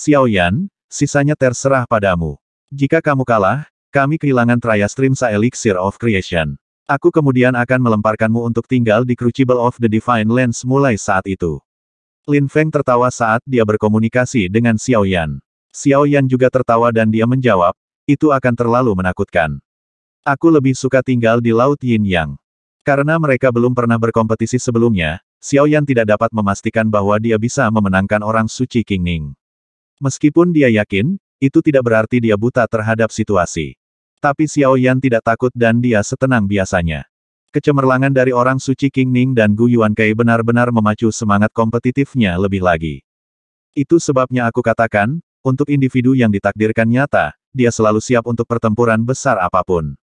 Xiaoyan, sisanya terserah padamu. Jika kamu kalah, kami kehilangan Triastrimsa Elixir of Creation. Aku kemudian akan melemparkanmu untuk tinggal di Crucible of the Divine Lens mulai saat itu. Lin Feng tertawa saat dia berkomunikasi dengan Xiaoyan. Xiaoyan juga tertawa dan dia menjawab, itu akan terlalu menakutkan. Aku lebih suka tinggal di Laut Yin Yang. Karena mereka belum pernah berkompetisi sebelumnya, Xiaoyan tidak dapat memastikan bahwa dia bisa memenangkan orang suci King Ning. Meskipun dia yakin, itu tidak berarti dia buta terhadap situasi. Tapi Xiao Yan tidak takut dan dia setenang biasanya. Kecemerlangan dari orang suci King Ning dan Gu Yuan Kai benar-benar memacu semangat kompetitifnya lebih lagi. Itu sebabnya aku katakan, untuk individu yang ditakdirkan nyata, dia selalu siap untuk pertempuran besar apapun.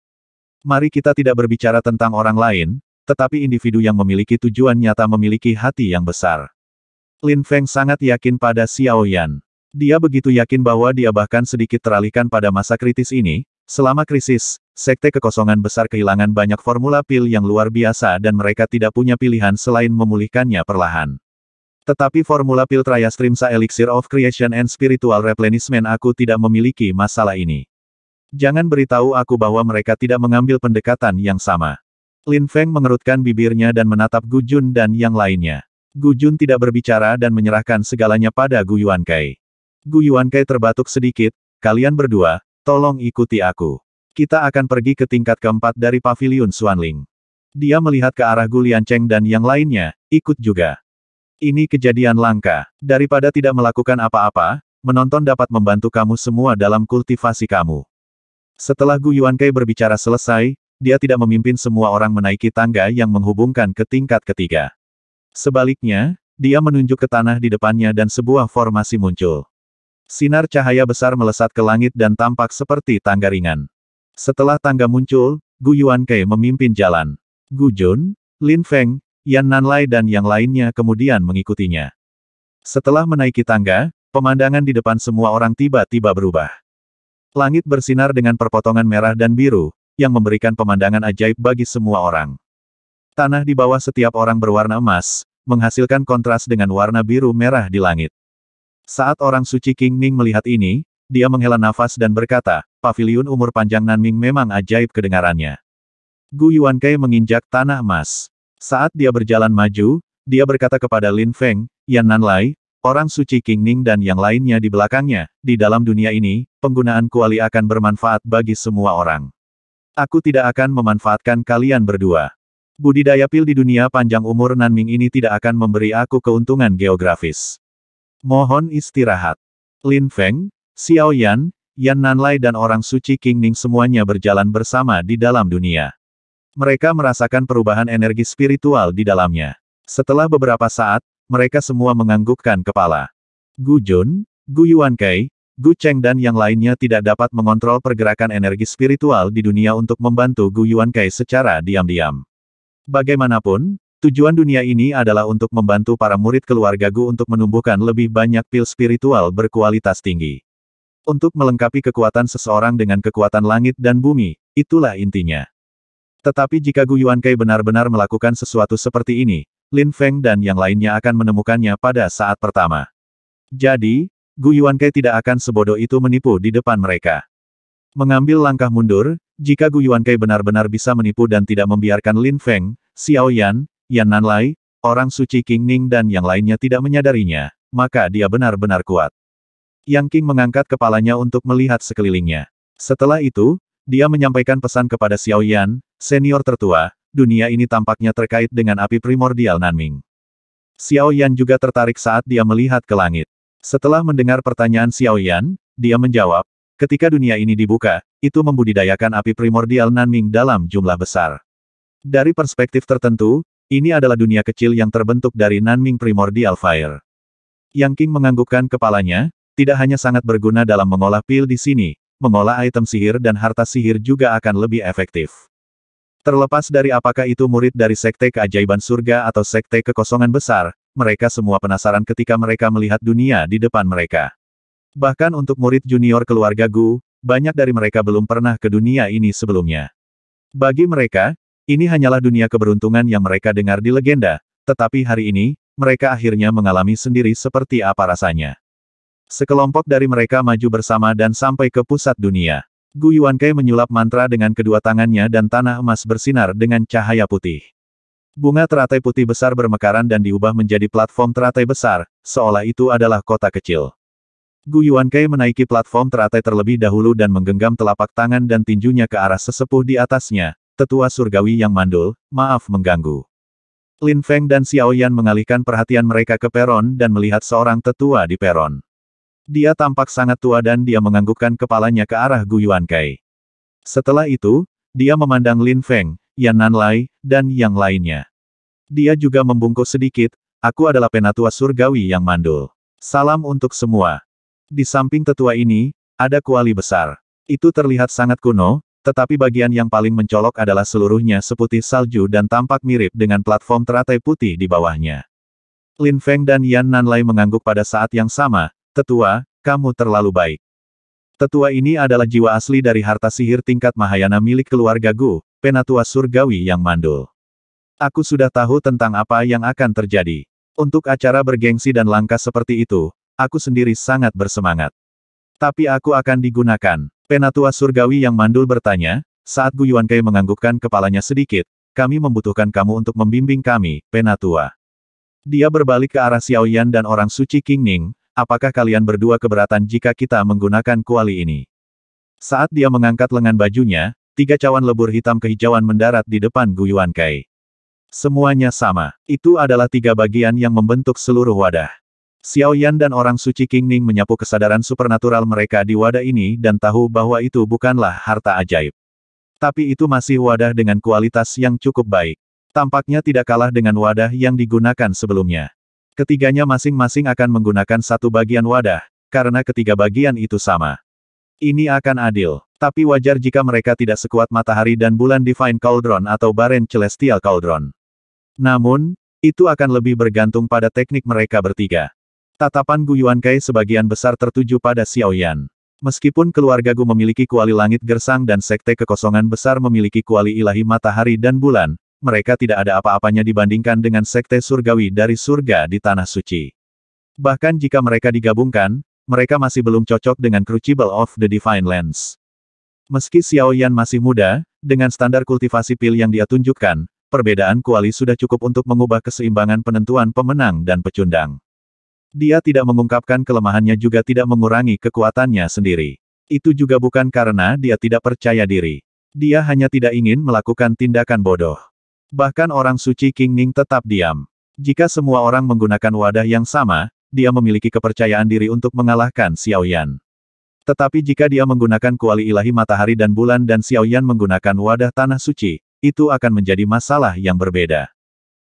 Mari kita tidak berbicara tentang orang lain, tetapi individu yang memiliki tujuan nyata memiliki hati yang besar. Lin Feng sangat yakin pada Xiao Yan. Dia begitu yakin bahwa dia bahkan sedikit teralihkan pada masa kritis ini, selama krisis, sekte kekosongan besar kehilangan banyak formula pil yang luar biasa dan mereka tidak punya pilihan selain memulihkannya perlahan. Tetapi formula pil Triastrimsa Elixir of Creation and Spiritual Replenishment aku tidak memiliki masalah ini. Jangan beritahu aku bahwa mereka tidak mengambil pendekatan yang sama. Lin Feng mengerutkan bibirnya dan menatap Gu Jun dan yang lainnya. Gu Jun tidak berbicara dan menyerahkan segalanya pada Gu Yuan Kai. Gu Kai terbatuk sedikit, kalian berdua, tolong ikuti aku. Kita akan pergi ke tingkat keempat dari pavilion Xuanling. Dia melihat ke arah Gu Liancheng dan yang lainnya, ikut juga. Ini kejadian langka. Daripada tidak melakukan apa-apa, menonton dapat membantu kamu semua dalam kultivasi kamu. Setelah Gu Kai berbicara selesai, dia tidak memimpin semua orang menaiki tangga yang menghubungkan ke tingkat ketiga. Sebaliknya, dia menunjuk ke tanah di depannya dan sebuah formasi muncul. Sinar cahaya besar melesat ke langit dan tampak seperti tangga ringan. Setelah tangga muncul, Gu Yuanke memimpin jalan. Gu Jun, Lin Feng, Yan Nanlai dan yang lainnya kemudian mengikutinya. Setelah menaiki tangga, pemandangan di depan semua orang tiba-tiba berubah. Langit bersinar dengan perpotongan merah dan biru, yang memberikan pemandangan ajaib bagi semua orang. Tanah di bawah setiap orang berwarna emas, menghasilkan kontras dengan warna biru merah di langit. Saat orang suci King Ning melihat ini, dia menghela nafas dan berkata, paviliun umur panjang Nanming memang ajaib kedengarannya. Gu Yuan Kei menginjak tanah emas. Saat dia berjalan maju, dia berkata kepada Lin Feng, Yan Nan Nanlai, orang suci King Ning dan yang lainnya di belakangnya, di dalam dunia ini, penggunaan kuali akan bermanfaat bagi semua orang. Aku tidak akan memanfaatkan kalian berdua. Budidaya pil di dunia panjang umur Nanming ini tidak akan memberi aku keuntungan geografis. Mohon istirahat. Lin Feng, Xiao Yan, Yan Nanlai dan orang suci King Ning semuanya berjalan bersama di dalam dunia. Mereka merasakan perubahan energi spiritual di dalamnya. Setelah beberapa saat, mereka semua menganggukkan kepala. Gu Jun, Gu Yuan Kai, Gu Cheng dan yang lainnya tidak dapat mengontrol pergerakan energi spiritual di dunia untuk membantu Gu Yuan Kai secara diam-diam. Bagaimanapun, Tujuan dunia ini adalah untuk membantu para murid keluarga Gu untuk menumbuhkan lebih banyak pil spiritual berkualitas tinggi. Untuk melengkapi kekuatan seseorang dengan kekuatan langit dan bumi, itulah intinya. Tetapi jika Gu Kai benar-benar melakukan sesuatu seperti ini, Lin Feng dan yang lainnya akan menemukannya pada saat pertama. Jadi, Gu Kai tidak akan sebodoh itu menipu di depan mereka. Mengambil langkah mundur, jika Gu Kai benar-benar bisa menipu dan tidak membiarkan Lin Feng, Xiao Yan, Yan Nanlai, orang suci King Ning dan yang lainnya tidak menyadarinya, maka dia benar-benar kuat. Yang King mengangkat kepalanya untuk melihat sekelilingnya. Setelah itu, dia menyampaikan pesan kepada Xiao Yan, senior tertua, dunia ini tampaknya terkait dengan api primordial Nanming. Xiao Yan juga tertarik saat dia melihat ke langit. Setelah mendengar pertanyaan Xiao Yan, dia menjawab, ketika dunia ini dibuka, itu membudidayakan api primordial Nanming dalam jumlah besar. Dari perspektif tertentu, ini adalah dunia kecil yang terbentuk dari Nanming Primordial Fire. Yang King menganggukkan kepalanya, tidak hanya sangat berguna dalam mengolah pil di sini, mengolah item sihir dan harta sihir juga akan lebih efektif. Terlepas dari apakah itu murid dari Sekte Keajaiban Surga atau Sekte Kekosongan Besar, mereka semua penasaran ketika mereka melihat dunia di depan mereka. Bahkan untuk murid junior keluarga Gu, banyak dari mereka belum pernah ke dunia ini sebelumnya. Bagi mereka, ini hanyalah dunia keberuntungan yang mereka dengar di legenda, tetapi hari ini, mereka akhirnya mengalami sendiri seperti apa rasanya. Sekelompok dari mereka maju bersama dan sampai ke pusat dunia. Gu Yuankai menyulap mantra dengan kedua tangannya dan tanah emas bersinar dengan cahaya putih. Bunga teratai putih besar bermekaran dan diubah menjadi platform teratai besar, seolah itu adalah kota kecil. Gu Yuankai menaiki platform teratai terlebih dahulu dan menggenggam telapak tangan dan tinjunya ke arah sesepuh di atasnya, tetua surgawi yang mandul, maaf mengganggu. Lin Feng dan Xiao Yan mengalihkan perhatian mereka ke peron dan melihat seorang tetua di peron. Dia tampak sangat tua dan dia menganggukkan kepalanya ke arah Gu Yuan Kai. Setelah itu, dia memandang Lin Feng, Yan Nanlai, dan yang lainnya. Dia juga membungkuk sedikit, aku adalah penatua surgawi yang mandul. Salam untuk semua. Di samping tetua ini, ada kuali besar. Itu terlihat sangat kuno, tetapi bagian yang paling mencolok adalah seluruhnya seputih salju dan tampak mirip dengan platform teratai putih di bawahnya. Lin Feng dan Yan Nanlai mengangguk pada saat yang sama, Tetua, kamu terlalu baik. Tetua ini adalah jiwa asli dari harta sihir tingkat Mahayana milik keluarga Gu, penatua surgawi yang mandul. Aku sudah tahu tentang apa yang akan terjadi. Untuk acara bergengsi dan langkah seperti itu, aku sendiri sangat bersemangat. Tapi aku akan digunakan. Penatua surgawi yang mandul bertanya, saat Kai menganggukkan kepalanya sedikit, kami membutuhkan kamu untuk membimbing kami, Penatua. Dia berbalik ke arah Xiao Yan dan orang suci King Ning, apakah kalian berdua keberatan jika kita menggunakan kuali ini? Saat dia mengangkat lengan bajunya, tiga cawan lebur hitam kehijauan mendarat di depan Guyuan Kai. Semuanya sama. Itu adalah tiga bagian yang membentuk seluruh wadah. Xiao Yan dan orang suci King Ning menyapu kesadaran supernatural mereka di wadah ini dan tahu bahwa itu bukanlah harta ajaib. Tapi itu masih wadah dengan kualitas yang cukup baik. Tampaknya tidak kalah dengan wadah yang digunakan sebelumnya. Ketiganya masing-masing akan menggunakan satu bagian wadah, karena ketiga bagian itu sama. Ini akan adil, tapi wajar jika mereka tidak sekuat matahari dan bulan Divine Cauldron atau Baren Celestial Cauldron. Namun, itu akan lebih bergantung pada teknik mereka bertiga. Tatapan Guyuan Kai sebagian besar tertuju pada Xiao Yan. Meskipun keluarga Gu memiliki kuali langit gersang dan sekte kekosongan besar memiliki kuali ilahi matahari dan bulan, mereka tidak ada apa-apanya dibandingkan dengan sekte surgawi dari surga di Tanah Suci. Bahkan jika mereka digabungkan, mereka masih belum cocok dengan Crucible of the Divine Lands. Meski Xiao Yan masih muda, dengan standar kultivasi pil yang dia tunjukkan, perbedaan kuali sudah cukup untuk mengubah keseimbangan penentuan pemenang dan pecundang. Dia tidak mengungkapkan kelemahannya juga tidak mengurangi kekuatannya sendiri. Itu juga bukan karena dia tidak percaya diri. Dia hanya tidak ingin melakukan tindakan bodoh. Bahkan orang suci King Ning tetap diam. Jika semua orang menggunakan wadah yang sama, dia memiliki kepercayaan diri untuk mengalahkan Xiao Yan. Tetapi jika dia menggunakan kuali ilahi matahari dan bulan dan Xiao Yan menggunakan wadah tanah suci, itu akan menjadi masalah yang berbeda.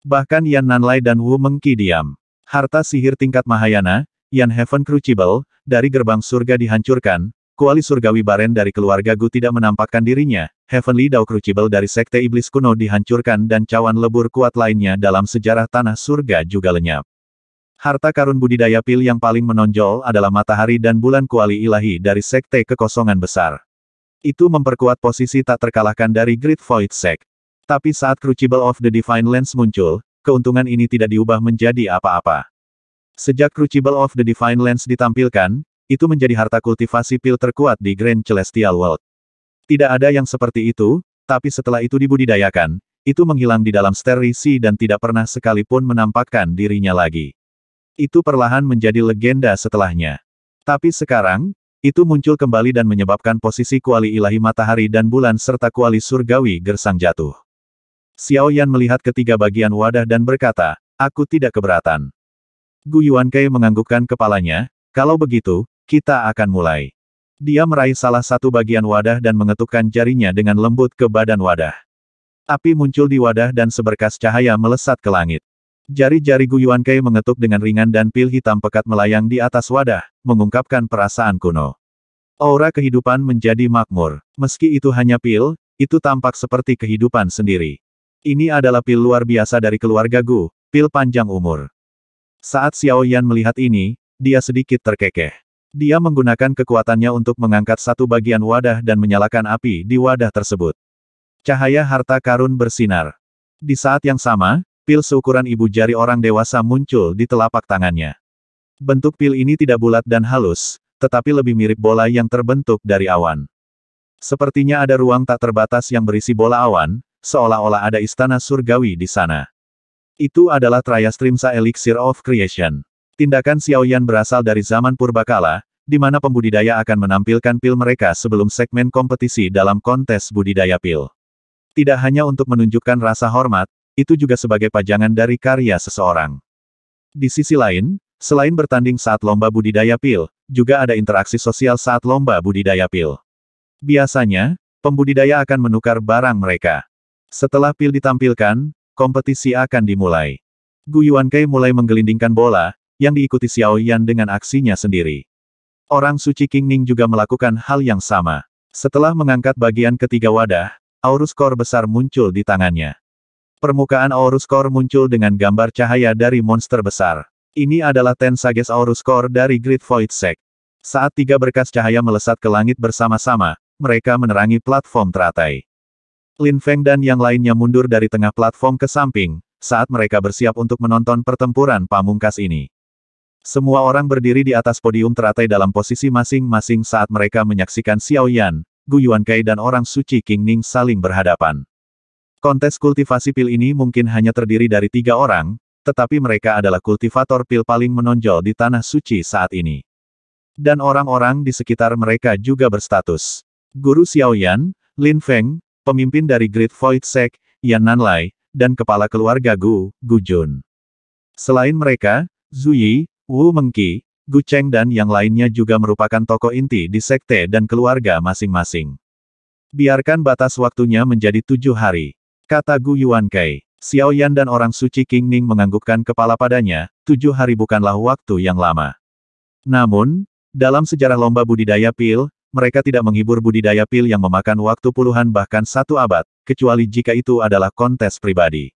Bahkan Yan Nanlai dan Wu Mengqi diam. Harta sihir tingkat Mahayana, Yan Heaven Crucible, dari gerbang surga dihancurkan, kuali surgawi Baren dari keluarga Gu tidak menampakkan dirinya, Heavenly Dao Crucible dari sekte iblis kuno dihancurkan dan cawan lebur kuat lainnya dalam sejarah tanah surga juga lenyap. Harta karun budidaya pil yang paling menonjol adalah matahari dan bulan kuali ilahi dari sekte kekosongan besar. Itu memperkuat posisi tak terkalahkan dari Great Void Sect. Tapi saat Crucible of the Divine Lens muncul, keuntungan ini tidak diubah menjadi apa-apa. Sejak Crucible of the Divine Lens ditampilkan, itu menjadi harta kultivasi pil terkuat di Grand Celestial World. Tidak ada yang seperti itu, tapi setelah itu dibudidayakan, itu menghilang di dalam sterisi dan tidak pernah sekalipun menampakkan dirinya lagi. Itu perlahan menjadi legenda setelahnya. Tapi sekarang, itu muncul kembali dan menyebabkan posisi kuali ilahi matahari dan bulan serta kuali surgawi gersang jatuh. Xiao Yan melihat ketiga bagian wadah dan berkata, aku tidak keberatan. Gu Kei menganggukkan kepalanya, kalau begitu, kita akan mulai. Dia meraih salah satu bagian wadah dan mengetukkan jarinya dengan lembut ke badan wadah. Api muncul di wadah dan seberkas cahaya melesat ke langit. Jari-jari Gu Kei mengetuk dengan ringan dan pil hitam pekat melayang di atas wadah, mengungkapkan perasaan kuno. Aura kehidupan menjadi makmur. Meski itu hanya pil, itu tampak seperti kehidupan sendiri. Ini adalah pil luar biasa dari keluarga Gu, pil panjang umur. Saat Xiao Yan melihat ini, dia sedikit terkekeh. Dia menggunakan kekuatannya untuk mengangkat satu bagian wadah dan menyalakan api di wadah tersebut. Cahaya harta karun bersinar. Di saat yang sama, pil seukuran ibu jari orang dewasa muncul di telapak tangannya. Bentuk pil ini tidak bulat dan halus, tetapi lebih mirip bola yang terbentuk dari awan. Sepertinya ada ruang tak terbatas yang berisi bola awan, seolah-olah ada istana surgawi di sana. Itu adalah Triastrimsa Elixir of Creation. Tindakan Xiaoyan berasal dari zaman purbakala, di mana pembudidaya akan menampilkan pil mereka sebelum segmen kompetisi dalam kontes budidaya pil. Tidak hanya untuk menunjukkan rasa hormat, itu juga sebagai pajangan dari karya seseorang. Di sisi lain, selain bertanding saat lomba budidaya pil, juga ada interaksi sosial saat lomba budidaya pil. Biasanya, pembudidaya akan menukar barang mereka. Setelah pil ditampilkan, kompetisi akan dimulai. Gu Kai mulai menggelindingkan bola, yang diikuti Xiao Yan dengan aksinya sendiri. Orang suci King Ning juga melakukan hal yang sama. Setelah mengangkat bagian ketiga wadah, Aurus Core besar muncul di tangannya. Permukaan Aurus Core muncul dengan gambar cahaya dari monster besar. Ini adalah Ten Sages Aurus Core dari Great Void Sect. Saat tiga berkas cahaya melesat ke langit bersama-sama, mereka menerangi platform teratai. Lin Feng dan yang lainnya mundur dari tengah platform ke samping, saat mereka bersiap untuk menonton pertempuran pamungkas ini. Semua orang berdiri di atas podium teratai dalam posisi masing-masing saat mereka menyaksikan Xiao Yan, Gu Yuan Kai dan orang suci King Ning saling berhadapan. Kontes kultivasi pil ini mungkin hanya terdiri dari tiga orang, tetapi mereka adalah kultivator pil paling menonjol di Tanah Suci saat ini. Dan orang-orang di sekitar mereka juga berstatus. Guru Xiao Yan, Lin Feng, pemimpin dari Great Void Sect, Yan Nanlai, dan kepala keluarga Gu, Gu Jun. Selain mereka, Zhu Yi, Wu Mengqi, Gu Cheng dan yang lainnya juga merupakan tokoh inti di sekte dan keluarga masing-masing. Biarkan batas waktunya menjadi tujuh hari. Kata Gu Yuan Kai. Yan dan orang suci King Ning menganggukkan kepala padanya, tujuh hari bukanlah waktu yang lama. Namun, dalam sejarah lomba budidaya pil, mereka tidak menghibur budidaya pil yang memakan waktu puluhan bahkan satu abad, kecuali jika itu adalah kontes pribadi.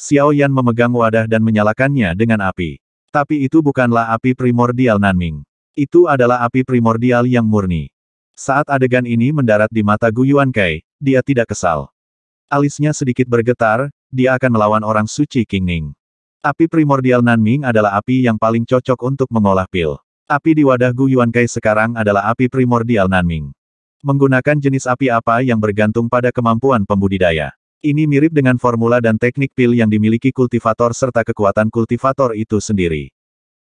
Xiao Yan memegang wadah dan menyalakannya dengan api. Tapi itu bukanlah api primordial Nanming. Itu adalah api primordial yang murni. Saat adegan ini mendarat di mata Guyuan Kai, dia tidak kesal. Alisnya sedikit bergetar, dia akan melawan orang suci King Ning. Api primordial Nanming adalah api yang paling cocok untuk mengolah pil. Api di wadah Gu Kai sekarang adalah api primordial Nanming. Menggunakan jenis api apa yang bergantung pada kemampuan pembudidaya. Ini mirip dengan formula dan teknik pil yang dimiliki kultivator serta kekuatan kultivator itu sendiri.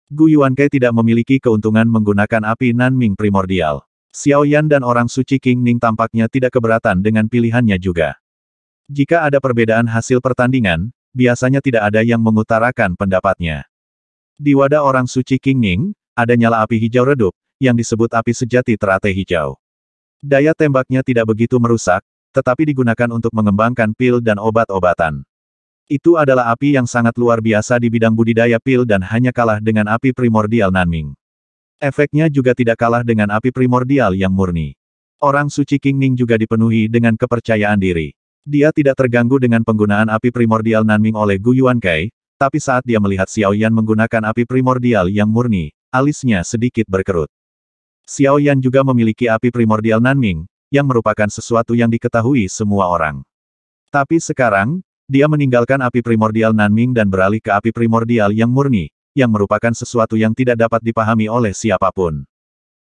Gu Kai tidak memiliki keuntungan menggunakan api Nanming primordial. Xiao Yan dan orang suci King Ning tampaknya tidak keberatan dengan pilihannya juga. Jika ada perbedaan hasil pertandingan, biasanya tidak ada yang mengutarakan pendapatnya. Di wadah orang suci King Ning, ada nyala api hijau redup, yang disebut api sejati terate hijau. Daya tembaknya tidak begitu merusak, tetapi digunakan untuk mengembangkan pil dan obat-obatan. Itu adalah api yang sangat luar biasa di bidang budidaya pil dan hanya kalah dengan api primordial Nanming. Efeknya juga tidak kalah dengan api primordial yang murni. Orang suci King Ning juga dipenuhi dengan kepercayaan diri. Dia tidak terganggu dengan penggunaan api primordial Nanming oleh Gu Yuan Kai, tapi saat dia melihat Xiao Yan menggunakan api primordial yang murni, alisnya sedikit berkerut. Xiao Yan juga memiliki api primordial Nanming, yang merupakan sesuatu yang diketahui semua orang. Tapi sekarang, dia meninggalkan api primordial Nanming dan beralih ke api primordial yang murni, yang merupakan sesuatu yang tidak dapat dipahami oleh siapapun.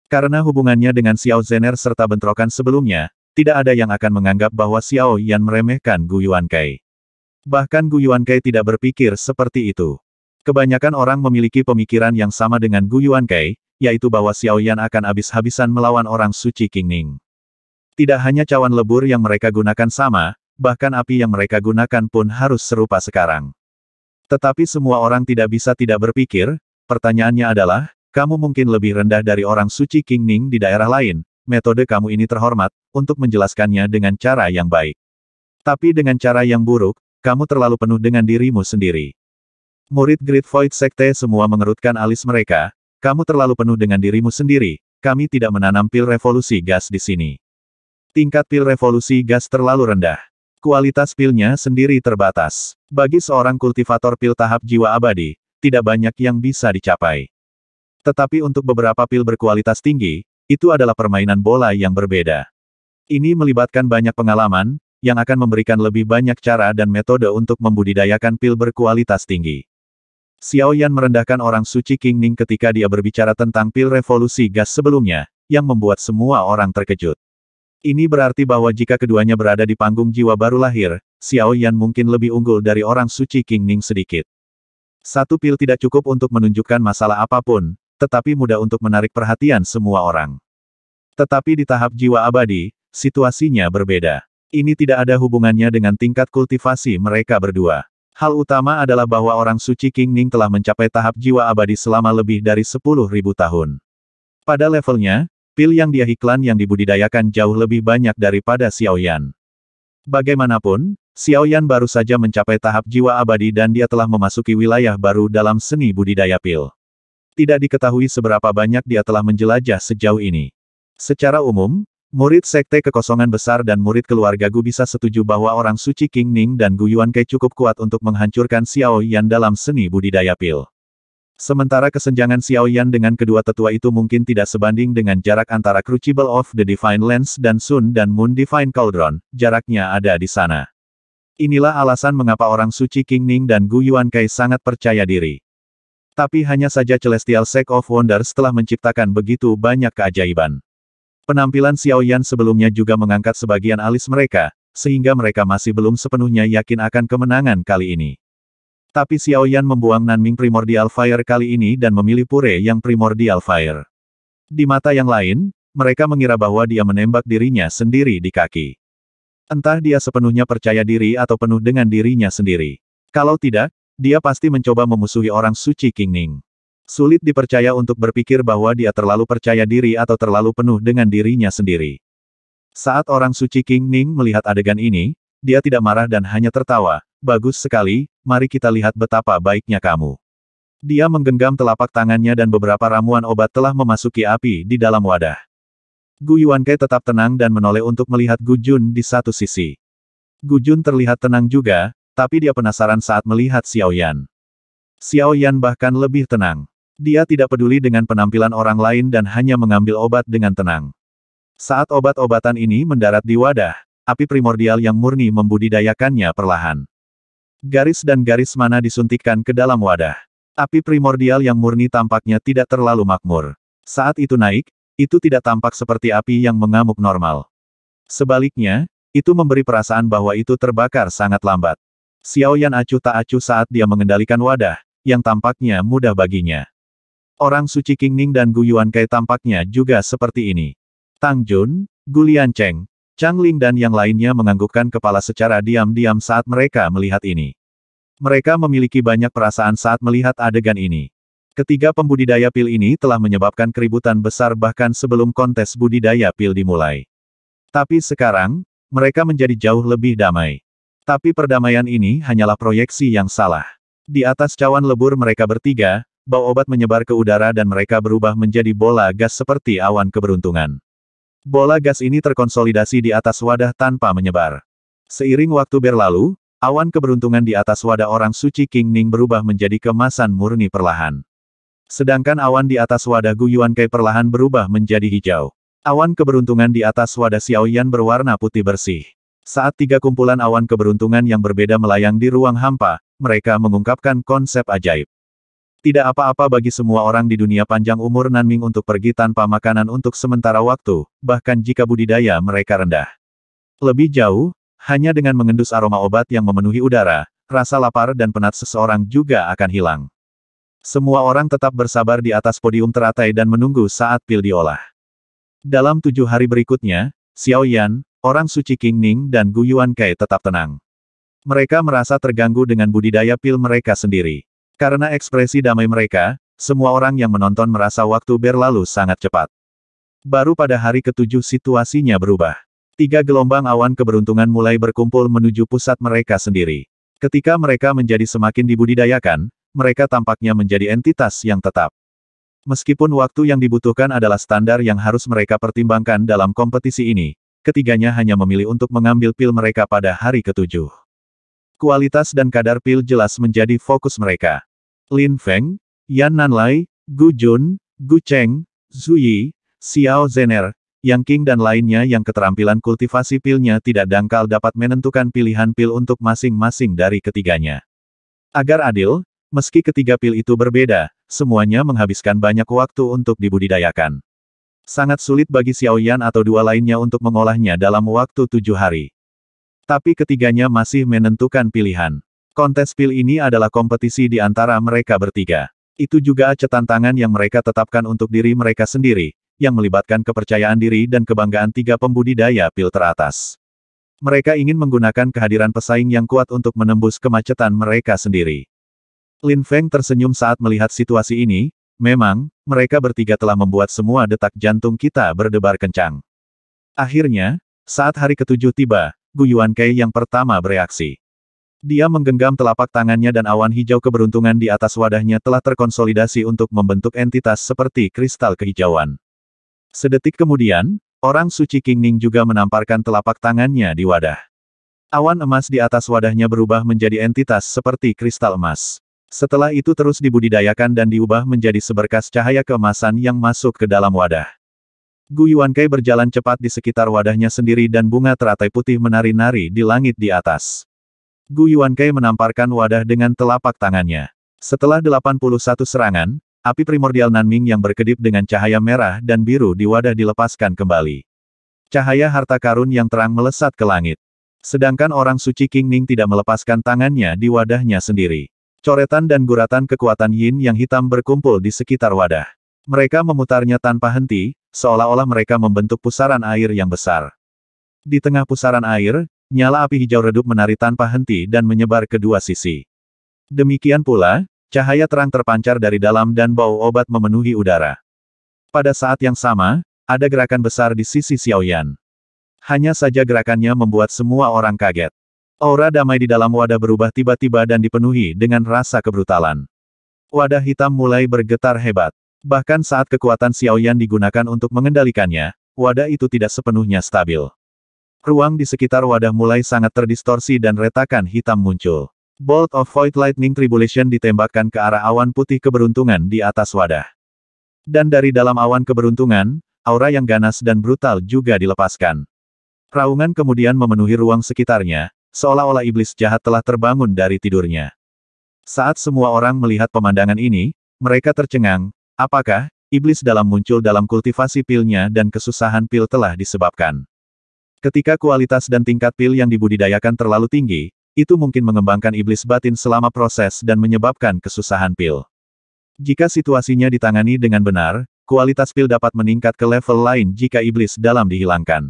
Karena hubungannya dengan Xiao Zener serta bentrokan sebelumnya, tidak ada yang akan menganggap bahwa Xiao Yan meremehkan Gu Yuan Kai. Bahkan Gu Yuan Kai tidak berpikir seperti itu. Kebanyakan orang memiliki pemikiran yang sama dengan Gu Yuan Kei, yaitu bahwa Xiao Yan akan habis-habisan melawan orang suci King Ning. Tidak hanya cawan lebur yang mereka gunakan sama, bahkan api yang mereka gunakan pun harus serupa sekarang. Tetapi semua orang tidak bisa tidak berpikir, pertanyaannya adalah, kamu mungkin lebih rendah dari orang suci King Ning di daerah lain, metode kamu ini terhormat, untuk menjelaskannya dengan cara yang baik. Tapi dengan cara yang buruk, kamu terlalu penuh dengan dirimu sendiri. Murid Great Void Sekte semua mengerutkan alis mereka, kamu terlalu penuh dengan dirimu sendiri, kami tidak menanam pil revolusi gas di sini. Tingkat pil revolusi gas terlalu rendah. Kualitas pilnya sendiri terbatas. Bagi seorang kultivator pil tahap jiwa abadi, tidak banyak yang bisa dicapai. Tetapi untuk beberapa pil berkualitas tinggi, itu adalah permainan bola yang berbeda. Ini melibatkan banyak pengalaman, yang akan memberikan lebih banyak cara dan metode untuk membudidayakan pil berkualitas tinggi. Xiao Yan merendahkan orang suci King Ning ketika dia berbicara tentang pil revolusi gas sebelumnya, yang membuat semua orang terkejut. Ini berarti bahwa jika keduanya berada di panggung jiwa baru lahir, Xiao Yan mungkin lebih unggul dari orang suci King Ning sedikit. Satu pil tidak cukup untuk menunjukkan masalah apapun, tetapi mudah untuk menarik perhatian semua orang. Tetapi di tahap jiwa abadi, situasinya berbeda. Ini tidak ada hubungannya dengan tingkat kultivasi mereka berdua. Hal utama adalah bahwa orang suci King Ning telah mencapai tahap jiwa abadi selama lebih dari 10.000 tahun. Pada levelnya, pil yang dia iklan yang dibudidayakan jauh lebih banyak daripada Xiao Yan. Bagaimanapun, Xiao Yan baru saja mencapai tahap jiwa abadi dan dia telah memasuki wilayah baru dalam seni budidaya pil. Tidak diketahui seberapa banyak dia telah menjelajah sejauh ini. Secara umum, Murid Sekte Kekosongan Besar dan murid keluarga Gu bisa setuju bahwa orang suci King Ning dan Gu Yuan Kei cukup kuat untuk menghancurkan Xiao Yan dalam seni budidaya pil. Sementara kesenjangan Xiao Yan dengan kedua tetua itu mungkin tidak sebanding dengan jarak antara Crucible of the Divine Lens dan Sun dan Moon Divine Cauldron, jaraknya ada di sana. Inilah alasan mengapa orang suci King Ning dan Gu Yuan Kai sangat percaya diri. Tapi hanya saja Celestial Sect of Wonders telah menciptakan begitu banyak keajaiban. Penampilan Xiao Yan sebelumnya juga mengangkat sebagian alis mereka, sehingga mereka masih belum sepenuhnya yakin akan kemenangan kali ini. Tapi Xiao Yan membuang Nanming Primordial Fire kali ini dan memilih Pure yang Primordial Fire. Di mata yang lain, mereka mengira bahwa dia menembak dirinya sendiri di kaki. Entah dia sepenuhnya percaya diri atau penuh dengan dirinya sendiri. Kalau tidak, dia pasti mencoba memusuhi orang suci King Ning. Sulit dipercaya untuk berpikir bahwa dia terlalu percaya diri atau terlalu penuh dengan dirinya sendiri. Saat orang suci King Ning melihat adegan ini, dia tidak marah dan hanya tertawa. Bagus sekali, mari kita lihat betapa baiknya kamu. Dia menggenggam telapak tangannya dan beberapa ramuan obat telah memasuki api di dalam wadah. Gu Yuanke tetap tenang dan menoleh untuk melihat Gu Jun di satu sisi. Gu Jun terlihat tenang juga, tapi dia penasaran saat melihat Xiao Yan. Xiao Yan bahkan lebih tenang. Dia tidak peduli dengan penampilan orang lain dan hanya mengambil obat dengan tenang. Saat obat-obatan ini mendarat di wadah, api primordial yang murni membudidayakannya perlahan. Garis dan garis mana disuntikkan ke dalam wadah. Api primordial yang murni tampaknya tidak terlalu makmur. Saat itu naik, itu tidak tampak seperti api yang mengamuk normal. Sebaliknya, itu memberi perasaan bahwa itu terbakar sangat lambat. Xiao Yan acuh tak acuh saat dia mengendalikan wadah, yang tampaknya mudah baginya. Orang suci King Ning dan Gu Yuan Kai tampaknya juga seperti ini. Tang Jun, Gu Cheng, Chang Ling dan yang lainnya menganggukkan kepala secara diam-diam saat mereka melihat ini. Mereka memiliki banyak perasaan saat melihat adegan ini. Ketiga pembudidaya pil ini telah menyebabkan keributan besar bahkan sebelum kontes budidaya pil dimulai. Tapi sekarang, mereka menjadi jauh lebih damai. Tapi perdamaian ini hanyalah proyeksi yang salah. Di atas cawan lebur mereka bertiga, bau obat menyebar ke udara dan mereka berubah menjadi bola gas seperti awan keberuntungan. Bola gas ini terkonsolidasi di atas wadah tanpa menyebar. Seiring waktu berlalu, awan keberuntungan di atas wadah orang suci King Ning berubah menjadi kemasan murni perlahan. Sedangkan awan di atas wadah Gu Yuan Kai perlahan berubah menjadi hijau. Awan keberuntungan di atas wadah Xiao Xiaoyan berwarna putih bersih. Saat tiga kumpulan awan keberuntungan yang berbeda melayang di ruang hampa, mereka mengungkapkan konsep ajaib. Tidak apa-apa bagi semua orang di dunia panjang umur Nanming untuk pergi tanpa makanan untuk sementara waktu, bahkan jika budidaya mereka rendah. Lebih jauh, hanya dengan mengendus aroma obat yang memenuhi udara, rasa lapar dan penat seseorang juga akan hilang. Semua orang tetap bersabar di atas podium teratai dan menunggu saat pil diolah. Dalam tujuh hari berikutnya, Xiao Yan, orang suci King Ning dan Gu Yuan Kai tetap tenang. Mereka merasa terganggu dengan budidaya pil mereka sendiri. Karena ekspresi damai mereka, semua orang yang menonton merasa waktu berlalu sangat cepat. Baru pada hari ketujuh situasinya berubah. Tiga gelombang awan keberuntungan mulai berkumpul menuju pusat mereka sendiri. Ketika mereka menjadi semakin dibudidayakan, mereka tampaknya menjadi entitas yang tetap. Meskipun waktu yang dibutuhkan adalah standar yang harus mereka pertimbangkan dalam kompetisi ini, ketiganya hanya memilih untuk mengambil pil mereka pada hari ketujuh. Kualitas dan kadar pil jelas menjadi fokus mereka. Lin Feng, Yan Nanlai, Gu Jun, Gu Cheng, Zhu Yi, Xiao Zener, Yang King dan lainnya yang keterampilan kultivasi pilnya tidak dangkal dapat menentukan pilihan pil untuk masing-masing dari ketiganya. Agar adil, meski ketiga pil itu berbeda, semuanya menghabiskan banyak waktu untuk dibudidayakan. Sangat sulit bagi Xiao Yan atau dua lainnya untuk mengolahnya dalam waktu tujuh hari. Tapi ketiganya masih menentukan pilihan. Kontes pil ini adalah kompetisi di antara mereka bertiga. Itu juga ace tangan yang mereka tetapkan untuk diri mereka sendiri, yang melibatkan kepercayaan diri dan kebanggaan tiga pembudidaya pil teratas. Mereka ingin menggunakan kehadiran pesaing yang kuat untuk menembus kemacetan mereka sendiri. Lin Feng tersenyum saat melihat situasi ini, memang, mereka bertiga telah membuat semua detak jantung kita berdebar kencang. Akhirnya, saat hari ketujuh tiba, Guyuan Kei yang pertama bereaksi. Dia menggenggam telapak tangannya dan awan hijau keberuntungan di atas wadahnya telah terkonsolidasi untuk membentuk entitas seperti kristal kehijauan. Sedetik kemudian, orang suci King Ning juga menamparkan telapak tangannya di wadah. Awan emas di atas wadahnya berubah menjadi entitas seperti kristal emas. Setelah itu terus dibudidayakan dan diubah menjadi seberkas cahaya keemasan yang masuk ke dalam wadah. Gu Kai berjalan cepat di sekitar wadahnya sendiri dan bunga teratai putih menari-nari di langit di atas. Gu Kai menamparkan wadah dengan telapak tangannya. Setelah 81 serangan, api primordial Nanming yang berkedip dengan cahaya merah dan biru di wadah dilepaskan kembali. Cahaya harta karun yang terang melesat ke langit. Sedangkan orang suci King Ning tidak melepaskan tangannya di wadahnya sendiri. Coretan dan guratan kekuatan yin yang hitam berkumpul di sekitar wadah. Mereka memutarnya tanpa henti, seolah-olah mereka membentuk pusaran air yang besar. Di tengah pusaran air, Nyala api hijau redup menari tanpa henti dan menyebar ke dua sisi. Demikian pula, cahaya terang terpancar dari dalam dan bau obat memenuhi udara. Pada saat yang sama, ada gerakan besar di sisi Xiaoyan. Hanya saja gerakannya membuat semua orang kaget. Aura damai di dalam wadah berubah tiba-tiba dan dipenuhi dengan rasa kebrutalan. Wadah hitam mulai bergetar hebat. Bahkan saat kekuatan Xiaoyan digunakan untuk mengendalikannya, wadah itu tidak sepenuhnya stabil. Ruang di sekitar wadah mulai sangat terdistorsi dan retakan hitam muncul. Bolt of Void Lightning Tribulation ditembakkan ke arah awan putih keberuntungan di atas wadah. Dan dari dalam awan keberuntungan, aura yang ganas dan brutal juga dilepaskan. Raungan kemudian memenuhi ruang sekitarnya, seolah-olah iblis jahat telah terbangun dari tidurnya. Saat semua orang melihat pemandangan ini, mereka tercengang, apakah, iblis dalam muncul dalam kultivasi pilnya dan kesusahan pil telah disebabkan. Ketika kualitas dan tingkat pil yang dibudidayakan terlalu tinggi, itu mungkin mengembangkan iblis batin selama proses dan menyebabkan kesusahan pil. Jika situasinya ditangani dengan benar, kualitas pil dapat meningkat ke level lain jika iblis dalam dihilangkan.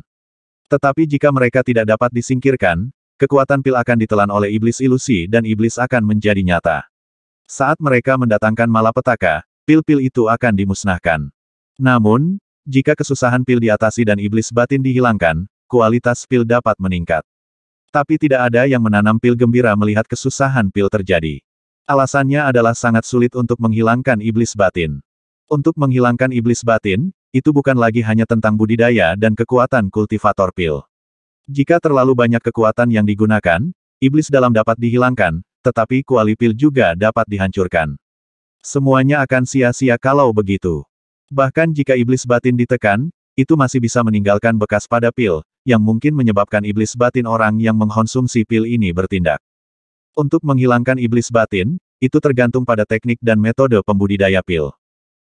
Tetapi jika mereka tidak dapat disingkirkan, kekuatan pil akan ditelan oleh iblis ilusi dan iblis akan menjadi nyata. Saat mereka mendatangkan malapetaka, pil-pil itu akan dimusnahkan. Namun, jika kesusahan pil diatasi dan iblis batin dihilangkan, kualitas pil dapat meningkat. Tapi tidak ada yang menanam pil gembira melihat kesusahan pil terjadi. Alasannya adalah sangat sulit untuk menghilangkan iblis batin. Untuk menghilangkan iblis batin, itu bukan lagi hanya tentang budidaya dan kekuatan kultivator pil. Jika terlalu banyak kekuatan yang digunakan, iblis dalam dapat dihilangkan, tetapi kuali pil juga dapat dihancurkan. Semuanya akan sia-sia kalau begitu. Bahkan jika iblis batin ditekan, itu masih bisa meninggalkan bekas pada pil, yang mungkin menyebabkan iblis batin orang yang mengkonsumsi pil ini bertindak. Untuk menghilangkan iblis batin, itu tergantung pada teknik dan metode pembudidaya pil.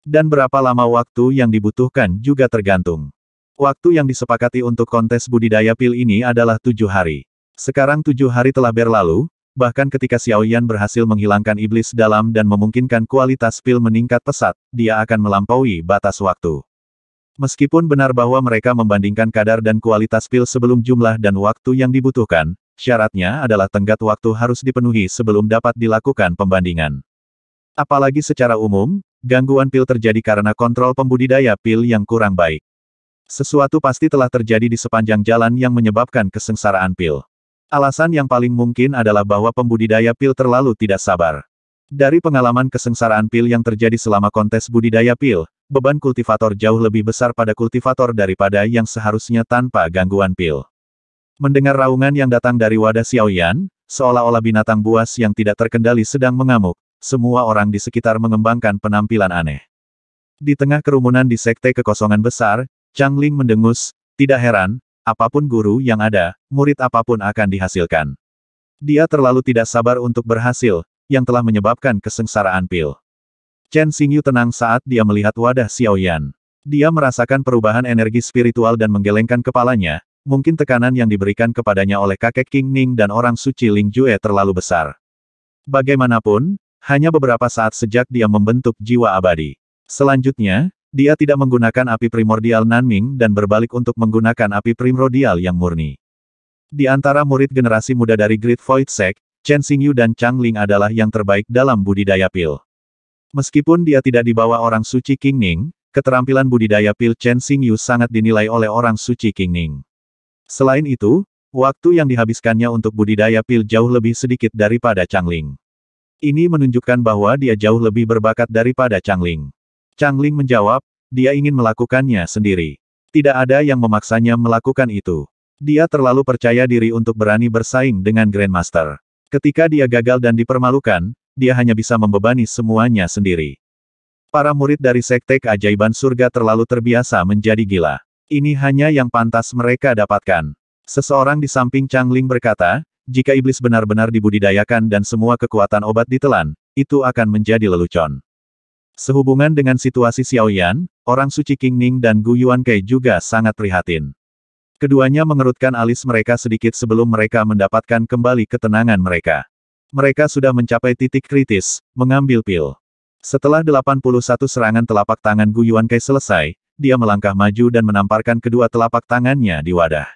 Dan berapa lama waktu yang dibutuhkan juga tergantung. Waktu yang disepakati untuk kontes budidaya pil ini adalah tujuh hari. Sekarang tujuh hari telah berlalu, bahkan ketika Xiao Yan berhasil menghilangkan iblis dalam dan memungkinkan kualitas pil meningkat pesat, dia akan melampaui batas waktu. Meskipun benar bahwa mereka membandingkan kadar dan kualitas pil sebelum jumlah dan waktu yang dibutuhkan, syaratnya adalah tenggat waktu harus dipenuhi sebelum dapat dilakukan pembandingan. Apalagi secara umum, gangguan pil terjadi karena kontrol pembudidaya pil yang kurang baik. Sesuatu pasti telah terjadi di sepanjang jalan yang menyebabkan kesengsaraan pil. Alasan yang paling mungkin adalah bahwa pembudidaya pil terlalu tidak sabar. Dari pengalaman kesengsaraan pil yang terjadi selama kontes budidaya pil, beban kultivator jauh lebih besar pada kultivator daripada yang seharusnya tanpa gangguan pil. Mendengar raungan yang datang dari wadah Xiaoyan, seolah-olah binatang buas yang tidak terkendali sedang mengamuk, semua orang di sekitar mengembangkan penampilan aneh. Di tengah kerumunan di sekte kekosongan besar, Chang Ling mendengus, tidak heran, apapun guru yang ada, murid apapun akan dihasilkan. Dia terlalu tidak sabar untuk berhasil, yang telah menyebabkan kesengsaraan pil. Chen Xingyu tenang saat dia melihat wadah Xiaoyan. Dia merasakan perubahan energi spiritual dan menggelengkan kepalanya, mungkin tekanan yang diberikan kepadanya oleh kakek King Ning dan orang suci Ling Jue terlalu besar. Bagaimanapun, hanya beberapa saat sejak dia membentuk jiwa abadi. Selanjutnya, dia tidak menggunakan api primordial Nanming dan berbalik untuk menggunakan api primordial yang murni. Di antara murid generasi muda dari Great Void Sect, Chen Xingyu dan Chang Ling adalah yang terbaik dalam budidaya pil. Meskipun dia tidak dibawa orang suci King Ning, keterampilan budidaya pil Chen Xing Yu sangat dinilai oleh orang suci King Ning. Selain itu, waktu yang dihabiskannya untuk budidaya pil jauh lebih sedikit daripada Changling. Ini menunjukkan bahwa dia jauh lebih berbakat daripada Changling. Changling menjawab, dia ingin melakukannya sendiri. Tidak ada yang memaksanya melakukan itu. Dia terlalu percaya diri untuk berani bersaing dengan Grandmaster. Ketika dia gagal dan dipermalukan, dia hanya bisa membebani semuanya sendiri. Para murid dari Sekte Keajaiban Surga terlalu terbiasa menjadi gila. Ini hanya yang pantas mereka dapatkan. Seseorang di samping Chang Ling berkata, jika iblis benar-benar dibudidayakan dan semua kekuatan obat ditelan, itu akan menjadi lelucon. Sehubungan dengan situasi Xiaoyan, orang suci King Ning dan Gu Yuan Kei juga sangat prihatin. Keduanya mengerutkan alis mereka sedikit sebelum mereka mendapatkan kembali ketenangan mereka. Mereka sudah mencapai titik kritis, mengambil pil. Setelah 81 serangan telapak tangan Gu Kai selesai, dia melangkah maju dan menamparkan kedua telapak tangannya di wadah.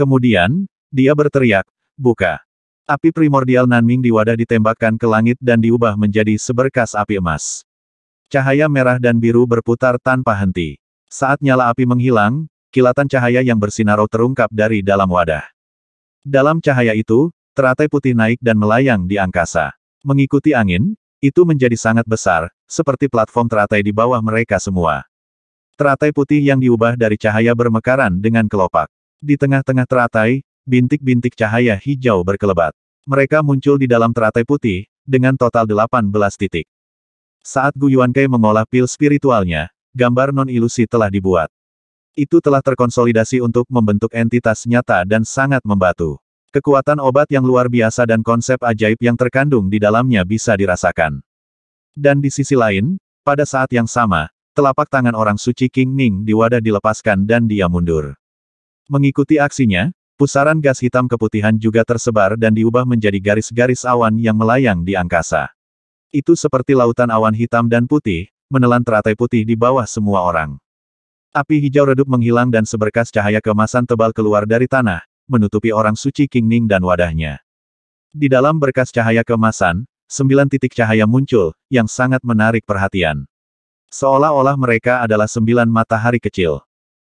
Kemudian, dia berteriak, buka. Api primordial Nanming di wadah ditembakkan ke langit dan diubah menjadi seberkas api emas. Cahaya merah dan biru berputar tanpa henti. Saat nyala api menghilang, kilatan cahaya yang bersinarau terungkap dari dalam wadah. Dalam cahaya itu, Teratai putih naik dan melayang di angkasa. Mengikuti angin, itu menjadi sangat besar, seperti platform teratai di bawah mereka semua. Teratai putih yang diubah dari cahaya bermekaran dengan kelopak. Di tengah-tengah teratai, bintik-bintik cahaya hijau berkelebat. Mereka muncul di dalam teratai putih, dengan total 18 titik. Saat Kai mengolah pil spiritualnya, gambar non-ilusi telah dibuat. Itu telah terkonsolidasi untuk membentuk entitas nyata dan sangat membatu. Kekuatan obat yang luar biasa dan konsep ajaib yang terkandung di dalamnya bisa dirasakan. Dan di sisi lain, pada saat yang sama, telapak tangan orang suci King Ning di wadah dilepaskan dan dia mundur. Mengikuti aksinya, pusaran gas hitam keputihan juga tersebar dan diubah menjadi garis-garis awan yang melayang di angkasa. Itu seperti lautan awan hitam dan putih, menelan teratai putih di bawah semua orang. Api hijau redup menghilang dan seberkas cahaya kemasan tebal keluar dari tanah, menutupi orang suci King Ning dan wadahnya. Di dalam berkas cahaya kemasan, sembilan titik cahaya muncul, yang sangat menarik perhatian. Seolah-olah mereka adalah sembilan matahari kecil.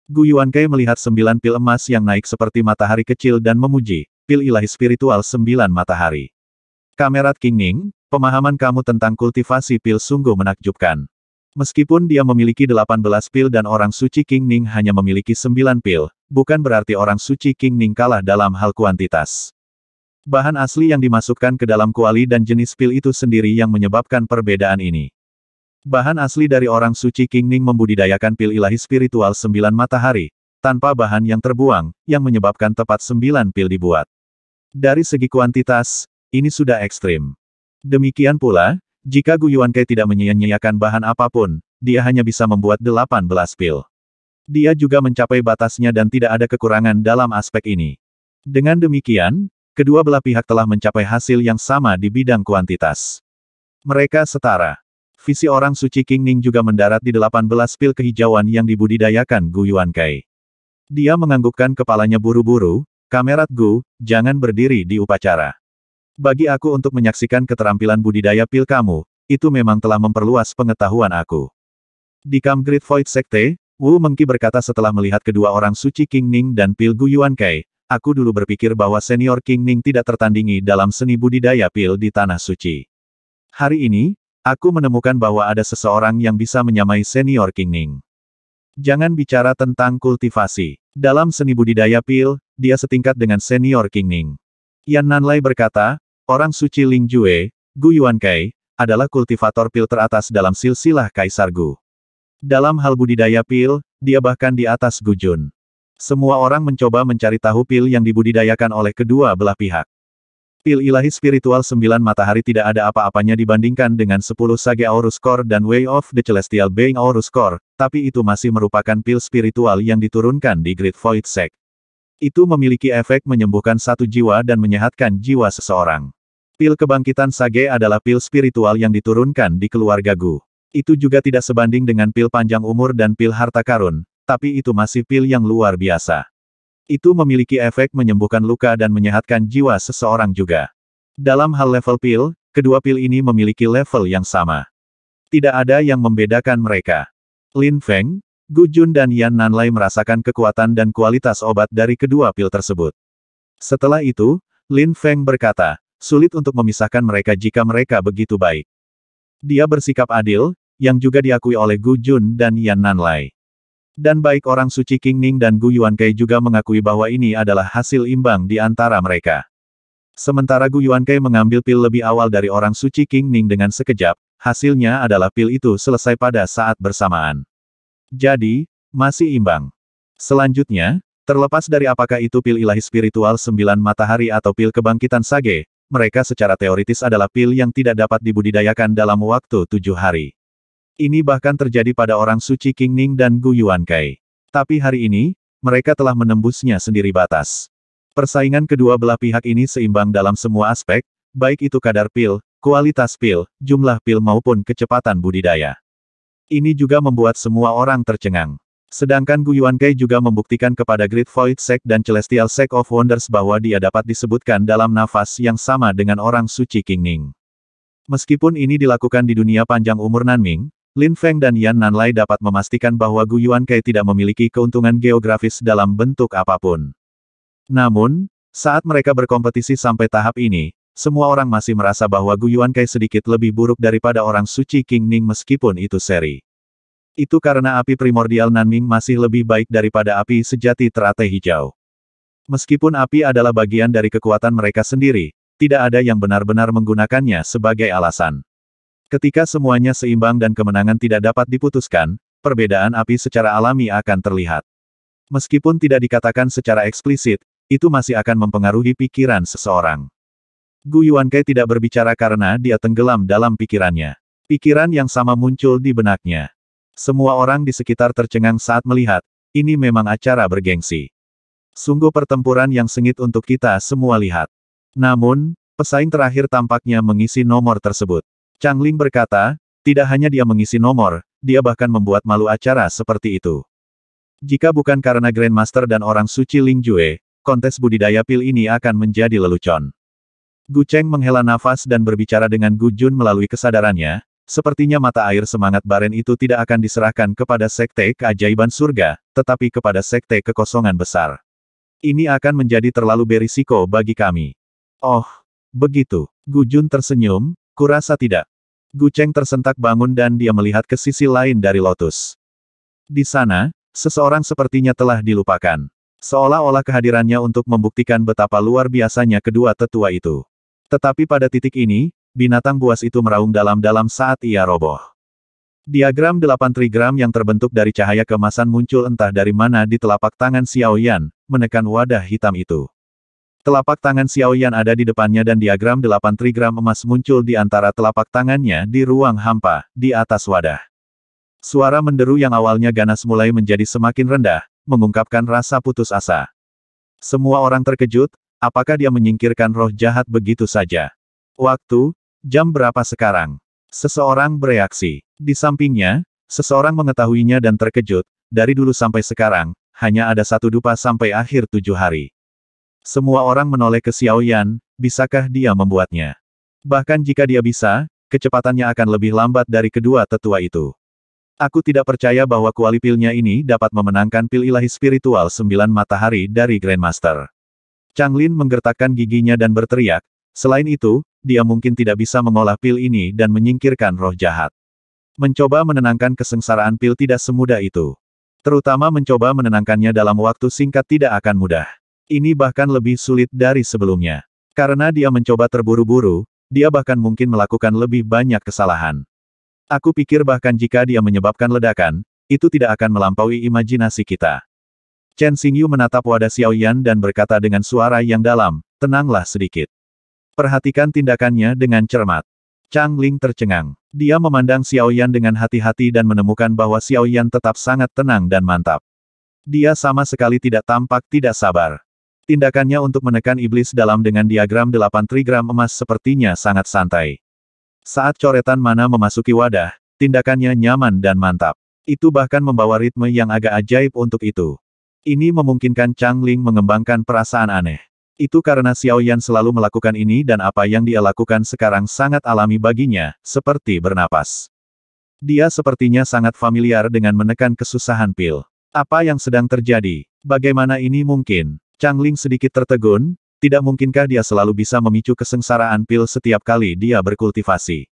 Gu Yuankai melihat sembilan pil emas yang naik seperti matahari kecil dan memuji, pil ilahi spiritual sembilan matahari. Kamerat King Ning, pemahaman kamu tentang kultivasi pil sungguh menakjubkan. Meskipun dia memiliki 18 pil dan orang suci King Ning hanya memiliki 9 pil, bukan berarti orang suci King Ning kalah dalam hal kuantitas. Bahan asli yang dimasukkan ke dalam kuali dan jenis pil itu sendiri yang menyebabkan perbedaan ini. Bahan asli dari orang suci King Ning membudidayakan pil ilahi spiritual sembilan matahari, tanpa bahan yang terbuang, yang menyebabkan tepat 9 pil dibuat. Dari segi kuantitas, ini sudah ekstrim. Demikian pula, jika Gu Kai tidak menyia-nyiakan bahan apapun, dia hanya bisa membuat 18 pil. Dia juga mencapai batasnya dan tidak ada kekurangan dalam aspek ini. Dengan demikian, kedua belah pihak telah mencapai hasil yang sama di bidang kuantitas. Mereka setara. Visi orang suci King Ning juga mendarat di 18 pil kehijauan yang dibudidayakan Gu Kai. Dia menganggukkan kepalanya buru-buru, kamerat Gu, jangan berdiri di upacara. Bagi aku untuk menyaksikan keterampilan budidaya pil kamu, itu memang telah memperluas pengetahuan aku. Di Kam Great Void Sekte, Wu Mengki berkata setelah melihat kedua orang suci King Ning dan pil Gu Yuan Kai, aku dulu berpikir bahwa senior King Ning tidak tertandingi dalam seni budidaya pil di Tanah Suci. Hari ini, aku menemukan bahwa ada seseorang yang bisa menyamai senior King Ning. Jangan bicara tentang kultivasi. Dalam seni budidaya pil, dia setingkat dengan senior King Ning. Yan Nanlai berkata, orang suci Ling Jue, Gu Yuan Kai, adalah kultivator pil teratas dalam silsilah Kaisar Gu. Dalam hal budidaya pil, dia bahkan di atas Gu Jun. Semua orang mencoba mencari tahu pil yang dibudidayakan oleh kedua belah pihak. Pil ilahi spiritual sembilan matahari tidak ada apa-apanya dibandingkan dengan sepuluh Sage Aurus Core dan Way of the Celestial Being Aurus Core, tapi itu masih merupakan pil spiritual yang diturunkan di Great Void Sect. Itu memiliki efek menyembuhkan satu jiwa dan menyehatkan jiwa seseorang. Pil kebangkitan Sage adalah pil spiritual yang diturunkan di keluarga Gu. Itu juga tidak sebanding dengan pil panjang umur dan pil harta karun, tapi itu masih pil yang luar biasa. Itu memiliki efek menyembuhkan luka dan menyehatkan jiwa seseorang juga. Dalam hal level pil, kedua pil ini memiliki level yang sama. Tidak ada yang membedakan mereka. Lin Feng, Gu Jun dan Yan Nanlai merasakan kekuatan dan kualitas obat dari kedua pil tersebut. Setelah itu, Lin Feng berkata, sulit untuk memisahkan mereka jika mereka begitu baik. Dia bersikap adil, yang juga diakui oleh Gu Jun dan Yan Nanlai. Dan baik orang suci King Ning dan Gu Yuankai juga mengakui bahwa ini adalah hasil imbang di antara mereka. Sementara Gu Yuankai mengambil pil lebih awal dari orang suci King Ning dengan sekejap, hasilnya adalah pil itu selesai pada saat bersamaan. Jadi, masih imbang. Selanjutnya, terlepas dari apakah itu pil ilahi spiritual sembilan matahari atau pil kebangkitan sage, mereka secara teoritis adalah pil yang tidak dapat dibudidayakan dalam waktu tujuh hari. Ini bahkan terjadi pada orang suci King Ning dan Gu Yuan Kai. Tapi hari ini, mereka telah menembusnya sendiri batas. Persaingan kedua belah pihak ini seimbang dalam semua aspek, baik itu kadar pil, kualitas pil, jumlah pil maupun kecepatan budidaya. Ini juga membuat semua orang tercengang. Sedangkan Guyuan Kai juga membuktikan kepada Great Void Sect dan Celestial Sect of Wonders bahwa dia dapat disebutkan dalam nafas yang sama dengan orang suci King Ning. Meskipun ini dilakukan di dunia panjang umur Nanming, Lin Feng dan Yan Nanlai dapat memastikan bahwa Guyuan Kai tidak memiliki keuntungan geografis dalam bentuk apapun. Namun, saat mereka berkompetisi sampai tahap ini, semua orang masih merasa bahwa Guyuan Kai sedikit lebih buruk daripada orang suci King Ning meskipun itu seri. Itu karena api primordial Nanming masih lebih baik daripada api sejati teratai hijau. Meskipun api adalah bagian dari kekuatan mereka sendiri, tidak ada yang benar-benar menggunakannya sebagai alasan. Ketika semuanya seimbang dan kemenangan tidak dapat diputuskan, perbedaan api secara alami akan terlihat. Meskipun tidak dikatakan secara eksplisit, itu masih akan mempengaruhi pikiran seseorang. Gu Ke tidak berbicara karena dia tenggelam dalam pikirannya. Pikiran yang sama muncul di benaknya. Semua orang di sekitar tercengang saat melihat, ini memang acara bergengsi. Sungguh pertempuran yang sengit untuk kita semua lihat. Namun, pesaing terakhir tampaknya mengisi nomor tersebut. Chang Ling berkata, tidak hanya dia mengisi nomor, dia bahkan membuat malu acara seperti itu. Jika bukan karena Grandmaster dan orang suci Ling Jue, kontes budidaya pil ini akan menjadi lelucon. Gu Cheng menghela nafas dan berbicara dengan Gu Jun melalui kesadarannya, sepertinya mata air semangat Baren itu tidak akan diserahkan kepada sekte keajaiban surga, tetapi kepada sekte kekosongan besar. Ini akan menjadi terlalu berisiko bagi kami. Oh, begitu. Gu Jun tersenyum, kurasa tidak. Gu Cheng tersentak bangun dan dia melihat ke sisi lain dari lotus. Di sana, seseorang sepertinya telah dilupakan. Seolah-olah kehadirannya untuk membuktikan betapa luar biasanya kedua tetua itu. Tetapi pada titik ini, binatang buas itu meraung dalam-dalam saat ia roboh. Diagram delapan trigram yang terbentuk dari cahaya kemasan muncul entah dari mana di telapak tangan Xiao Yan, menekan wadah hitam itu. Telapak tangan Xiao Yan ada di depannya dan diagram delapan trigram emas muncul di antara telapak tangannya di ruang hampa, di atas wadah. Suara menderu yang awalnya ganas mulai menjadi semakin rendah, mengungkapkan rasa putus asa. Semua orang terkejut, Apakah dia menyingkirkan roh jahat begitu saja? Waktu, jam berapa sekarang? Seseorang bereaksi. Di sampingnya, seseorang mengetahuinya dan terkejut, dari dulu sampai sekarang, hanya ada satu dupa sampai akhir tujuh hari. Semua orang menoleh ke Xiaoyan, bisakah dia membuatnya? Bahkan jika dia bisa, kecepatannya akan lebih lambat dari kedua tetua itu. Aku tidak percaya bahwa kuali pilnya ini dapat memenangkan pil ilahi spiritual sembilan matahari dari Grandmaster. Chang Lin menggertakkan giginya dan berteriak, selain itu, dia mungkin tidak bisa mengolah pil ini dan menyingkirkan roh jahat. Mencoba menenangkan kesengsaraan pil tidak semudah itu. Terutama mencoba menenangkannya dalam waktu singkat tidak akan mudah. Ini bahkan lebih sulit dari sebelumnya. Karena dia mencoba terburu-buru, dia bahkan mungkin melakukan lebih banyak kesalahan. Aku pikir bahkan jika dia menyebabkan ledakan, itu tidak akan melampaui imajinasi kita. Chen Xingyu menatap wadah Xiaoyan dan berkata dengan suara yang dalam, tenanglah sedikit. Perhatikan tindakannya dengan cermat. Chang Ling tercengang. Dia memandang Xiaoyan dengan hati-hati dan menemukan bahwa Xiaoyan tetap sangat tenang dan mantap. Dia sama sekali tidak tampak tidak sabar. Tindakannya untuk menekan iblis dalam dengan diagram delapan trigram emas sepertinya sangat santai. Saat coretan mana memasuki wadah, tindakannya nyaman dan mantap. Itu bahkan membawa ritme yang agak ajaib untuk itu. Ini memungkinkan Chang Ling mengembangkan perasaan aneh. Itu karena Xiao Yan selalu melakukan ini dan apa yang dia lakukan sekarang sangat alami baginya, seperti bernapas. Dia sepertinya sangat familiar dengan menekan kesusahan pil. Apa yang sedang terjadi? Bagaimana ini mungkin? Chang Ling sedikit tertegun, tidak mungkinkah dia selalu bisa memicu kesengsaraan pil setiap kali dia berkultivasi?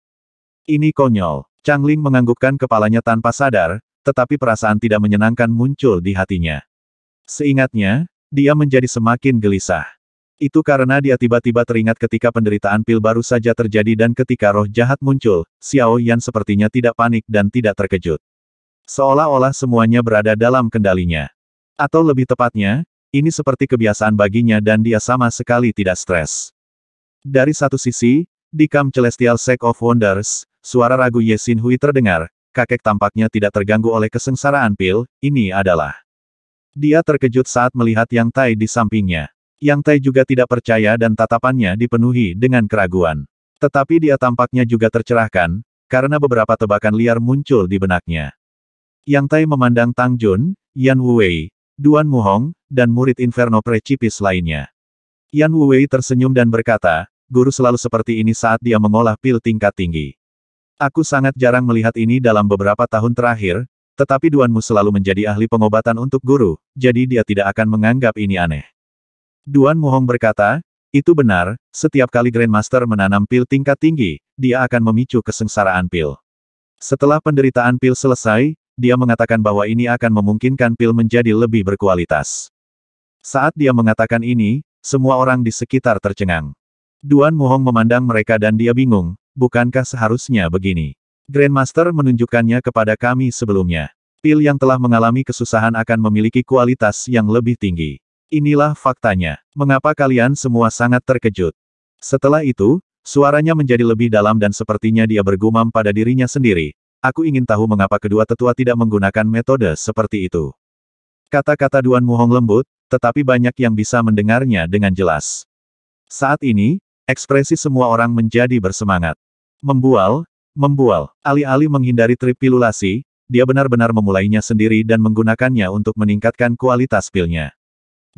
Ini konyol. Chang Ling menganggukkan kepalanya tanpa sadar, tetapi perasaan tidak menyenangkan muncul di hatinya. Seingatnya, dia menjadi semakin gelisah. Itu karena dia tiba-tiba teringat ketika penderitaan pil baru saja terjadi dan ketika roh jahat muncul, Xiao Yan sepertinya tidak panik dan tidak terkejut. Seolah-olah semuanya berada dalam kendalinya. Atau lebih tepatnya, ini seperti kebiasaan baginya dan dia sama sekali tidak stres. Dari satu sisi, di Kam Celestial Sect of Wonders, suara ragu Ye Xin Hui terdengar, kakek tampaknya tidak terganggu oleh kesengsaraan pil, ini adalah dia terkejut saat melihat Yang Tai di sampingnya. Yang Tai juga tidak percaya dan tatapannya dipenuhi dengan keraguan. Tetapi dia tampaknya juga tercerahkan, karena beberapa tebakan liar muncul di benaknya. Yang Tai memandang Tang Jun, Yan Wuwei, Duan Mu Hong, dan murid Inferno Precipis lainnya. Yan Wuwei tersenyum dan berkata, guru selalu seperti ini saat dia mengolah pil tingkat tinggi. Aku sangat jarang melihat ini dalam beberapa tahun terakhir, tetapi Duanmu selalu menjadi ahli pengobatan untuk guru, jadi dia tidak akan menganggap ini aneh. Duan Muhong berkata, itu benar, setiap kali Grandmaster menanam pil tingkat tinggi, dia akan memicu kesengsaraan pil. Setelah penderitaan pil selesai, dia mengatakan bahwa ini akan memungkinkan pil menjadi lebih berkualitas. Saat dia mengatakan ini, semua orang di sekitar tercengang. Duan Muhong memandang mereka dan dia bingung, bukankah seharusnya begini? Grandmaster menunjukkannya kepada kami sebelumnya. Pil yang telah mengalami kesusahan akan memiliki kualitas yang lebih tinggi. Inilah faktanya. Mengapa kalian semua sangat terkejut? Setelah itu, suaranya menjadi lebih dalam dan sepertinya dia bergumam pada dirinya sendiri. Aku ingin tahu mengapa kedua tetua tidak menggunakan metode seperti itu. Kata-kata Duan Muhong lembut, tetapi banyak yang bisa mendengarnya dengan jelas. Saat ini, ekspresi semua orang menjadi bersemangat. Membual, Membual. Alih-alih menghindari trip pilulasi, dia benar-benar memulainya sendiri dan menggunakannya untuk meningkatkan kualitas pilnya.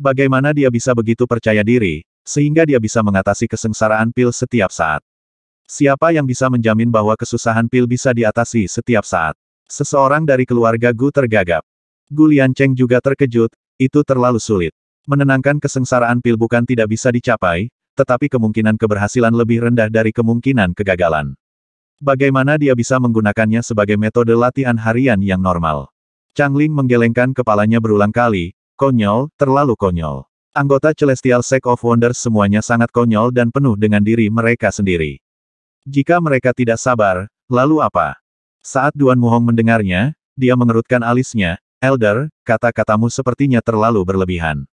Bagaimana dia bisa begitu percaya diri, sehingga dia bisa mengatasi kesengsaraan pil setiap saat. Siapa yang bisa menjamin bahwa kesusahan pil bisa diatasi setiap saat? Seseorang dari keluarga Gu tergagap. Gu Liancheng juga terkejut, itu terlalu sulit. Menenangkan kesengsaraan pil bukan tidak bisa dicapai, tetapi kemungkinan keberhasilan lebih rendah dari kemungkinan kegagalan. Bagaimana dia bisa menggunakannya sebagai metode latihan harian yang normal? Chang Ling menggelengkan kepalanya berulang kali, konyol, terlalu konyol. Anggota Celestial Sect of Wonders semuanya sangat konyol dan penuh dengan diri mereka sendiri. Jika mereka tidak sabar, lalu apa? Saat Duan Muhong mendengarnya, dia mengerutkan alisnya, Elder, kata-katamu sepertinya terlalu berlebihan.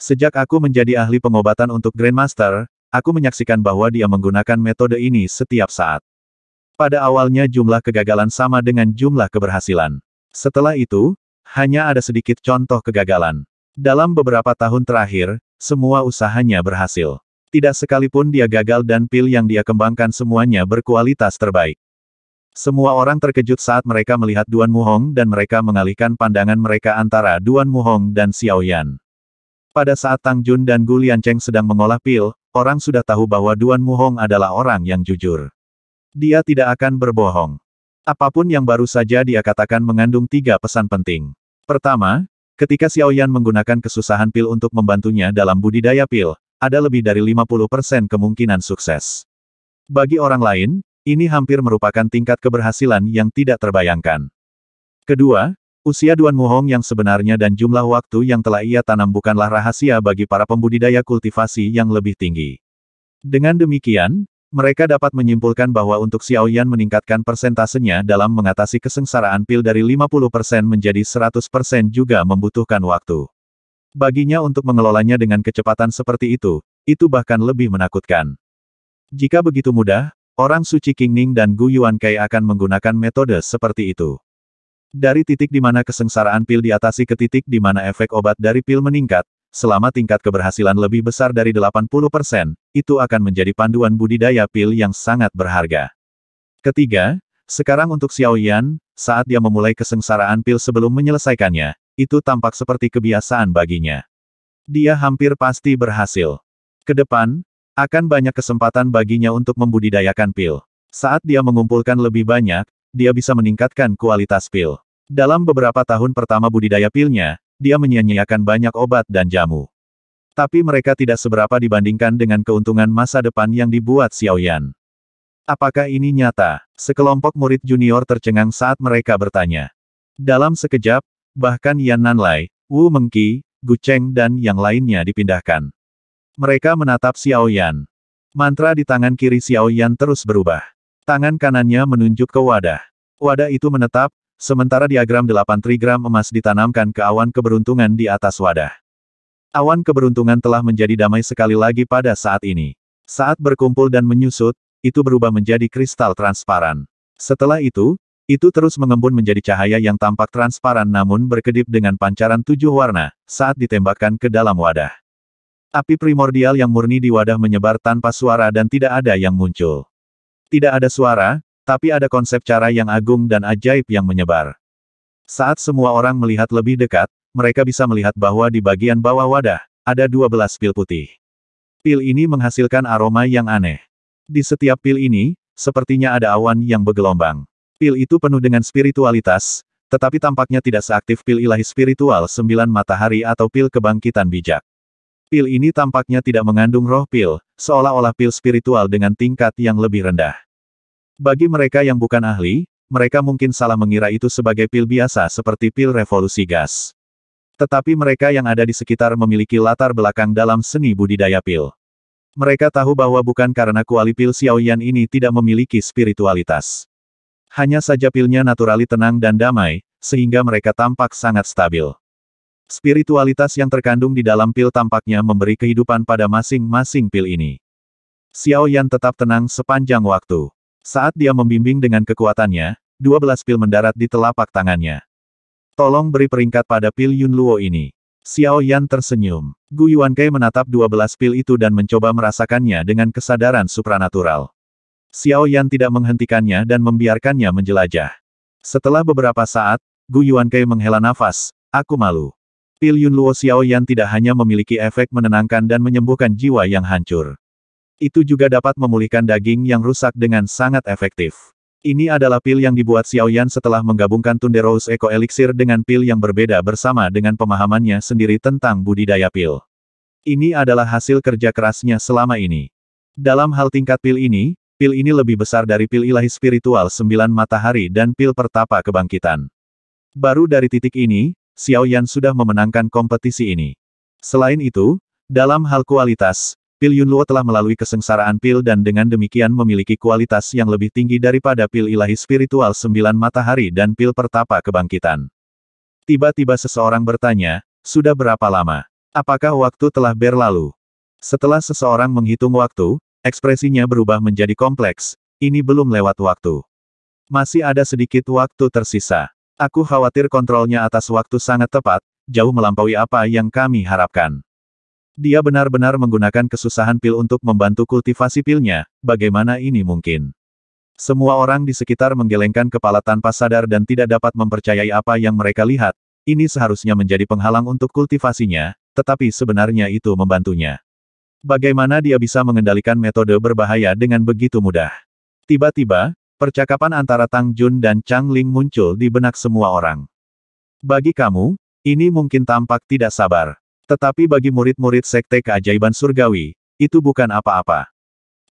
Sejak aku menjadi ahli pengobatan untuk Grandmaster, aku menyaksikan bahwa dia menggunakan metode ini setiap saat. Pada awalnya jumlah kegagalan sama dengan jumlah keberhasilan. Setelah itu, hanya ada sedikit contoh kegagalan. Dalam beberapa tahun terakhir, semua usahanya berhasil. Tidak sekalipun dia gagal dan pil yang dia kembangkan semuanya berkualitas terbaik. Semua orang terkejut saat mereka melihat Duan Muhong dan mereka mengalihkan pandangan mereka antara Duan Muhong dan Xiao Yan. Pada saat Tang Jun dan Gu Liancheng sedang mengolah pil, orang sudah tahu bahwa Duan Muhong adalah orang yang jujur. Dia tidak akan berbohong. Apapun yang baru saja dia katakan mengandung tiga pesan penting. Pertama, ketika Xiao Yan menggunakan kesusahan pil untuk membantunya dalam budidaya pil, ada lebih dari 50% kemungkinan sukses. Bagi orang lain, ini hampir merupakan tingkat keberhasilan yang tidak terbayangkan. Kedua, usia Duan Muhong yang sebenarnya dan jumlah waktu yang telah ia tanam bukanlah rahasia bagi para pembudidaya kultivasi yang lebih tinggi. Dengan demikian, mereka dapat menyimpulkan bahwa untuk Xiao Yan meningkatkan persentasenya dalam mengatasi kesengsaraan pil dari 50% menjadi 100% juga membutuhkan waktu. Baginya untuk mengelolanya dengan kecepatan seperti itu, itu bahkan lebih menakutkan. Jika begitu mudah, orang suci King Ning dan Gu Yuan Kai akan menggunakan metode seperti itu. Dari titik di mana kesengsaraan pil diatasi ke titik di mana efek obat dari pil meningkat, selama tingkat keberhasilan lebih besar dari 80%, itu akan menjadi panduan budidaya pil yang sangat berharga. Ketiga, sekarang untuk Xiao Yan, saat dia memulai kesengsaraan pil sebelum menyelesaikannya, itu tampak seperti kebiasaan baginya. Dia hampir pasti berhasil. Kedepan, akan banyak kesempatan baginya untuk membudidayakan pil. Saat dia mengumpulkan lebih banyak, dia bisa meningkatkan kualitas pil. Dalam beberapa tahun pertama budidaya pilnya, dia menyia-nyiakan banyak obat dan jamu. Tapi mereka tidak seberapa dibandingkan dengan keuntungan masa depan yang dibuat Xiao Yan. Apakah ini nyata? Sekelompok murid junior tercengang saat mereka bertanya. Dalam sekejap, bahkan Yan Nanlai, Wu Mengqi, Gu Cheng dan yang lainnya dipindahkan. Mereka menatap Xiao Yan. Mantra di tangan kiri Xiao Yan terus berubah. Tangan kanannya menunjuk ke wadah. Wadah itu menetap, Sementara diagram delapan trigram emas ditanamkan ke awan keberuntungan di atas wadah. Awan keberuntungan telah menjadi damai sekali lagi pada saat ini. Saat berkumpul dan menyusut, itu berubah menjadi kristal transparan. Setelah itu, itu terus mengembun menjadi cahaya yang tampak transparan namun berkedip dengan pancaran tujuh warna, saat ditembakkan ke dalam wadah. Api primordial yang murni di wadah menyebar tanpa suara dan tidak ada yang muncul. Tidak ada suara, tapi ada konsep cara yang agung dan ajaib yang menyebar. Saat semua orang melihat lebih dekat, mereka bisa melihat bahwa di bagian bawah wadah, ada 12 pil putih. Pil ini menghasilkan aroma yang aneh. Di setiap pil ini, sepertinya ada awan yang bergelombang. Pil itu penuh dengan spiritualitas, tetapi tampaknya tidak seaktif pil ilahi spiritual sembilan matahari atau pil kebangkitan bijak. Pil ini tampaknya tidak mengandung roh pil, seolah-olah pil spiritual dengan tingkat yang lebih rendah. Bagi mereka yang bukan ahli, mereka mungkin salah mengira itu sebagai pil biasa seperti pil revolusi gas. Tetapi mereka yang ada di sekitar memiliki latar belakang dalam seni budidaya pil. Mereka tahu bahwa bukan karena kuali pil Xiaoyan ini tidak memiliki spiritualitas. Hanya saja pilnya naturali tenang dan damai, sehingga mereka tampak sangat stabil. Spiritualitas yang terkandung di dalam pil tampaknya memberi kehidupan pada masing-masing pil ini. Xiaoyan tetap tenang sepanjang waktu. Saat dia membimbing dengan kekuatannya, 12 pil mendarat di telapak tangannya. Tolong beri peringkat pada pil Yunluo ini. Xiao Yan tersenyum. Gu Kai menatap 12 pil itu dan mencoba merasakannya dengan kesadaran supranatural. Xiao Yan tidak menghentikannya dan membiarkannya menjelajah. Setelah beberapa saat, Gu Kai menghela nafas, aku malu. Pil Yunluo Xiao Yan tidak hanya memiliki efek menenangkan dan menyembuhkan jiwa yang hancur. Itu juga dapat memulihkan daging yang rusak dengan sangat efektif. Ini adalah pil yang dibuat Xiao Yan setelah menggabungkan Tunderose Eco Elixir dengan pil yang berbeda bersama dengan pemahamannya sendiri tentang budidaya pil. Ini adalah hasil kerja kerasnya selama ini. Dalam hal tingkat pil ini, pil ini lebih besar dari pil ilahi spiritual sembilan matahari dan pil pertapa kebangkitan. Baru dari titik ini, Xiao Yan sudah memenangkan kompetisi ini. Selain itu, dalam hal kualitas, Pil Yunluo telah melalui kesengsaraan pil dan dengan demikian memiliki kualitas yang lebih tinggi daripada pil ilahi spiritual sembilan matahari dan pil pertapa kebangkitan. Tiba-tiba seseorang bertanya, sudah berapa lama? Apakah waktu telah berlalu? Setelah seseorang menghitung waktu, ekspresinya berubah menjadi kompleks, ini belum lewat waktu. Masih ada sedikit waktu tersisa. Aku khawatir kontrolnya atas waktu sangat tepat, jauh melampaui apa yang kami harapkan. Dia benar-benar menggunakan kesusahan pil untuk membantu kultivasi pilnya, bagaimana ini mungkin? Semua orang di sekitar menggelengkan kepala tanpa sadar dan tidak dapat mempercayai apa yang mereka lihat, ini seharusnya menjadi penghalang untuk kultivasinya, tetapi sebenarnya itu membantunya. Bagaimana dia bisa mengendalikan metode berbahaya dengan begitu mudah? Tiba-tiba, percakapan antara Tang Jun dan Chang Ling muncul di benak semua orang. Bagi kamu, ini mungkin tampak tidak sabar. Tetapi bagi murid-murid Sekte Keajaiban Surgawi, itu bukan apa-apa.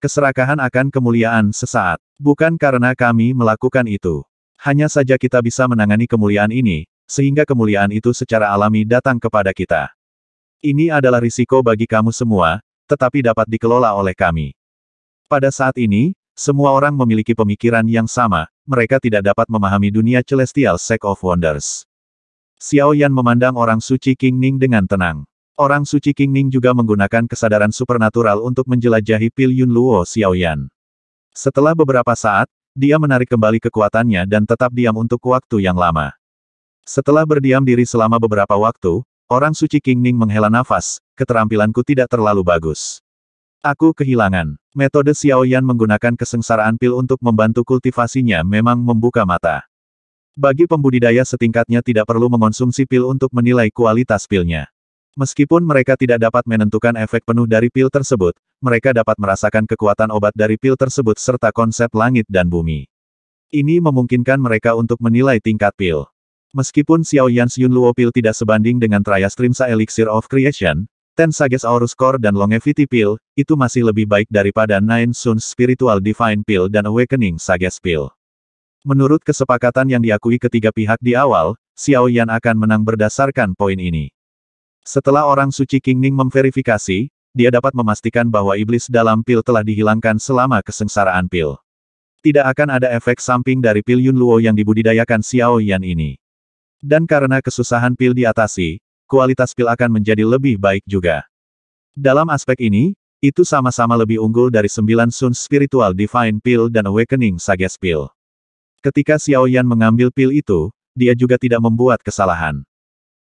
Keserakahan akan kemuliaan sesaat, bukan karena kami melakukan itu. Hanya saja kita bisa menangani kemuliaan ini, sehingga kemuliaan itu secara alami datang kepada kita. Ini adalah risiko bagi kamu semua, tetapi dapat dikelola oleh kami. Pada saat ini, semua orang memiliki pemikiran yang sama, mereka tidak dapat memahami dunia celestial Sect of Wonders. Xiao Yan memandang orang suci King Ning dengan tenang. Orang suci King Ning juga menggunakan kesadaran supernatural untuk menjelajahi Pil Yun Luo Xiao Yan. Setelah beberapa saat, dia menarik kembali kekuatannya dan tetap diam untuk waktu yang lama. Setelah berdiam diri selama beberapa waktu, orang suci King Ning menghela nafas, keterampilanku tidak terlalu bagus. Aku kehilangan. Metode Xiao Yan menggunakan kesengsaraan pil untuk membantu kultivasinya memang membuka mata. Bagi pembudidaya setingkatnya tidak perlu mengonsumsi pil untuk menilai kualitas pilnya. Meskipun mereka tidak dapat menentukan efek penuh dari pil tersebut, mereka dapat merasakan kekuatan obat dari pil tersebut serta konsep langit dan bumi. Ini memungkinkan mereka untuk menilai tingkat pil. Meskipun Xiao Yan's Yunluo pil tidak sebanding dengan Triastrimsa Elixir of Creation, Ten Sages Aurus Core dan Longevity pil, itu masih lebih baik daripada Nine Suns Spiritual Divine pil dan Awakening Sages pil. Menurut kesepakatan yang diakui ketiga pihak di awal, Xiao Yan akan menang berdasarkan poin ini. Setelah orang suci King Ning memverifikasi, dia dapat memastikan bahwa iblis dalam pil telah dihilangkan selama kesengsaraan pil. Tidak akan ada efek samping dari pil Yun Luo yang dibudidayakan Xiao Yan ini. Dan karena kesusahan pil diatasi, kualitas pil akan menjadi lebih baik juga. Dalam aspek ini, itu sama-sama lebih unggul dari sembilan Sun Spiritual Divine Pill dan Awakening Sages Pill. Ketika Xiao Yan mengambil pil itu, dia juga tidak membuat kesalahan.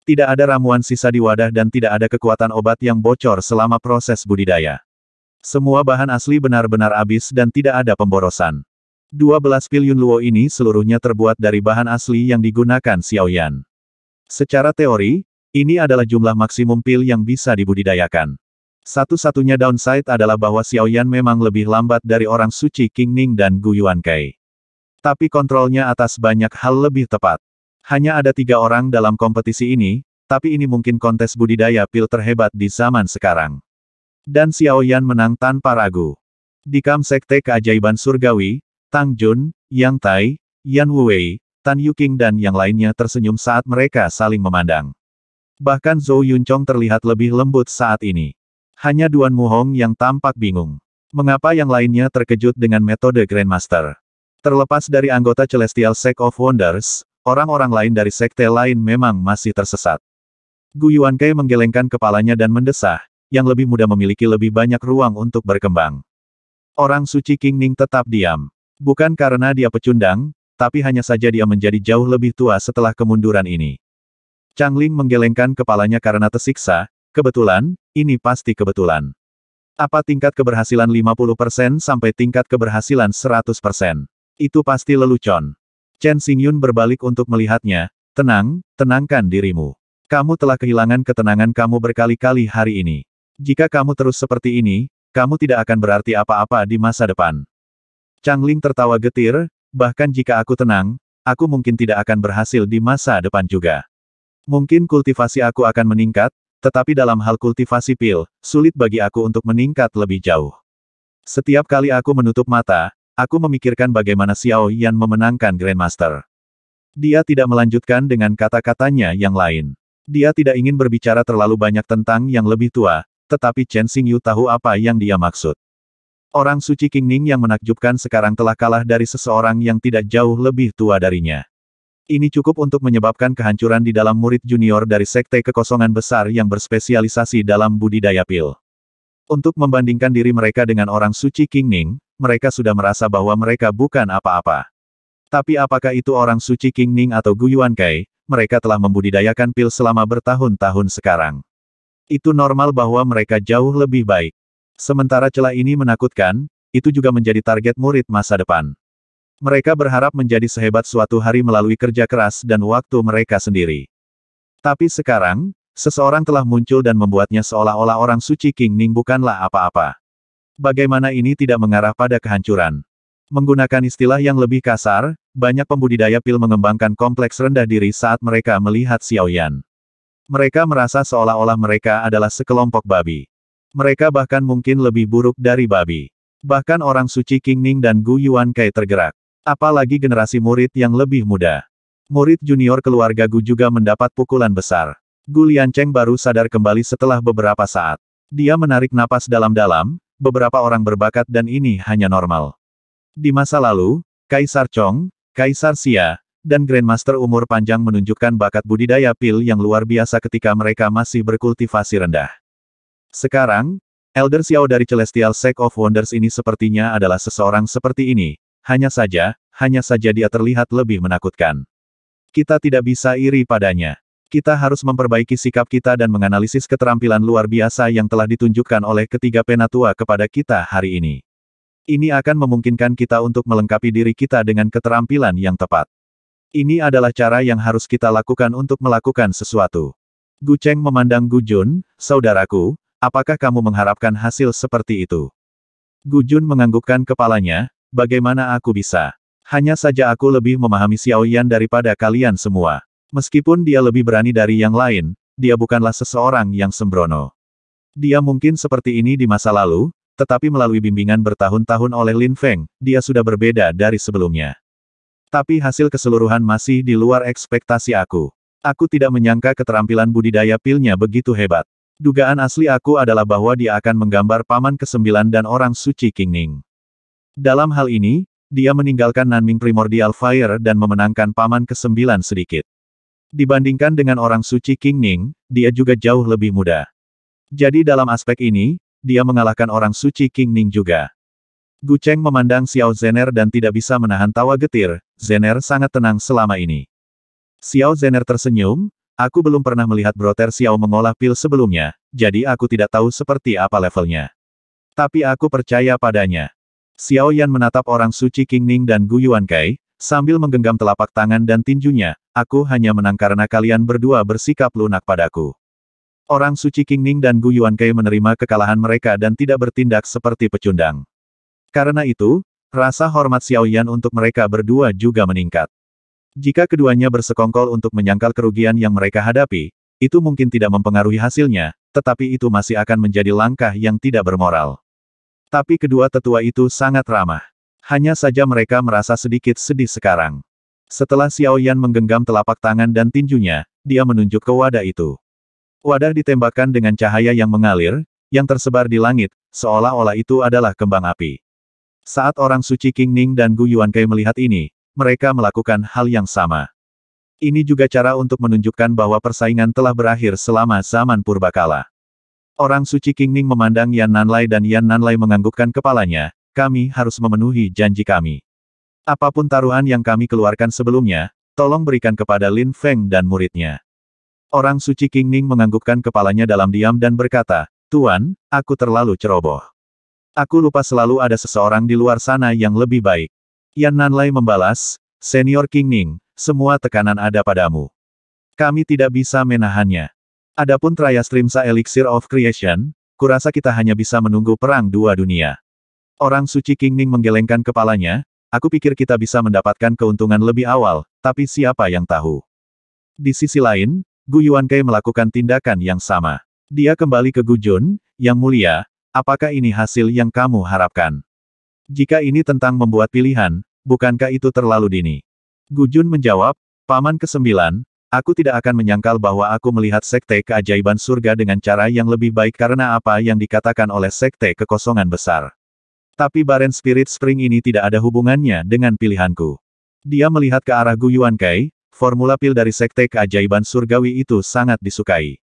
Tidak ada ramuan sisa di wadah dan tidak ada kekuatan obat yang bocor selama proses budidaya. Semua bahan asli benar-benar habis dan tidak ada pemborosan. 12 pil luo ini seluruhnya terbuat dari bahan asli yang digunakan Xiao Yan. Secara teori, ini adalah jumlah maksimum pil yang bisa dibudidayakan. Satu-satunya downside adalah bahwa Xiao Yan memang lebih lambat dari orang suci King Ning dan Gu Yuan Kai. Tapi kontrolnya atas banyak hal lebih tepat. Hanya ada tiga orang dalam kompetisi ini, tapi ini mungkin kontes budidaya pil terhebat di zaman sekarang. Dan Xiao Yan menang tanpa ragu. Di kam sekte keajaiban surgawi, Tang Jun, Yang Tai, Yan Wuwei, Tan Yuking dan yang lainnya tersenyum saat mereka saling memandang. Bahkan Zhou Yuncong terlihat lebih lembut saat ini. Hanya Duan Muhong yang tampak bingung. Mengapa yang lainnya terkejut dengan metode Grandmaster? Terlepas dari anggota Celestial Sect of Wonders, orang-orang lain dari sekte lain memang masih tersesat. Gu Kai menggelengkan kepalanya dan mendesah, yang lebih muda memiliki lebih banyak ruang untuk berkembang. Orang suci King Ning tetap diam. Bukan karena dia pecundang, tapi hanya saja dia menjadi jauh lebih tua setelah kemunduran ini. Chang Ling menggelengkan kepalanya karena tersiksa, kebetulan, ini pasti kebetulan. Apa tingkat keberhasilan 50% sampai tingkat keberhasilan 100%? Itu pasti lelucon. Chen Xingyun berbalik untuk melihatnya, tenang, tenangkan dirimu. Kamu telah kehilangan ketenangan kamu berkali-kali hari ini. Jika kamu terus seperti ini, kamu tidak akan berarti apa-apa di masa depan. Chang Ling tertawa getir, bahkan jika aku tenang, aku mungkin tidak akan berhasil di masa depan juga. Mungkin kultivasi aku akan meningkat, tetapi dalam hal kultivasi pil, sulit bagi aku untuk meningkat lebih jauh. Setiap kali aku menutup mata, Aku memikirkan bagaimana Xiao Yan memenangkan Grandmaster. Dia tidak melanjutkan dengan kata-katanya yang lain. Dia tidak ingin berbicara terlalu banyak tentang yang lebih tua, tetapi Chen Xingyu tahu apa yang dia maksud. Orang suci King Ning yang menakjubkan sekarang telah kalah dari seseorang yang tidak jauh lebih tua darinya. Ini cukup untuk menyebabkan kehancuran di dalam murid junior dari sekte kekosongan besar yang berspesialisasi dalam budidaya pil. Untuk membandingkan diri mereka dengan orang suci King Ning mereka sudah merasa bahwa mereka bukan apa-apa. Tapi apakah itu orang suci King Ning atau Guyuan Kai, mereka telah membudidayakan pil selama bertahun-tahun sekarang. Itu normal bahwa mereka jauh lebih baik. Sementara celah ini menakutkan, itu juga menjadi target murid masa depan. Mereka berharap menjadi sehebat suatu hari melalui kerja keras dan waktu mereka sendiri. Tapi sekarang, seseorang telah muncul dan membuatnya seolah-olah orang suci King Ning bukanlah apa-apa. Bagaimana ini tidak mengarah pada kehancuran? Menggunakan istilah yang lebih kasar, banyak pembudidaya pil mengembangkan kompleks rendah diri saat mereka melihat Xiaoyan. Mereka merasa seolah-olah mereka adalah sekelompok babi. Mereka bahkan mungkin lebih buruk dari babi. Bahkan orang suci King Ning dan Gu Yuan Kai tergerak. Apalagi generasi murid yang lebih muda. Murid junior keluarga Gu juga mendapat pukulan besar. Gu Liancheng baru sadar kembali setelah beberapa saat. Dia menarik napas dalam-dalam, beberapa orang berbakat dan ini hanya normal. Di masa lalu, Kaisar Chong, Kaisar Xia, dan Grandmaster umur panjang menunjukkan bakat budidaya pil yang luar biasa ketika mereka masih berkultivasi rendah. Sekarang, Elder Xiao dari Celestial Sect of Wonders ini sepertinya adalah seseorang seperti ini, hanya saja, hanya saja dia terlihat lebih menakutkan. Kita tidak bisa iri padanya. Kita harus memperbaiki sikap kita dan menganalisis keterampilan luar biasa yang telah ditunjukkan oleh ketiga penatua kepada kita hari ini. Ini akan memungkinkan kita untuk melengkapi diri kita dengan keterampilan yang tepat. Ini adalah cara yang harus kita lakukan untuk melakukan sesuatu. Gu Cheng memandang Gu Jun, saudaraku, apakah kamu mengharapkan hasil seperti itu? Gu Jun menganggukkan kepalanya, bagaimana aku bisa? Hanya saja aku lebih memahami Xiao Yan daripada kalian semua. Meskipun dia lebih berani dari yang lain, dia bukanlah seseorang yang sembrono. Dia mungkin seperti ini di masa lalu, tetapi melalui bimbingan bertahun-tahun oleh Lin Feng, dia sudah berbeda dari sebelumnya. Tapi hasil keseluruhan masih di luar ekspektasi aku. Aku tidak menyangka keterampilan budidaya pilnya begitu hebat. Dugaan asli aku adalah bahwa dia akan menggambar paman kesembilan dan orang suci King Ning. Dalam hal ini, dia meninggalkan Nanming Primordial Fire dan memenangkan paman kesembilan sedikit. Dibandingkan dengan orang suci King Ning, dia juga jauh lebih muda. Jadi dalam aspek ini, dia mengalahkan orang suci King Ning juga. Gu Cheng memandang Xiao Zener dan tidak bisa menahan tawa getir, Zener sangat tenang selama ini. Xiao Zener tersenyum, aku belum pernah melihat Broter Xiao mengolah pil sebelumnya, jadi aku tidak tahu seperti apa levelnya. Tapi aku percaya padanya. Xiao Yan menatap orang suci King Ning dan Gu Yuan Kai, Sambil menggenggam telapak tangan dan tinjunya, aku hanya menang karena kalian berdua bersikap lunak padaku. Orang suci King Ning dan Gu Kei menerima kekalahan mereka dan tidak bertindak seperti pecundang. Karena itu, rasa hormat Xiao Yan untuk mereka berdua juga meningkat. Jika keduanya bersekongkol untuk menyangkal kerugian yang mereka hadapi, itu mungkin tidak mempengaruhi hasilnya, tetapi itu masih akan menjadi langkah yang tidak bermoral. Tapi kedua tetua itu sangat ramah. Hanya saja mereka merasa sedikit sedih sekarang. Setelah Xiao Yan menggenggam telapak tangan dan tinjunya, dia menunjuk ke wadah itu. Wadah ditembakkan dengan cahaya yang mengalir, yang tersebar di langit, seolah-olah itu adalah kembang api. Saat orang suci King Ning dan Gu Yuan Kai melihat ini, mereka melakukan hal yang sama. Ini juga cara untuk menunjukkan bahwa persaingan telah berakhir selama zaman purbakala. Orang suci King Ning memandang Yan Nanlai dan Yan Nanlai menganggukkan kepalanya, kami harus memenuhi janji kami. Apapun taruhan yang kami keluarkan sebelumnya, tolong berikan kepada Lin Feng dan muridnya. Orang suci King Ning menganggukkan kepalanya dalam diam dan berkata, Tuan, aku terlalu ceroboh. Aku lupa selalu ada seseorang di luar sana yang lebih baik. Yan Nanlai membalas, Senior King Ning, semua tekanan ada padamu. Kami tidak bisa menahannya. Adapun Triastrimsa Elixir of Creation, kurasa kita hanya bisa menunggu perang dua dunia. Orang suci King Ning menggelengkan kepalanya, aku pikir kita bisa mendapatkan keuntungan lebih awal, tapi siapa yang tahu. Di sisi lain, Gu Yuan Kai melakukan tindakan yang sama. Dia kembali ke Gu Jun, yang mulia, apakah ini hasil yang kamu harapkan? Jika ini tentang membuat pilihan, bukankah itu terlalu dini? Gu Jun menjawab, Paman ke-9, aku tidak akan menyangkal bahwa aku melihat sekte keajaiban surga dengan cara yang lebih baik karena apa yang dikatakan oleh sekte kekosongan besar. Tapi Baren Spirit Spring ini tidak ada hubungannya dengan pilihanku. Dia melihat ke arah Gu Yuan Kai, formula pil dari Sekte Keajaiban Surgawi itu sangat disukai.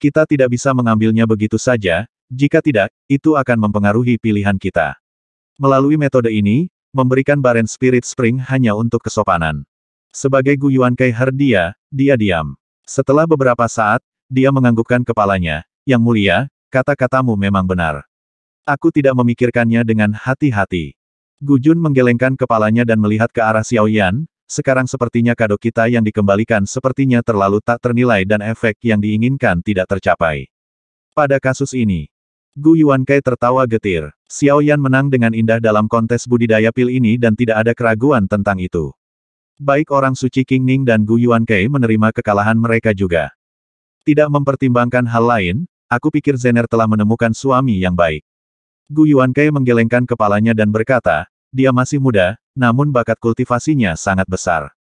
Kita tidak bisa mengambilnya begitu saja, jika tidak, itu akan mempengaruhi pilihan kita. Melalui metode ini, memberikan Baren Spirit Spring hanya untuk kesopanan. Sebagai Gu Yuan Kai Herdia, dia diam. Setelah beberapa saat, dia menganggukkan kepalanya, Yang mulia, kata-katamu memang benar. Aku tidak memikirkannya dengan hati-hati. Gu Jun menggelengkan kepalanya dan melihat ke arah Xiao Yan. sekarang sepertinya kado kita yang dikembalikan sepertinya terlalu tak ternilai dan efek yang diinginkan tidak tercapai. Pada kasus ini, Gu Yuankai tertawa getir. Xiao Yan menang dengan indah dalam kontes budidaya pil ini dan tidak ada keraguan tentang itu. Baik orang suci King Ning dan Gu Yuankai menerima kekalahan mereka juga. Tidak mempertimbangkan hal lain, aku pikir Zener telah menemukan suami yang baik. Gu Yuankai menggelengkan kepalanya dan berkata, dia masih muda, namun bakat kultivasinya sangat besar.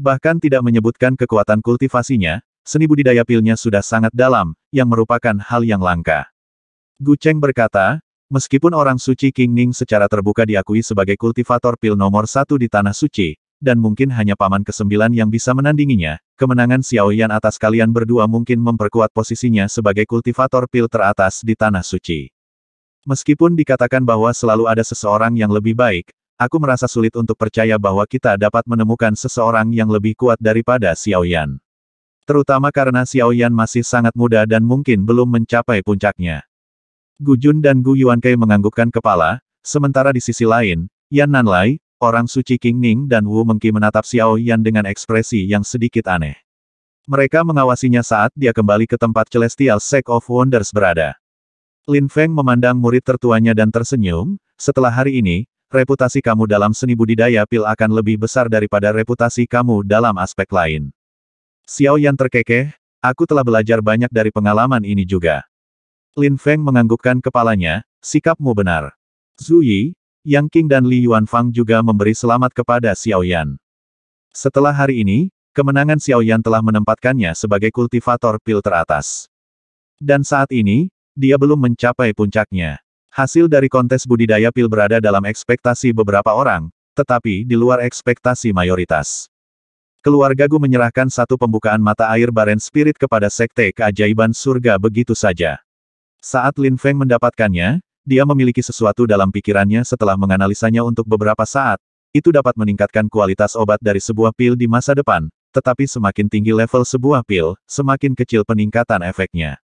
Bahkan tidak menyebutkan kekuatan kultivasinya, seni budidaya pilnya sudah sangat dalam, yang merupakan hal yang langka. Gu Cheng berkata, meskipun orang suci King Ning secara terbuka diakui sebagai kultivator pil nomor satu di Tanah Suci, dan mungkin hanya paman kesembilan yang bisa menandinginya, kemenangan Xiao Yan atas kalian berdua mungkin memperkuat posisinya sebagai kultivator pil teratas di Tanah Suci. Meskipun dikatakan bahwa selalu ada seseorang yang lebih baik, aku merasa sulit untuk percaya bahwa kita dapat menemukan seseorang yang lebih kuat daripada Xiao Yan. Terutama karena Xiao Yan masih sangat muda dan mungkin belum mencapai puncaknya. Gu Jun dan Gu Yuankai menganggukkan kepala, sementara di sisi lain, Yan Nanlai, orang suci King Ning dan Wu Mengqi menatap Xiao Yan dengan ekspresi yang sedikit aneh. Mereka mengawasinya saat dia kembali ke tempat Celestial Sect of Wonders berada. Lin Feng memandang murid tertuanya dan tersenyum, setelah hari ini, reputasi kamu dalam seni budidaya pil akan lebih besar daripada reputasi kamu dalam aspek lain. Xiao Yan terkekeh, aku telah belajar banyak dari pengalaman ini juga. Lin Feng menganggukkan kepalanya, sikapmu benar. Zhu Yi, Yang King dan Li Yuanfang juga memberi selamat kepada Xiao Yan. Setelah hari ini, kemenangan Xiao Yan telah menempatkannya sebagai kultivator pil teratas. Dan saat ini, dia belum mencapai puncaknya. Hasil dari kontes budidaya pil berada dalam ekspektasi beberapa orang, tetapi di luar ekspektasi mayoritas. Keluarga Gu menyerahkan satu pembukaan mata air Baren Spirit kepada Sekte Keajaiban Surga begitu saja. Saat Lin Feng mendapatkannya, dia memiliki sesuatu dalam pikirannya setelah menganalisanya untuk beberapa saat, itu dapat meningkatkan kualitas obat dari sebuah pil di masa depan, tetapi semakin tinggi level sebuah pil, semakin kecil peningkatan efeknya.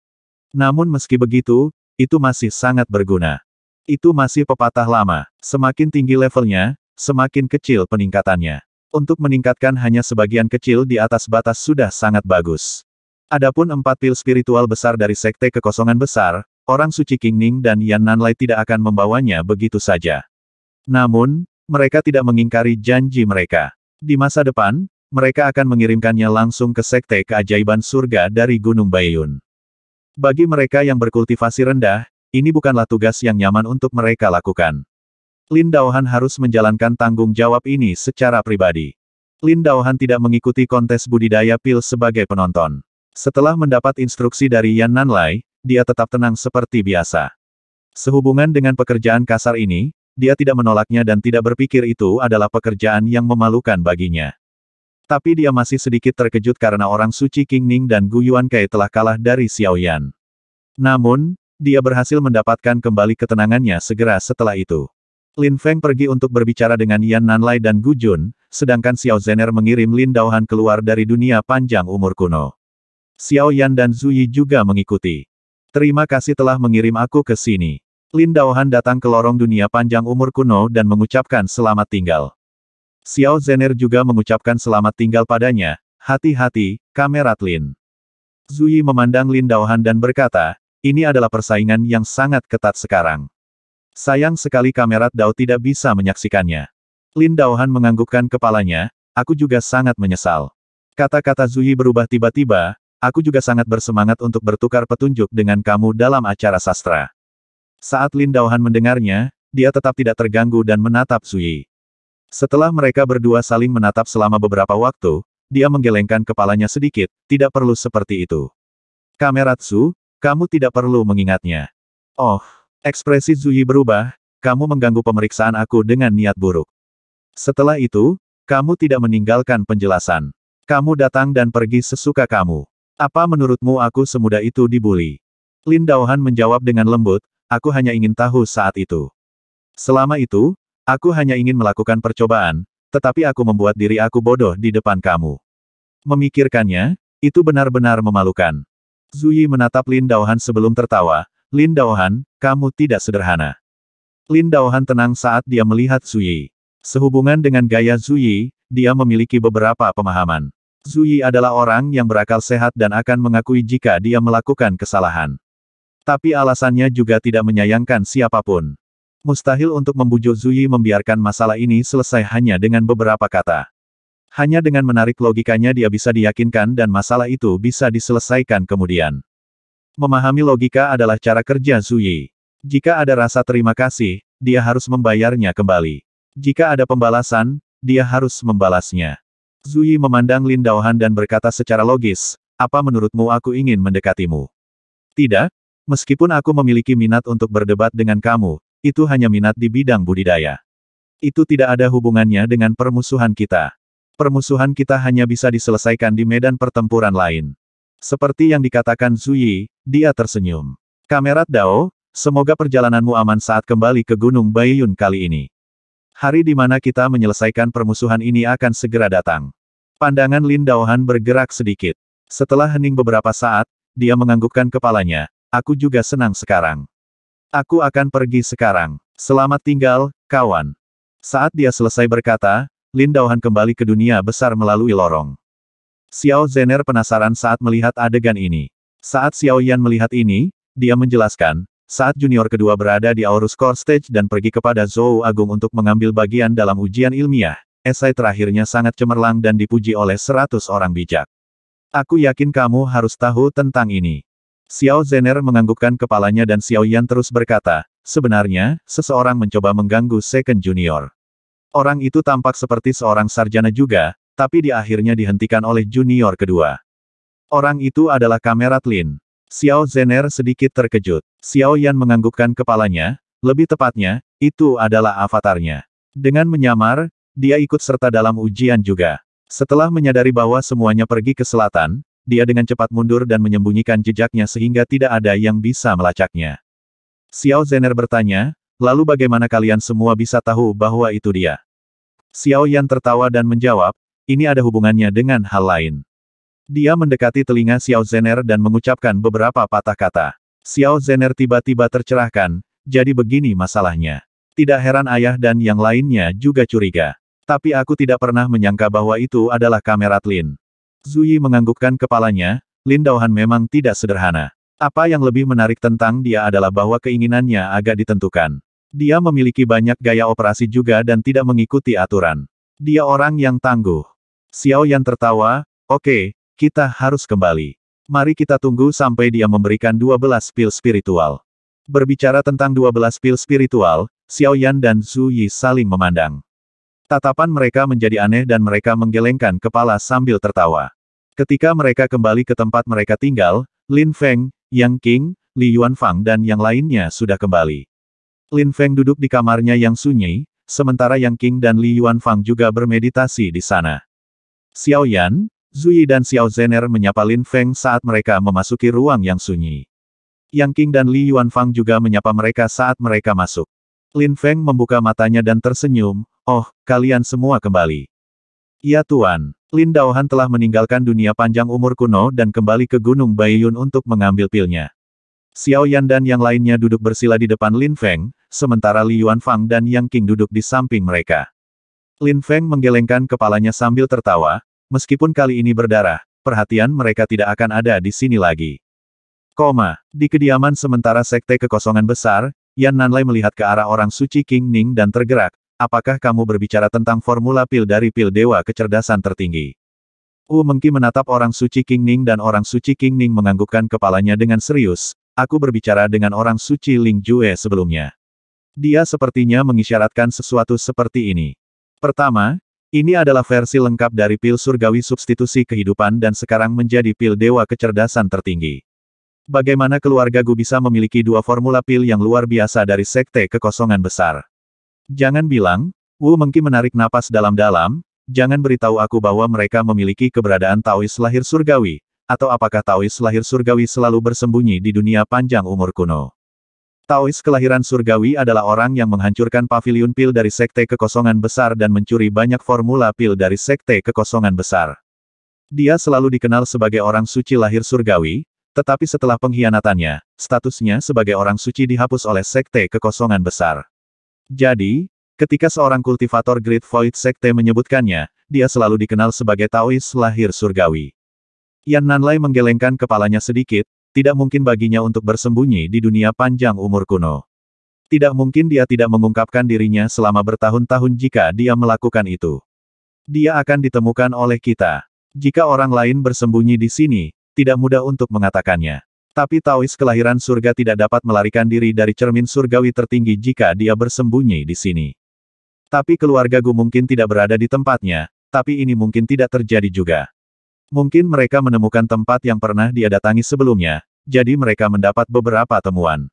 Namun meski begitu, itu masih sangat berguna. Itu masih pepatah lama, semakin tinggi levelnya, semakin kecil peningkatannya. Untuk meningkatkan hanya sebagian kecil di atas batas sudah sangat bagus. Adapun empat pil spiritual besar dari sekte kekosongan besar, orang suci King Ning dan Yan Nanlai tidak akan membawanya begitu saja. Namun, mereka tidak mengingkari janji mereka. Di masa depan, mereka akan mengirimkannya langsung ke sekte keajaiban surga dari Gunung Bayun. Bagi mereka yang berkultivasi rendah, ini bukanlah tugas yang nyaman untuk mereka lakukan. Lin Daohan harus menjalankan tanggung jawab ini secara pribadi. Lin Daohan tidak mengikuti kontes budidaya pil sebagai penonton. Setelah mendapat instruksi dari Yan Nanlai, dia tetap tenang seperti biasa. Sehubungan dengan pekerjaan kasar ini, dia tidak menolaknya dan tidak berpikir itu adalah pekerjaan yang memalukan baginya. Tapi dia masih sedikit terkejut karena orang suci King Ning dan Gu Yuan Kai telah kalah dari Xiao Yan. Namun, dia berhasil mendapatkan kembali ketenangannya segera setelah itu. Lin Feng pergi untuk berbicara dengan Yan Nanlai dan Gu Jun, sedangkan Xiao Zener mengirim Lin Daohan keluar dari dunia panjang umur kuno. Xiao Yan dan Zuyi juga mengikuti. Terima kasih telah mengirim aku ke sini. Lin Daohan datang ke lorong dunia panjang umur kuno dan mengucapkan selamat tinggal. Xiao Zener juga mengucapkan selamat tinggal padanya, hati-hati, kamerat Lin. Zui memandang Lin Daohan dan berkata, ini adalah persaingan yang sangat ketat sekarang. Sayang sekali kamerat Dao tidak bisa menyaksikannya. Lin Daohan menganggukkan kepalanya, aku juga sangat menyesal. Kata-kata Zui berubah tiba-tiba, aku juga sangat bersemangat untuk bertukar petunjuk dengan kamu dalam acara sastra. Saat Lin Daohan mendengarnya, dia tetap tidak terganggu dan menatap Zui. Setelah mereka berdua saling menatap selama beberapa waktu, dia menggelengkan kepalanya sedikit, tidak perlu seperti itu. Kameratsu, kamu tidak perlu mengingatnya. Oh, ekspresi Zuyi berubah, kamu mengganggu pemeriksaan aku dengan niat buruk. Setelah itu, kamu tidak meninggalkan penjelasan. Kamu datang dan pergi sesuka kamu. Apa menurutmu aku semudah itu dibully? Lin Dauhan menjawab dengan lembut, aku hanya ingin tahu saat itu. Selama itu, Aku hanya ingin melakukan percobaan, tetapi aku membuat diri aku bodoh di depan kamu. Memikirkannya, itu benar-benar memalukan. Zuyi menatap Lin Daohan sebelum tertawa. Lin Daohan, kamu tidak sederhana. Lin Daohan tenang saat dia melihat Zuyi. Sehubungan dengan gaya Zuyi, dia memiliki beberapa pemahaman. Zuyi adalah orang yang berakal sehat dan akan mengakui jika dia melakukan kesalahan. Tapi alasannya juga tidak menyayangkan siapapun. Mustahil untuk membujuk Zuyi membiarkan masalah ini selesai hanya dengan beberapa kata. Hanya dengan menarik logikanya dia bisa diyakinkan dan masalah itu bisa diselesaikan kemudian. Memahami logika adalah cara kerja Zuyi. Jika ada rasa terima kasih, dia harus membayarnya kembali. Jika ada pembalasan, dia harus membalasnya. Zuyi memandang Lin Daohan dan berkata secara logis, apa menurutmu aku ingin mendekatimu? Tidak, meskipun aku memiliki minat untuk berdebat dengan kamu, itu hanya minat di bidang budidaya. Itu tidak ada hubungannya dengan permusuhan kita. Permusuhan kita hanya bisa diselesaikan di medan pertempuran lain. Seperti yang dikatakan Zuyi, dia tersenyum. Kamerat Dao, semoga perjalananmu aman saat kembali ke Gunung Baiyun kali ini. Hari di mana kita menyelesaikan permusuhan ini akan segera datang. Pandangan Lin Daohan bergerak sedikit. Setelah hening beberapa saat, dia menganggukkan kepalanya. Aku juga senang sekarang. Aku akan pergi sekarang. Selamat tinggal, kawan. Saat dia selesai berkata, Lin Dauhan kembali ke dunia besar melalui lorong. Xiao Zener penasaran saat melihat adegan ini. Saat Xiao Yan melihat ini, dia menjelaskan, saat junior kedua berada di Aurus Core Stage dan pergi kepada Zhou Agung untuk mengambil bagian dalam ujian ilmiah, esai terakhirnya sangat cemerlang dan dipuji oleh seratus orang bijak. Aku yakin kamu harus tahu tentang ini. Xiao Zener menganggukkan kepalanya dan Xiao Yan terus berkata, sebenarnya, seseorang mencoba mengganggu Second Junior. Orang itu tampak seperti seorang sarjana juga, tapi di akhirnya dihentikan oleh junior kedua. Orang itu adalah Kamerat Lin. Xiao Zener sedikit terkejut. Xiao Yan menganggukkan kepalanya, lebih tepatnya, itu adalah avatarnya. Dengan menyamar, dia ikut serta dalam ujian juga. Setelah menyadari bahwa semuanya pergi ke selatan, dia dengan cepat mundur dan menyembunyikan jejaknya sehingga tidak ada yang bisa melacaknya. Xiao Zener bertanya, lalu bagaimana kalian semua bisa tahu bahwa itu dia? Xiao Yan tertawa dan menjawab, ini ada hubungannya dengan hal lain. Dia mendekati telinga Xiao Zener dan mengucapkan beberapa patah kata. Xiao Zener tiba-tiba tercerahkan, jadi begini masalahnya. Tidak heran ayah dan yang lainnya juga curiga. Tapi aku tidak pernah menyangka bahwa itu adalah kamera Tlin. Zuyi menganggukkan kepalanya, Lin Dauhan memang tidak sederhana. Apa yang lebih menarik tentang dia adalah bahwa keinginannya agak ditentukan. Dia memiliki banyak gaya operasi juga dan tidak mengikuti aturan. Dia orang yang tangguh. Xiao Yan tertawa, oke, okay, kita harus kembali. Mari kita tunggu sampai dia memberikan 12 pil spiritual. Berbicara tentang 12 pil spiritual, Xiao Yan dan Zhu Yi saling memandang. Tatapan mereka menjadi aneh dan mereka menggelengkan kepala sambil tertawa. Ketika mereka kembali ke tempat mereka tinggal, Lin Feng, Yang King, Li Yuanfang dan yang lainnya sudah kembali. Lin Feng duduk di kamarnya yang sunyi, sementara Yang King dan Li Yuanfang juga bermeditasi di sana. Xiao Yan, Zui dan Xiao Zener menyapa Lin Feng saat mereka memasuki ruang yang sunyi. Yang King dan Li Yuanfang juga menyapa mereka saat mereka masuk. Lin Feng membuka matanya dan tersenyum, Oh, kalian semua kembali. Ya Tuan, Lin Daohan telah meninggalkan dunia panjang umur kuno dan kembali ke Gunung Baiyun untuk mengambil pilnya. Xiao Yan dan yang lainnya duduk bersila di depan Lin Feng, sementara Li Yuanfang dan Yang King duduk di samping mereka. Lin Feng menggelengkan kepalanya sambil tertawa, meskipun kali ini berdarah, perhatian mereka tidak akan ada di sini lagi. Koma, di kediaman sementara Sekte Kekosongan Besar, Yan Nanlai melihat ke arah orang suci King Ning dan tergerak, apakah kamu berbicara tentang formula pil dari pil dewa kecerdasan tertinggi? Wu Mengki menatap orang suci King Ning dan orang suci King Ning menganggukkan kepalanya dengan serius, aku berbicara dengan orang suci Ling Jue sebelumnya. Dia sepertinya mengisyaratkan sesuatu seperti ini. Pertama, ini adalah versi lengkap dari pil surgawi substitusi kehidupan dan sekarang menjadi pil dewa kecerdasan tertinggi. Bagaimana keluarga Gu bisa memiliki dua formula pil yang luar biasa dari sekte kekosongan besar? Jangan bilang, Wu Mengki menarik napas dalam-dalam, jangan beritahu aku bahwa mereka memiliki keberadaan Taois lahir surgawi, atau apakah Taois lahir surgawi selalu bersembunyi di dunia panjang umur kuno. Taois kelahiran surgawi adalah orang yang menghancurkan pavilion pil dari sekte kekosongan besar dan mencuri banyak formula pil dari sekte kekosongan besar. Dia selalu dikenal sebagai orang suci lahir surgawi, tetapi setelah pengkhianatannya, statusnya sebagai orang suci dihapus oleh sekte kekosongan besar. Jadi, ketika seorang kultivator Great Void Sekte menyebutkannya, dia selalu dikenal sebagai Taois lahir surgawi. Yan Nanlai menggelengkan kepalanya sedikit, tidak mungkin baginya untuk bersembunyi di dunia panjang umur kuno. Tidak mungkin dia tidak mengungkapkan dirinya selama bertahun-tahun jika dia melakukan itu. Dia akan ditemukan oleh kita. Jika orang lain bersembunyi di sini, tidak mudah untuk mengatakannya. Tapi Taois kelahiran surga tidak dapat melarikan diri dari cermin surgawi tertinggi jika dia bersembunyi di sini. Tapi keluarga Gu mungkin tidak berada di tempatnya, tapi ini mungkin tidak terjadi juga. Mungkin mereka menemukan tempat yang pernah dia datangi sebelumnya, jadi mereka mendapat beberapa temuan.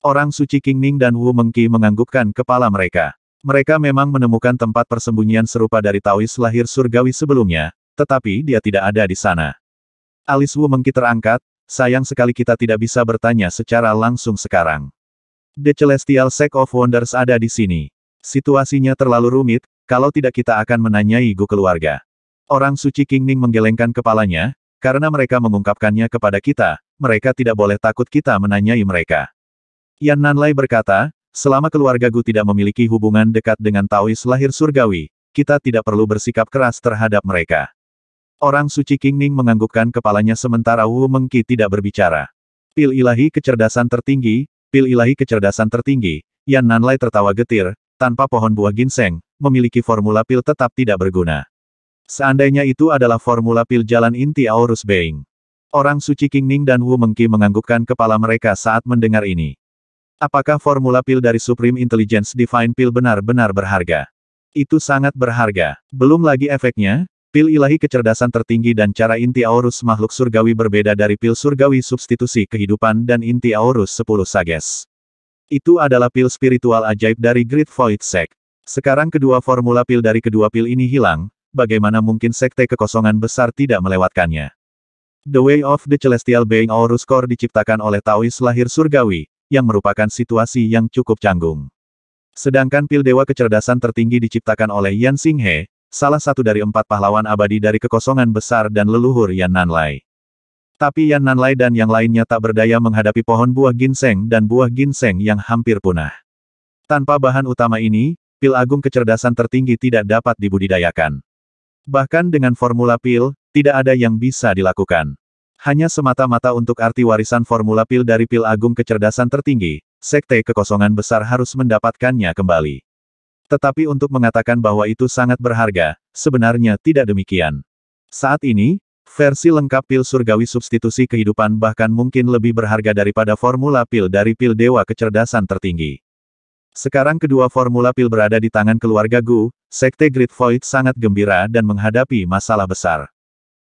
Orang suci King Ning dan Wu Mengqi menganggukkan kepala mereka. Mereka memang menemukan tempat persembunyian serupa dari Taois lahir surgawi sebelumnya, tetapi dia tidak ada di sana. Alis Wu Mengqi terangkat, sayang sekali kita tidak bisa bertanya secara langsung sekarang. The Celestial Sect of Wonders ada di sini. Situasinya terlalu rumit, kalau tidak kita akan menanyai Gu keluarga. Orang suci King Ning menggelengkan kepalanya, karena mereka mengungkapkannya kepada kita, mereka tidak boleh takut kita menanyai mereka. Yan Nanlai berkata, selama keluarga Gu tidak memiliki hubungan dekat dengan Taois lahir surgawi, kita tidak perlu bersikap keras terhadap mereka. Orang suci King Ning menganggukkan kepalanya sementara Wu Mengqi tidak berbicara. Pil ilahi kecerdasan tertinggi, pil ilahi kecerdasan tertinggi, Yan Nanlai tertawa getir, tanpa pohon buah ginseng, memiliki formula pil tetap tidak berguna. Seandainya itu adalah formula pil jalan inti Aorus Being. Orang suci King Ning dan Wu Mengqi menganggukkan kepala mereka saat mendengar ini. Apakah formula pil dari Supreme Intelligence Divine Pil benar-benar berharga? Itu sangat berharga. Belum lagi efeknya, Pil ilahi kecerdasan tertinggi dan cara inti aurus makhluk surgawi berbeda dari pil surgawi substitusi kehidupan dan inti aurus 10 Sages. Itu adalah pil spiritual ajaib dari Great Void Sect. Sekarang kedua formula pil dari kedua pil ini hilang, bagaimana mungkin sekte kekosongan besar tidak melewatkannya? The Way of the Celestial Being Aorus Core diciptakan oleh Taois lahir surgawi, yang merupakan situasi yang cukup canggung. Sedangkan pil dewa kecerdasan tertinggi diciptakan oleh Yan Singhe, salah satu dari empat pahlawan abadi dari kekosongan besar dan leluhur Yan Nanlai. Tapi Yan Nanlai dan yang lainnya tak berdaya menghadapi pohon buah ginseng dan buah ginseng yang hampir punah. Tanpa bahan utama ini, pil agung kecerdasan tertinggi tidak dapat dibudidayakan. Bahkan dengan formula pil, tidak ada yang bisa dilakukan. Hanya semata-mata untuk arti warisan formula pil dari pil agung kecerdasan tertinggi, sekte kekosongan besar harus mendapatkannya kembali. Tetapi untuk mengatakan bahwa itu sangat berharga, sebenarnya tidak demikian. Saat ini, versi lengkap pil surgawi substitusi kehidupan bahkan mungkin lebih berharga daripada formula pil dari pil dewa kecerdasan tertinggi. Sekarang kedua formula pil berada di tangan keluarga Gu, Sekte Great Void sangat gembira dan menghadapi masalah besar.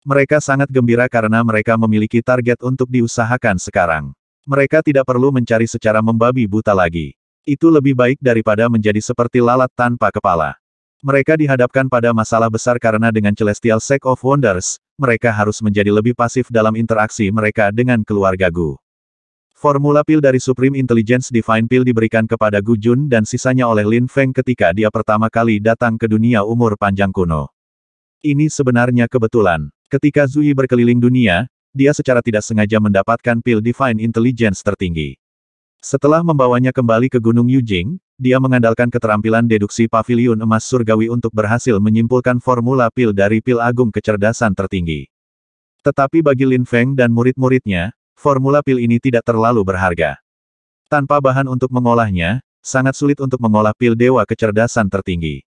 Mereka sangat gembira karena mereka memiliki target untuk diusahakan sekarang. Mereka tidak perlu mencari secara membabi buta lagi. Itu lebih baik daripada menjadi seperti lalat tanpa kepala. Mereka dihadapkan pada masalah besar karena dengan Celestial Sect of Wonders, mereka harus menjadi lebih pasif dalam interaksi mereka dengan keluarga Gu. Formula pil dari Supreme Intelligence Divine Pill diberikan kepada Gu Jun dan sisanya oleh Lin Feng ketika dia pertama kali datang ke dunia umur panjang kuno. Ini sebenarnya kebetulan. Ketika Zui berkeliling dunia, dia secara tidak sengaja mendapatkan pil Divine Intelligence tertinggi. Setelah membawanya kembali ke Gunung Yujing, dia mengandalkan keterampilan deduksi paviliun emas surgawi untuk berhasil menyimpulkan formula pil dari pil agung kecerdasan tertinggi. Tetapi bagi Lin Feng dan murid-muridnya, formula pil ini tidak terlalu berharga. Tanpa bahan untuk mengolahnya, sangat sulit untuk mengolah pil dewa kecerdasan tertinggi.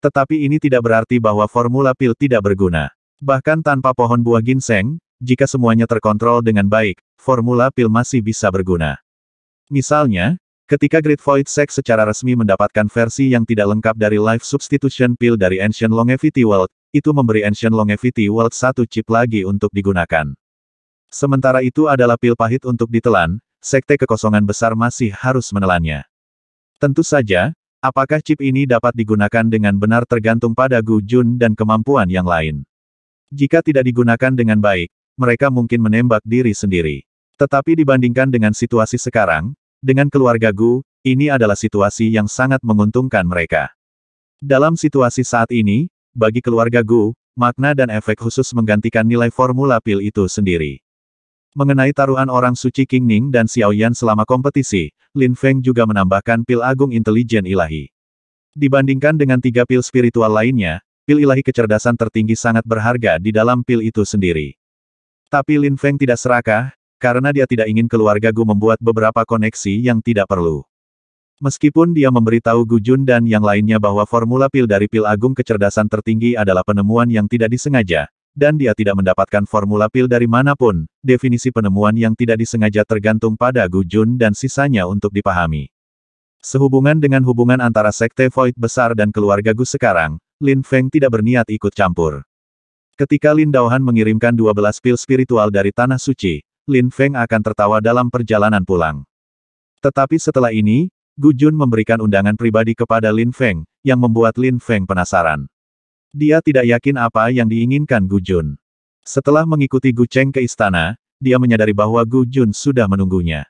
Tetapi ini tidak berarti bahwa formula pil tidak berguna. Bahkan tanpa pohon buah ginseng, jika semuanya terkontrol dengan baik, formula pil masih bisa berguna. Misalnya, ketika Great Void Sex secara resmi mendapatkan versi yang tidak lengkap dari Life Substitution Pill dari Ancient Longevity World, itu memberi Ancient Longevity World satu chip lagi untuk digunakan. Sementara itu adalah pil pahit untuk ditelan, sekte kekosongan besar masih harus menelannya. Tentu saja, apakah chip ini dapat digunakan dengan benar tergantung pada Gu Jun dan kemampuan yang lain. Jika tidak digunakan dengan baik, mereka mungkin menembak diri sendiri. Tetapi dibandingkan dengan situasi sekarang, dengan keluarga Gu, ini adalah situasi yang sangat menguntungkan mereka. Dalam situasi saat ini, bagi keluarga Gu, makna dan efek khusus menggantikan nilai formula pil itu sendiri. Mengenai taruhan orang suci King Ning dan Xiao Yan selama kompetisi, Lin Feng juga menambahkan pil agung intelijen ilahi. Dibandingkan dengan tiga pil spiritual lainnya, pil ilahi kecerdasan tertinggi sangat berharga di dalam pil itu sendiri. Tapi Lin Feng tidak serakah, karena dia tidak ingin keluarga Gu membuat beberapa koneksi yang tidak perlu. Meskipun dia memberitahu Gu Jun dan yang lainnya bahwa formula pil dari pil agung kecerdasan tertinggi adalah penemuan yang tidak disengaja, dan dia tidak mendapatkan formula pil dari manapun, definisi penemuan yang tidak disengaja tergantung pada Gu Jun dan sisanya untuk dipahami. Sehubungan dengan hubungan antara Sekte Void besar dan keluarga Gu sekarang, Lin Feng tidak berniat ikut campur. Ketika Lin Daohan mengirimkan 12 pil spiritual dari Tanah Suci, Lin Feng akan tertawa dalam perjalanan pulang. Tetapi setelah ini, Gu Jun memberikan undangan pribadi kepada Lin Feng, yang membuat Lin Feng penasaran. Dia tidak yakin apa yang diinginkan Gu Jun. Setelah mengikuti Gu Cheng ke istana, dia menyadari bahwa Gu Jun sudah menunggunya.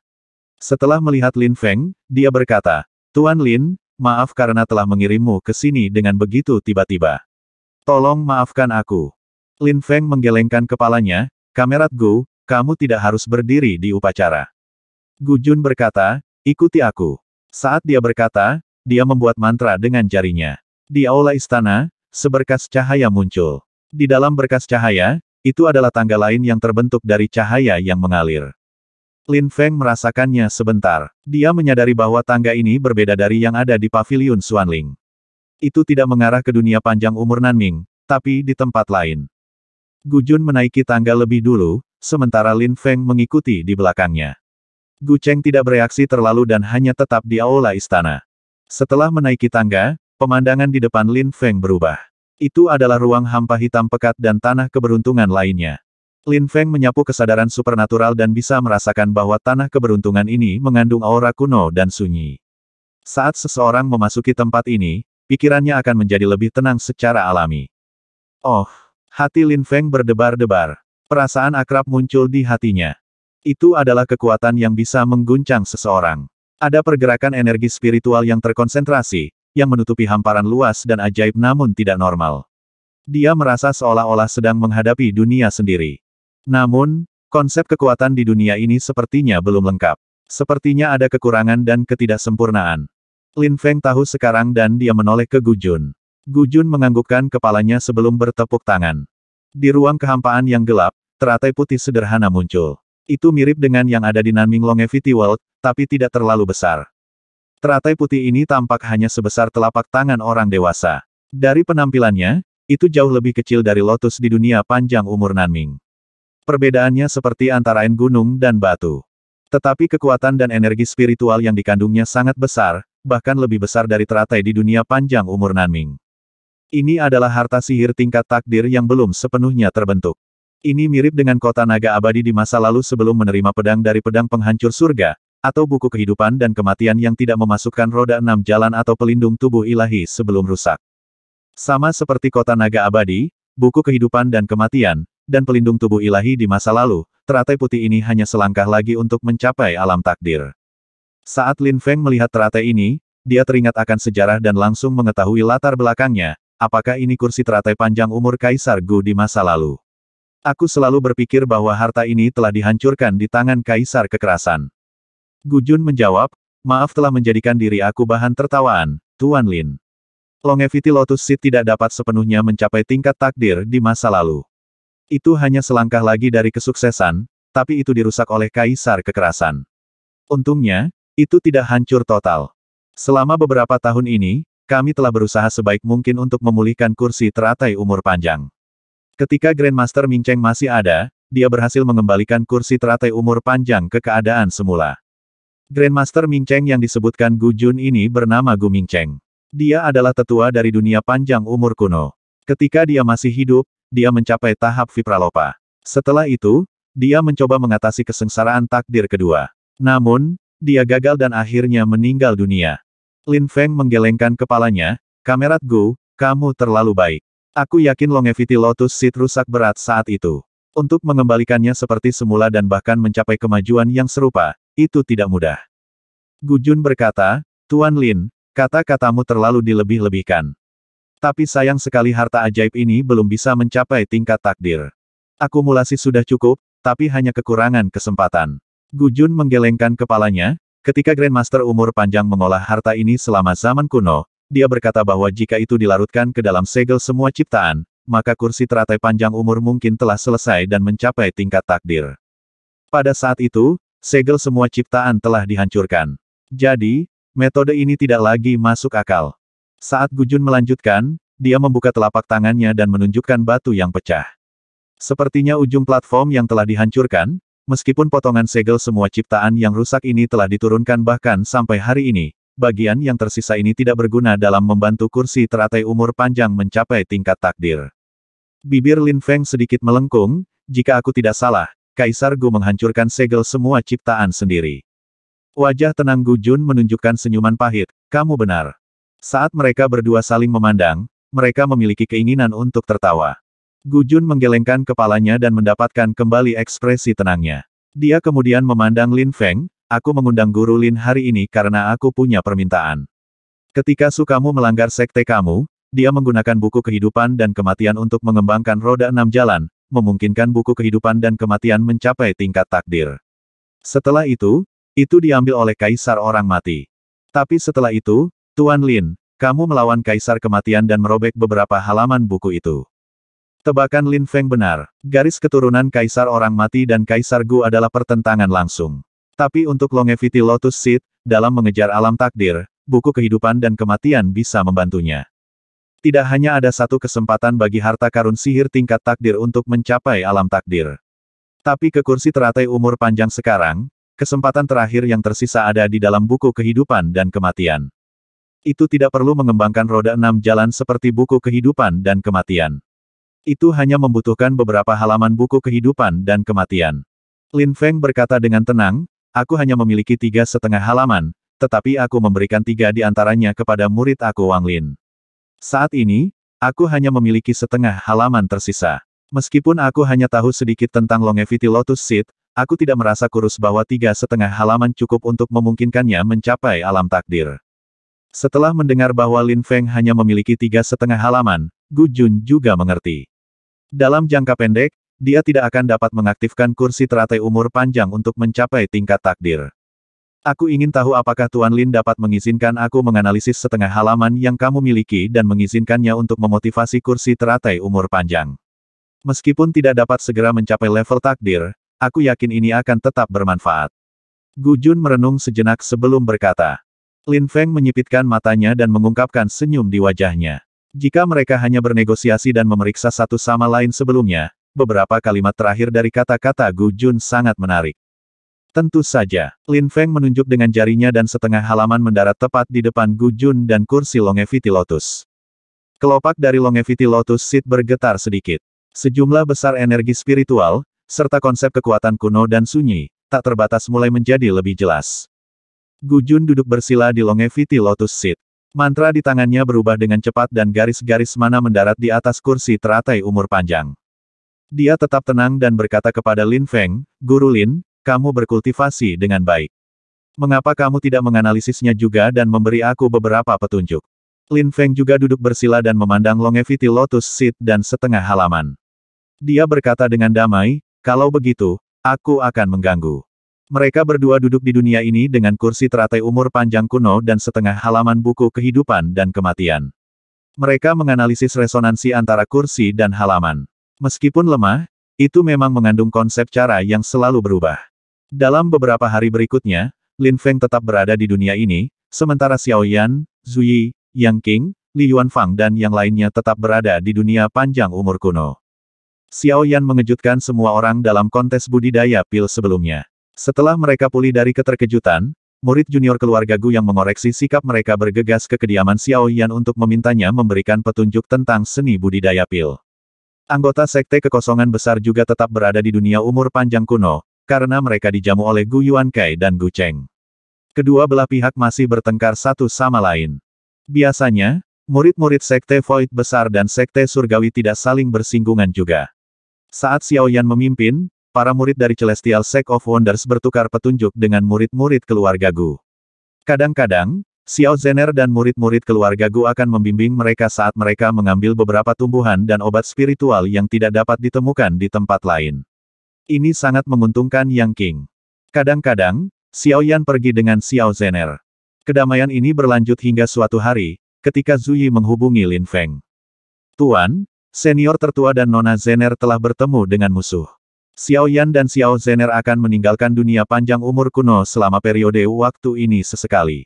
Setelah melihat Lin Feng, dia berkata, Tuan Lin, maaf karena telah mengirimmu ke sini dengan begitu tiba-tiba. Tolong maafkan aku. Lin Feng menggelengkan kepalanya, Kamerat Gu, kamu tidak harus berdiri di upacara. Gujun berkata, ikuti aku. Saat dia berkata, dia membuat mantra dengan jarinya. Di aula istana, seberkas cahaya muncul. Di dalam berkas cahaya, itu adalah tangga lain yang terbentuk dari cahaya yang mengalir. Lin Feng merasakannya sebentar. Dia menyadari bahwa tangga ini berbeda dari yang ada di Paviliun Xuanling. Itu tidak mengarah ke dunia panjang umur Nanming, tapi di tempat lain. Gu Jun menaiki tangga lebih dulu, sementara Lin Feng mengikuti di belakangnya. Gu Cheng tidak bereaksi terlalu dan hanya tetap di aula istana. Setelah menaiki tangga, pemandangan di depan Lin Feng berubah. Itu adalah ruang hampa hitam pekat dan tanah keberuntungan lainnya. Lin Feng menyapu kesadaran supernatural dan bisa merasakan bahwa tanah keberuntungan ini mengandung aura kuno dan sunyi. Saat seseorang memasuki tempat ini, pikirannya akan menjadi lebih tenang secara alami. Oh, hati Lin Feng berdebar-debar. Perasaan akrab muncul di hatinya. Itu adalah kekuatan yang bisa mengguncang seseorang. Ada pergerakan energi spiritual yang terkonsentrasi, yang menutupi hamparan luas dan ajaib namun tidak normal. Dia merasa seolah-olah sedang menghadapi dunia sendiri. Namun, konsep kekuatan di dunia ini sepertinya belum lengkap. Sepertinya ada kekurangan dan ketidaksempurnaan. Lin Feng tahu sekarang dan dia menoleh ke Gu Jun. Gu Jun menganggukkan kepalanya sebelum bertepuk tangan. Di ruang kehampaan yang gelap, teratai putih sederhana muncul. Itu mirip dengan yang ada di Nanming Longevity World, tapi tidak terlalu besar. Teratai putih ini tampak hanya sebesar telapak tangan orang dewasa. Dari penampilannya, itu jauh lebih kecil dari lotus di dunia panjang umur Nanming. Perbedaannya seperti antara en gunung dan batu. Tetapi kekuatan dan energi spiritual yang dikandungnya sangat besar, bahkan lebih besar dari teratai di dunia panjang umur Nanming. Ini adalah harta sihir tingkat takdir yang belum sepenuhnya terbentuk. Ini mirip dengan kota naga abadi di masa lalu sebelum menerima pedang dari pedang penghancur surga, atau buku kehidupan dan kematian yang tidak memasukkan roda enam jalan atau pelindung tubuh ilahi sebelum rusak. Sama seperti kota naga abadi, buku kehidupan dan kematian, dan pelindung tubuh ilahi di masa lalu, teratai putih ini hanya selangkah lagi untuk mencapai alam takdir. Saat Lin Feng melihat teratai ini, dia teringat akan sejarah dan langsung mengetahui latar belakangnya, Apakah ini kursi teratai panjang umur Kaisar Gu di masa lalu? Aku selalu berpikir bahwa harta ini telah dihancurkan di tangan Kaisar kekerasan. Gu Jun menjawab, maaf telah menjadikan diri aku bahan tertawaan, Tuan Lin. Longevity Lotus Seed tidak dapat sepenuhnya mencapai tingkat takdir di masa lalu. Itu hanya selangkah lagi dari kesuksesan, tapi itu dirusak oleh Kaisar kekerasan. Untungnya, itu tidak hancur total. Selama beberapa tahun ini, kami telah berusaha sebaik mungkin untuk memulihkan kursi teratai umur panjang. Ketika Grandmaster Ming Cheng masih ada, dia berhasil mengembalikan kursi teratai umur panjang ke keadaan semula. Grandmaster Ming Cheng yang disebutkan Gu Jun ini bernama Gu Ming Cheng. Dia adalah tetua dari dunia panjang umur kuno. Ketika dia masih hidup, dia mencapai tahap Vipralopa. Setelah itu, dia mencoba mengatasi kesengsaraan takdir kedua. Namun, dia gagal dan akhirnya meninggal dunia. Lin Feng menggelengkan kepalanya, Kamerat Gu, kamu terlalu baik. Aku yakin longevity Lotus Seed rusak berat saat itu. Untuk mengembalikannya seperti semula dan bahkan mencapai kemajuan yang serupa, itu tidak mudah. Gu Jun berkata, Tuan Lin, kata-katamu terlalu dilebih-lebihkan. Tapi sayang sekali harta ajaib ini belum bisa mencapai tingkat takdir. Akumulasi sudah cukup, tapi hanya kekurangan kesempatan. Gu Jun menggelengkan kepalanya, Ketika Grandmaster umur panjang mengolah harta ini selama zaman kuno, dia berkata bahwa jika itu dilarutkan ke dalam segel semua ciptaan, maka kursi teratai panjang umur mungkin telah selesai dan mencapai tingkat takdir. Pada saat itu, segel semua ciptaan telah dihancurkan. Jadi, metode ini tidak lagi masuk akal. Saat Gujun melanjutkan, dia membuka telapak tangannya dan menunjukkan batu yang pecah. Sepertinya ujung platform yang telah dihancurkan, Meskipun potongan segel semua ciptaan yang rusak ini telah diturunkan bahkan sampai hari ini, bagian yang tersisa ini tidak berguna dalam membantu kursi teratai umur panjang mencapai tingkat takdir. Bibir Lin Feng sedikit melengkung, jika aku tidak salah, Kaisar Gu menghancurkan segel semua ciptaan sendiri. Wajah tenang Gu Jun menunjukkan senyuman pahit, kamu benar. Saat mereka berdua saling memandang, mereka memiliki keinginan untuk tertawa. Gujun menggelengkan kepalanya dan mendapatkan kembali ekspresi tenangnya. Dia kemudian memandang Lin Feng, aku mengundang guru Lin hari ini karena aku punya permintaan. Ketika Sukamu melanggar sekte kamu, dia menggunakan buku kehidupan dan kematian untuk mengembangkan roda enam jalan, memungkinkan buku kehidupan dan kematian mencapai tingkat takdir. Setelah itu, itu diambil oleh kaisar orang mati. Tapi setelah itu, Tuan Lin, kamu melawan kaisar kematian dan merobek beberapa halaman buku itu. Tebakan Lin Feng benar. Garis keturunan Kaisar Orang Mati dan Kaisar Gu adalah pertentangan langsung. Tapi untuk longevity Lotus Seed, dalam mengejar alam takdir, buku kehidupan dan kematian bisa membantunya. Tidak hanya ada satu kesempatan bagi harta karun sihir tingkat takdir untuk mencapai alam takdir. Tapi ke kursi teratai umur panjang sekarang, kesempatan terakhir yang tersisa ada di dalam buku kehidupan dan kematian. Itu tidak perlu mengembangkan roda enam jalan seperti buku kehidupan dan kematian. Itu hanya membutuhkan beberapa halaman buku kehidupan dan kematian. Lin Feng berkata dengan tenang, aku hanya memiliki tiga setengah halaman, tetapi aku memberikan tiga di antaranya kepada murid aku Wang Lin. Saat ini, aku hanya memiliki setengah halaman tersisa. Meskipun aku hanya tahu sedikit tentang longevity Lotus Seed, aku tidak merasa kurus bahwa tiga setengah halaman cukup untuk memungkinkannya mencapai alam takdir. Setelah mendengar bahwa Lin Feng hanya memiliki tiga setengah halaman, Gu Jun juga mengerti. Dalam jangka pendek, dia tidak akan dapat mengaktifkan kursi teratai umur panjang untuk mencapai tingkat takdir. Aku ingin tahu apakah Tuan Lin dapat mengizinkan aku menganalisis setengah halaman yang kamu miliki dan mengizinkannya untuk memotivasi kursi teratai umur panjang. Meskipun tidak dapat segera mencapai level takdir, aku yakin ini akan tetap bermanfaat. Gu Jun merenung sejenak sebelum berkata. Lin Feng menyipitkan matanya dan mengungkapkan senyum di wajahnya. Jika mereka hanya bernegosiasi dan memeriksa satu sama lain sebelumnya, beberapa kalimat terakhir dari kata-kata Gu Jun sangat menarik. Tentu saja, Lin Feng menunjuk dengan jarinya dan setengah halaman mendarat tepat di depan Gu Jun dan kursi Longevity Lotus. Kelopak dari Longevity Lotus Seed bergetar sedikit. Sejumlah besar energi spiritual, serta konsep kekuatan kuno dan sunyi, tak terbatas mulai menjadi lebih jelas. Gu Jun duduk bersila di Longevity Lotus Seed. Mantra di tangannya berubah dengan cepat dan garis-garis mana mendarat di atas kursi teratai umur panjang. Dia tetap tenang dan berkata kepada Lin Feng, Guru Lin, kamu berkultivasi dengan baik. Mengapa kamu tidak menganalisisnya juga dan memberi aku beberapa petunjuk? Lin Feng juga duduk bersila dan memandang longevity lotus seed dan setengah halaman. Dia berkata dengan damai, kalau begitu, aku akan mengganggu. Mereka berdua duduk di dunia ini dengan kursi teratai umur panjang kuno dan setengah halaman buku kehidupan dan kematian. Mereka menganalisis resonansi antara kursi dan halaman. Meskipun lemah, itu memang mengandung konsep cara yang selalu berubah. Dalam beberapa hari berikutnya, Lin Feng tetap berada di dunia ini, sementara Xiao Yan, Zui, Yang King, Li Yuanfang dan yang lainnya tetap berada di dunia panjang umur kuno. Xiao Yan mengejutkan semua orang dalam kontes budidaya pil sebelumnya. Setelah mereka pulih dari keterkejutan, murid junior keluarga Gu yang mengoreksi sikap mereka bergegas ke kediaman Xiao Yan untuk memintanya memberikan petunjuk tentang seni budidaya pil. Anggota sekte kekosongan besar juga tetap berada di dunia umur panjang kuno, karena mereka dijamu oleh Gu Yuan Kai dan Gu Cheng. Kedua belah pihak masih bertengkar satu sama lain. Biasanya, murid-murid sekte Void besar dan sekte surgawi tidak saling bersinggungan juga. Saat Xiao Yan memimpin, para murid dari Celestial Sect of Wonders bertukar petunjuk dengan murid-murid keluarga Gu. Kadang-kadang, Xiao Zener dan murid-murid keluarga Gu akan membimbing mereka saat mereka mengambil beberapa tumbuhan dan obat spiritual yang tidak dapat ditemukan di tempat lain. Ini sangat menguntungkan Yang King. Kadang-kadang, Xiao Yan pergi dengan Xiao Zener. Kedamaian ini berlanjut hingga suatu hari, ketika Zuyi menghubungi Lin Feng. Tuan, senior tertua dan Nona Zener telah bertemu dengan musuh. Xiao Yan dan Xiao Zener akan meninggalkan dunia panjang umur kuno selama periode waktu ini sesekali.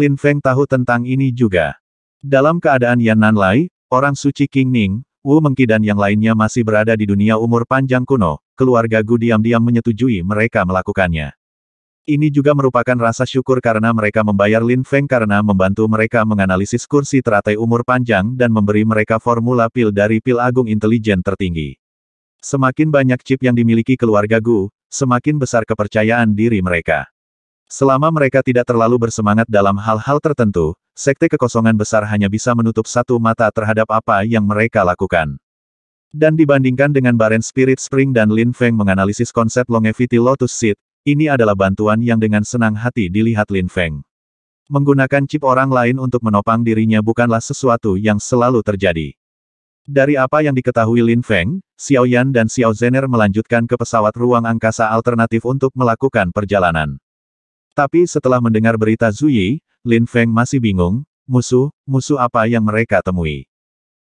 Lin Feng tahu tentang ini juga. Dalam keadaan Yan Nan Lai, orang suci King Ning, Wu Mengqi dan yang lainnya masih berada di dunia umur panjang kuno, keluarga Gu diam-diam menyetujui mereka melakukannya. Ini juga merupakan rasa syukur karena mereka membayar Lin Feng karena membantu mereka menganalisis kursi teratai umur panjang dan memberi mereka formula pil dari pil agung intelijen tertinggi. Semakin banyak chip yang dimiliki keluarga Gu, semakin besar kepercayaan diri mereka. Selama mereka tidak terlalu bersemangat dalam hal-hal tertentu, sekte kekosongan besar hanya bisa menutup satu mata terhadap apa yang mereka lakukan. Dan dibandingkan dengan Baren Spirit Spring dan Lin Feng menganalisis konsep Longevity Lotus Seed, ini adalah bantuan yang dengan senang hati dilihat Lin Feng. Menggunakan chip orang lain untuk menopang dirinya bukanlah sesuatu yang selalu terjadi. Dari apa yang diketahui Lin Feng, Xiao Yan dan Xiao Zener melanjutkan ke pesawat ruang angkasa alternatif untuk melakukan perjalanan. Tapi setelah mendengar berita Zuyi, Lin Feng masih bingung, musuh, musuh apa yang mereka temui.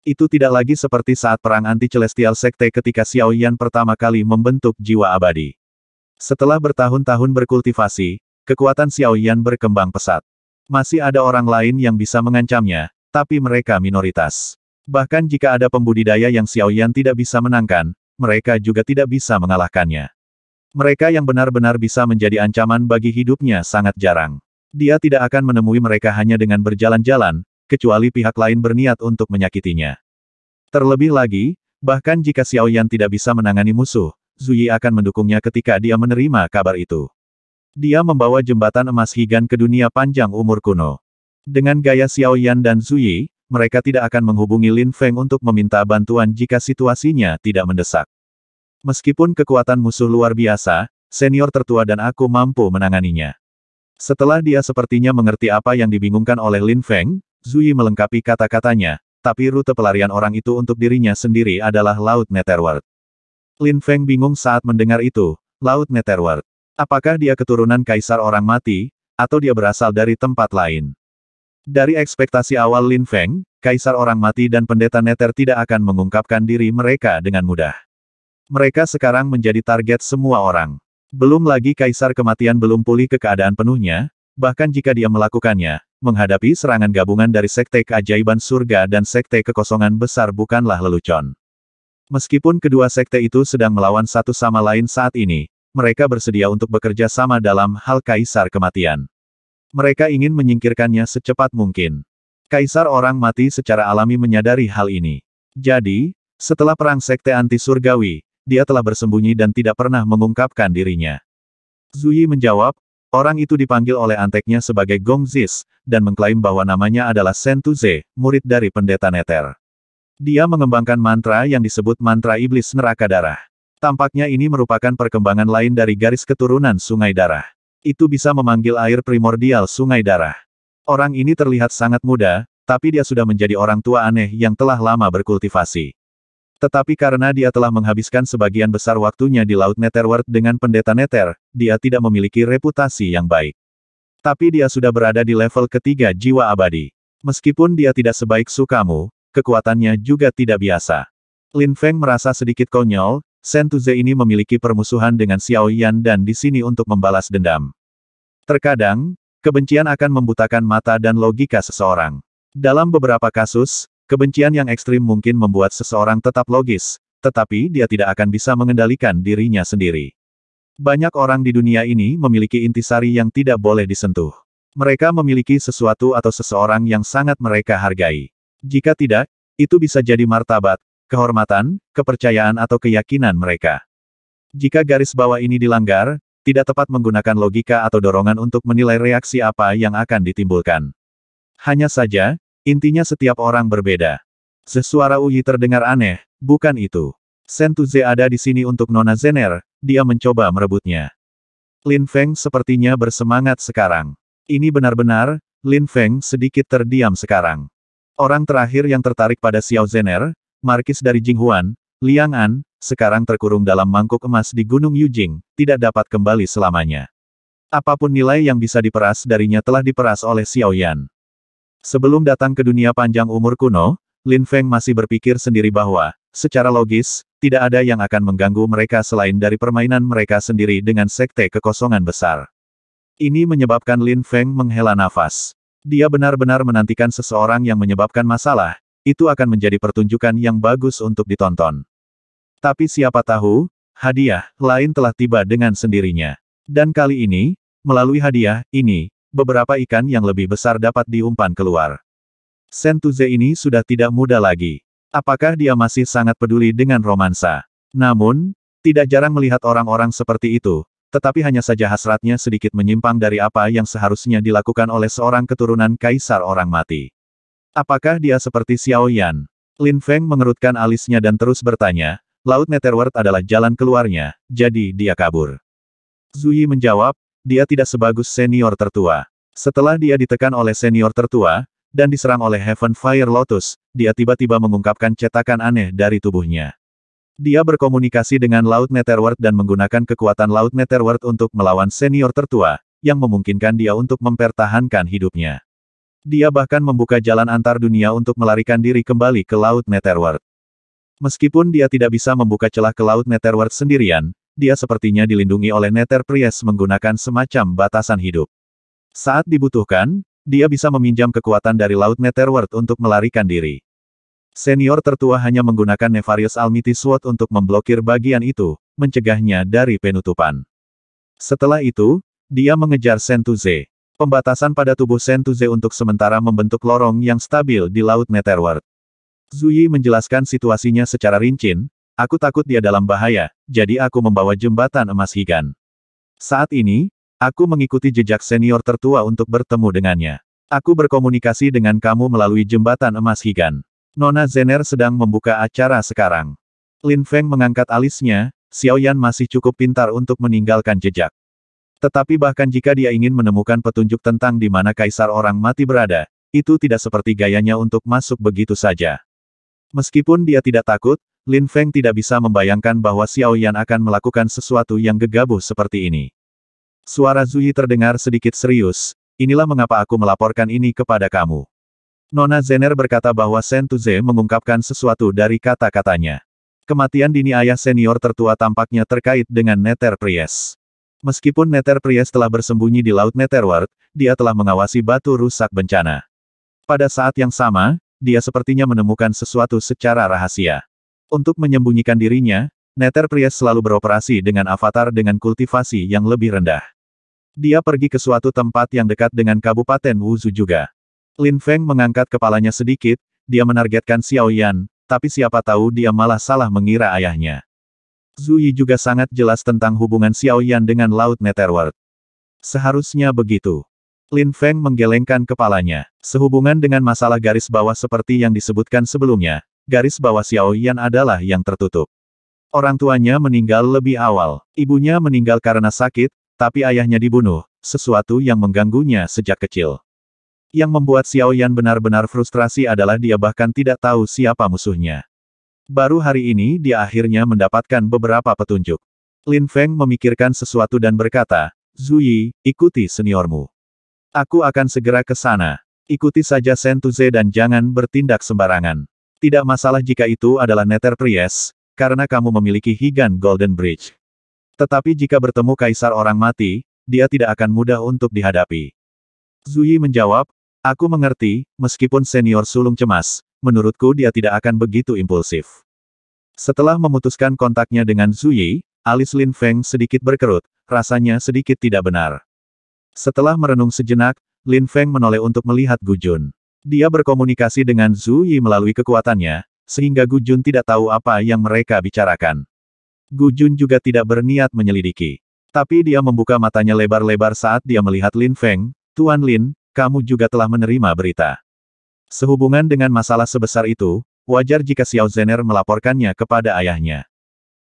Itu tidak lagi seperti saat perang anti-celestial sekte ketika Xiao Yan pertama kali membentuk jiwa abadi. Setelah bertahun-tahun berkultivasi, kekuatan Xiao Yan berkembang pesat. Masih ada orang lain yang bisa mengancamnya, tapi mereka minoritas. Bahkan jika ada pembudidaya yang Xiaoyan tidak bisa menangkan, mereka juga tidak bisa mengalahkannya. Mereka yang benar-benar bisa menjadi ancaman bagi hidupnya sangat jarang. Dia tidak akan menemui mereka hanya dengan berjalan-jalan, kecuali pihak lain berniat untuk menyakitinya. Terlebih lagi, bahkan jika Xiaoyan tidak bisa menangani musuh, Zuyi akan mendukungnya ketika dia menerima kabar itu. Dia membawa jembatan emas Higan ke dunia panjang umur kuno. Dengan gaya Xiaoyan dan Zuyi, mereka tidak akan menghubungi Lin Feng untuk meminta bantuan jika situasinya tidak mendesak. Meskipun kekuatan musuh luar biasa, senior tertua dan aku mampu menanganinya. Setelah dia sepertinya mengerti apa yang dibingungkan oleh Lin Feng, Zui melengkapi kata-katanya, tapi rute pelarian orang itu untuk dirinya sendiri adalah Laut Netherworld. Lin Feng bingung saat mendengar itu, Laut Netherworld. Apakah dia keturunan kaisar orang mati, atau dia berasal dari tempat lain? Dari ekspektasi awal Lin Feng, Kaisar Orang Mati dan Pendeta Neter tidak akan mengungkapkan diri mereka dengan mudah. Mereka sekarang menjadi target semua orang. Belum lagi Kaisar Kematian belum pulih ke keadaan penuhnya, bahkan jika dia melakukannya, menghadapi serangan gabungan dari Sekte Keajaiban Surga dan Sekte Kekosongan Besar bukanlah lelucon. Meskipun kedua sekte itu sedang melawan satu sama lain saat ini, mereka bersedia untuk bekerja sama dalam hal Kaisar Kematian. Mereka ingin menyingkirkannya secepat mungkin. Kaisar orang mati secara alami menyadari hal ini. Jadi, setelah perang sekte anti-surgawi, dia telah bersembunyi dan tidak pernah mengungkapkan dirinya. Zuyi menjawab, orang itu dipanggil oleh anteknya sebagai Gongzis, dan mengklaim bahwa namanya adalah Sentuze, murid dari pendeta Neter. Dia mengembangkan mantra yang disebut mantra iblis neraka darah. Tampaknya ini merupakan perkembangan lain dari garis keturunan sungai darah. Itu bisa memanggil air primordial sungai darah. Orang ini terlihat sangat muda, tapi dia sudah menjadi orang tua aneh yang telah lama berkultivasi. Tetapi karena dia telah menghabiskan sebagian besar waktunya di Laut Netherworld dengan pendeta Nether, dia tidak memiliki reputasi yang baik. Tapi dia sudah berada di level ketiga jiwa abadi. Meskipun dia tidak sebaik Sukamu, kekuatannya juga tidak biasa. Lin Feng merasa sedikit konyol, Sentuze ini memiliki permusuhan dengan Xiao Yan dan di sini untuk membalas dendam. Terkadang, kebencian akan membutakan mata dan logika seseorang. Dalam beberapa kasus, kebencian yang ekstrim mungkin membuat seseorang tetap logis, tetapi dia tidak akan bisa mengendalikan dirinya sendiri. Banyak orang di dunia ini memiliki intisari yang tidak boleh disentuh. Mereka memiliki sesuatu atau seseorang yang sangat mereka hargai. Jika tidak, itu bisa jadi martabat, kehormatan, kepercayaan atau keyakinan mereka. Jika garis bawah ini dilanggar, tidak tepat menggunakan logika atau dorongan untuk menilai reaksi apa yang akan ditimbulkan. Hanya saja, intinya setiap orang berbeda. Sesuara Uyi terdengar aneh, bukan itu. Sentuze ada di sini untuk Nona Zener, dia mencoba merebutnya. Lin Feng sepertinya bersemangat sekarang. Ini benar-benar, Lin Feng sedikit terdiam sekarang. Orang terakhir yang tertarik pada Xiao Zener, markis dari Jinghuan, Liang An, sekarang terkurung dalam mangkuk emas di Gunung Yujing, tidak dapat kembali selamanya. Apapun nilai yang bisa diperas darinya telah diperas oleh Xiao Yan. Sebelum datang ke dunia panjang umur kuno, Lin Feng masih berpikir sendiri bahwa, secara logis, tidak ada yang akan mengganggu mereka selain dari permainan mereka sendiri dengan sekte kekosongan besar. Ini menyebabkan Lin Feng menghela nafas. Dia benar-benar menantikan seseorang yang menyebabkan masalah, itu akan menjadi pertunjukan yang bagus untuk ditonton. Tapi siapa tahu, hadiah lain telah tiba dengan sendirinya. Dan kali ini, melalui hadiah ini, beberapa ikan yang lebih besar dapat diumpan keluar. Sentuze ini sudah tidak muda lagi. Apakah dia masih sangat peduli dengan romansa? Namun, tidak jarang melihat orang-orang seperti itu, tetapi hanya saja hasratnya sedikit menyimpang dari apa yang seharusnya dilakukan oleh seorang keturunan kaisar orang mati. Apakah dia seperti Xiao Yan? Lin Feng mengerutkan alisnya dan terus bertanya, Laut Netherworld adalah jalan keluarnya, jadi dia kabur. Zui menjawab, dia tidak sebagus senior tertua. Setelah dia ditekan oleh senior tertua, dan diserang oleh Heaven Fire Lotus, dia tiba-tiba mengungkapkan cetakan aneh dari tubuhnya. Dia berkomunikasi dengan Laut Netherworld dan menggunakan kekuatan Laut Netherworld untuk melawan senior tertua, yang memungkinkan dia untuk mempertahankan hidupnya. Dia bahkan membuka jalan antar dunia untuk melarikan diri kembali ke Laut Netherworld. Meskipun dia tidak bisa membuka celah ke Laut Netherworld sendirian, dia sepertinya dilindungi oleh Nether Priest menggunakan semacam batasan hidup. Saat dibutuhkan, dia bisa meminjam kekuatan dari Laut Netherworld untuk melarikan diri. Senior tertua hanya menggunakan Nefarious Almighty Sword untuk memblokir bagian itu, mencegahnya dari penutupan. Setelah itu, dia mengejar Sentuze. Pembatasan pada tubuh Sentuze untuk sementara membentuk lorong yang stabil di Laut Netherworld. Zuyi menjelaskan situasinya secara rinci. aku takut dia dalam bahaya, jadi aku membawa jembatan emas Higan. Saat ini, aku mengikuti jejak senior tertua untuk bertemu dengannya. Aku berkomunikasi dengan kamu melalui jembatan emas Higan. Nona Zener sedang membuka acara sekarang. Lin Feng mengangkat alisnya, Xiaoyan masih cukup pintar untuk meninggalkan jejak. Tetapi bahkan jika dia ingin menemukan petunjuk tentang di mana kaisar orang mati berada, itu tidak seperti gayanya untuk masuk begitu saja. Meskipun dia tidak takut, Lin Feng tidak bisa membayangkan bahwa Xiao Yan akan melakukan sesuatu yang gegabah seperti ini. Suara Zuyi terdengar sedikit serius, inilah mengapa aku melaporkan ini kepada kamu. Nona Zener berkata bahwa Shen Tuze mengungkapkan sesuatu dari kata-katanya. Kematian dini ayah senior tertua tampaknya terkait dengan Neter Priest. Meskipun Nether Priest telah bersembunyi di Laut Netherworld, dia telah mengawasi batu rusak bencana. Pada saat yang sama, dia sepertinya menemukan sesuatu secara rahasia. Untuk menyembunyikan dirinya, Nether Priest selalu beroperasi dengan avatar dengan kultivasi yang lebih rendah. Dia pergi ke suatu tempat yang dekat dengan Kabupaten Wuzhu juga. Lin Feng mengangkat kepalanya sedikit, dia menargetkan Xiao Yan, tapi siapa tahu dia malah salah mengira ayahnya. Zui juga sangat jelas tentang hubungan Xiao Yan dengan Laut Netherworld. Seharusnya begitu. Lin Feng menggelengkan kepalanya. Sehubungan dengan masalah garis bawah seperti yang disebutkan sebelumnya, garis bawah Xiao Yan adalah yang tertutup. Orang tuanya meninggal lebih awal. Ibunya meninggal karena sakit, tapi ayahnya dibunuh, sesuatu yang mengganggunya sejak kecil. Yang membuat Xiao Yan benar-benar frustrasi adalah dia bahkan tidak tahu siapa musuhnya. Baru hari ini dia akhirnya mendapatkan beberapa petunjuk. Lin Feng memikirkan sesuatu dan berkata, Zuyi, ikuti seniormu. Aku akan segera ke sana. Ikuti saja Sentuze dan jangan bertindak sembarangan. Tidak masalah jika itu adalah Nether Priest, karena kamu memiliki Higan Golden Bridge. Tetapi jika bertemu kaisar orang mati, dia tidak akan mudah untuk dihadapi. Zuyi menjawab, Aku mengerti, meskipun senior sulung cemas, menurutku dia tidak akan begitu impulsif. Setelah memutuskan kontaknya dengan Zuyi, alis Lin Feng sedikit berkerut, rasanya sedikit tidak benar. Setelah merenung sejenak, Lin Feng menoleh untuk melihat Gu Jun. Dia berkomunikasi dengan Zuyi melalui kekuatannya, sehingga Gu Jun tidak tahu apa yang mereka bicarakan. Gu Jun juga tidak berniat menyelidiki. Tapi dia membuka matanya lebar-lebar saat dia melihat Lin Feng, Tuan Lin, kamu juga telah menerima berita. Sehubungan dengan masalah sebesar itu, wajar jika Xiao Zener melaporkannya kepada ayahnya.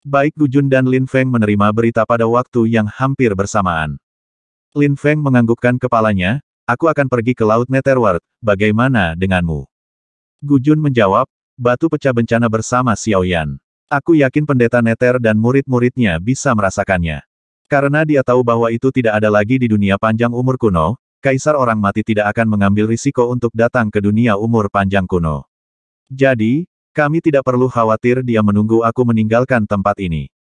Baik Gu Jun dan Lin Feng menerima berita pada waktu yang hampir bersamaan. Lin Feng menganggukkan kepalanya, aku akan pergi ke Laut Netherworld, bagaimana denganmu? Gu Jun menjawab, batu pecah bencana bersama Xiao Yan. Aku yakin pendeta Neter dan murid-muridnya bisa merasakannya. Karena dia tahu bahwa itu tidak ada lagi di dunia panjang umur kuno, kaisar orang mati tidak akan mengambil risiko untuk datang ke dunia umur panjang kuno. Jadi, kami tidak perlu khawatir dia menunggu aku meninggalkan tempat ini.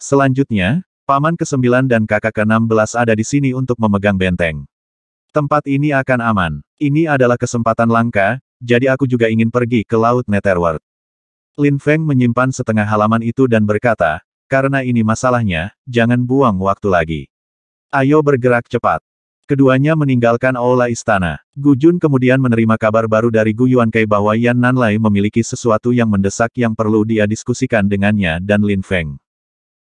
Selanjutnya, Paman ke-9 dan kakak ke-16 ada di sini untuk memegang benteng. Tempat ini akan aman. Ini adalah kesempatan langka, jadi aku juga ingin pergi ke Laut Netherworld. Lin Feng menyimpan setengah halaman itu dan berkata, karena ini masalahnya, jangan buang waktu lagi. Ayo bergerak cepat. Keduanya meninggalkan aula istana. Gu Jun kemudian menerima kabar baru dari Gu Kai bahwa Yan Nanlai memiliki sesuatu yang mendesak yang perlu dia diskusikan dengannya dan Lin Feng.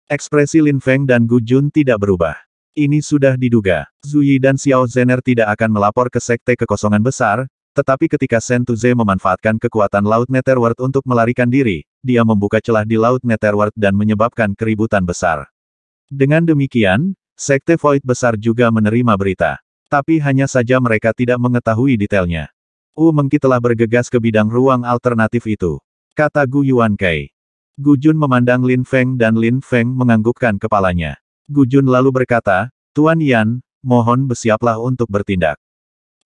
Ekspresi Lin Feng dan Gu Jun tidak berubah. Ini sudah diduga. Zuyi dan Xiao Zener tidak akan melapor ke sekte kekosongan besar, tetapi ketika Shen Tuze memanfaatkan kekuatan Laut Netherworld untuk melarikan diri, dia membuka celah di Laut Netherworld dan menyebabkan keributan besar. Dengan demikian, Sekte Void besar juga menerima berita. Tapi hanya saja mereka tidak mengetahui detailnya. Wu Mengki telah bergegas ke bidang ruang alternatif itu. Kata Gu Yuan Kai. Gu Jun memandang Lin Feng dan Lin Feng menganggukkan kepalanya. Gu Jun lalu berkata, Tuan Yan, mohon bersiaplah untuk bertindak.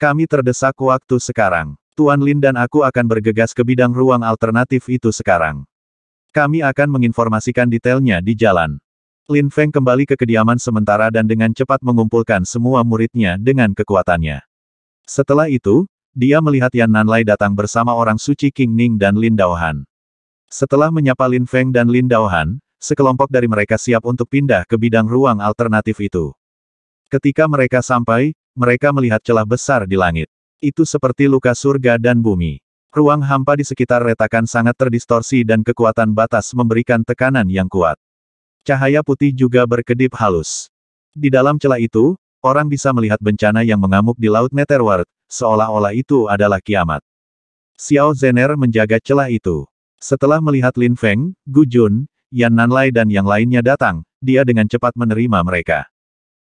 Kami terdesak waktu sekarang. Tuan Lin dan aku akan bergegas ke bidang ruang alternatif itu sekarang. Kami akan menginformasikan detailnya di jalan. Lin Feng kembali ke kediaman sementara dan dengan cepat mengumpulkan semua muridnya dengan kekuatannya. Setelah itu, dia melihat Yan Nanlai datang bersama orang suci King Ning dan Lin Daohan. Setelah menyapa Lin Feng dan Lin Daohan, sekelompok dari mereka siap untuk pindah ke bidang ruang alternatif itu. Ketika mereka sampai, mereka melihat celah besar di langit. Itu seperti luka surga dan bumi. Ruang hampa di sekitar retakan sangat terdistorsi dan kekuatan batas memberikan tekanan yang kuat. Cahaya putih juga berkedip halus. Di dalam celah itu, orang bisa melihat bencana yang mengamuk di Laut Netherworld, seolah-olah itu adalah kiamat. Xiao Zener menjaga celah itu. Setelah melihat Lin Feng, Gu Jun, Yan Nanlai dan yang lainnya datang, dia dengan cepat menerima mereka.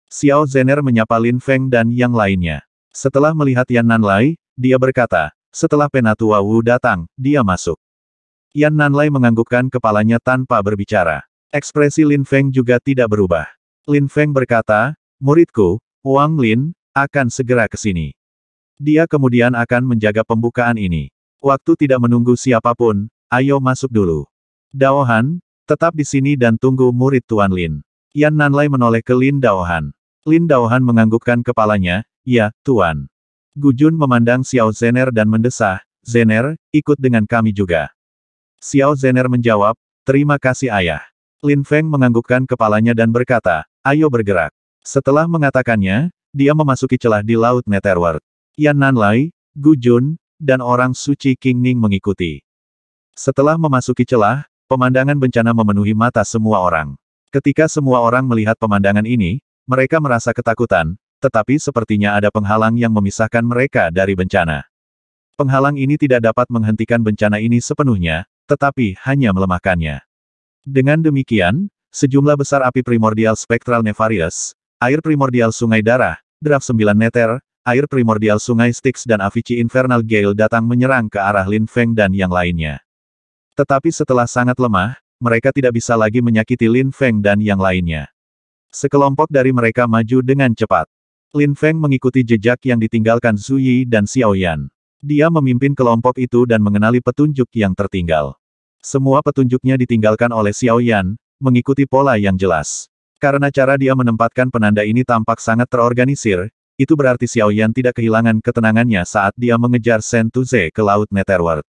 Xiao Zener menyapa Lin Feng dan yang lainnya. Setelah melihat Yan Nanlai, dia berkata, setelah Penatua Wu datang, dia masuk. Yan Nanlai menganggukkan kepalanya tanpa berbicara. Ekspresi Lin Feng juga tidak berubah. Lin Feng berkata, muridku, Wang Lin, akan segera ke sini. Dia kemudian akan menjaga pembukaan ini. Waktu tidak menunggu siapapun, ayo masuk dulu. Daohan, tetap di sini dan tunggu murid Tuan Lin. Yan Nanlai menoleh ke Lin Daohan. Lin Daohan menganggukkan kepalanya, ya, Tuan. Gujun memandang Xiao Zener dan mendesah, Zener, ikut dengan kami juga. Xiao Zener menjawab, terima kasih ayah. Lin Feng menganggukkan kepalanya dan berkata, ayo bergerak. Setelah mengatakannya, dia memasuki celah di Laut Netherworld. Yan Nanlai, Gu Jun, dan orang suci King Ning mengikuti. Setelah memasuki celah, pemandangan bencana memenuhi mata semua orang. Ketika semua orang melihat pemandangan ini, mereka merasa ketakutan, tetapi sepertinya ada penghalang yang memisahkan mereka dari bencana. Penghalang ini tidak dapat menghentikan bencana ini sepenuhnya, tetapi hanya melemahkannya. Dengan demikian, sejumlah besar api primordial spektral Nefarius, air primordial sungai darah, draft 9 neter, air primordial sungai Styx dan Avici Infernal Gale datang menyerang ke arah Lin Feng dan yang lainnya. Tetapi setelah sangat lemah, mereka tidak bisa lagi menyakiti Lin Feng dan yang lainnya. Sekelompok dari mereka maju dengan cepat. Lin Feng mengikuti jejak yang ditinggalkan Zhu dan Xiao Yan. Dia memimpin kelompok itu dan mengenali petunjuk yang tertinggal. Semua petunjuknya ditinggalkan oleh Xiao Yan, mengikuti pola yang jelas. Karena cara dia menempatkan penanda ini tampak sangat terorganisir, itu berarti Xiao Yan tidak kehilangan ketenangannya saat dia mengejar Shen Tuze ke Laut Netherworld.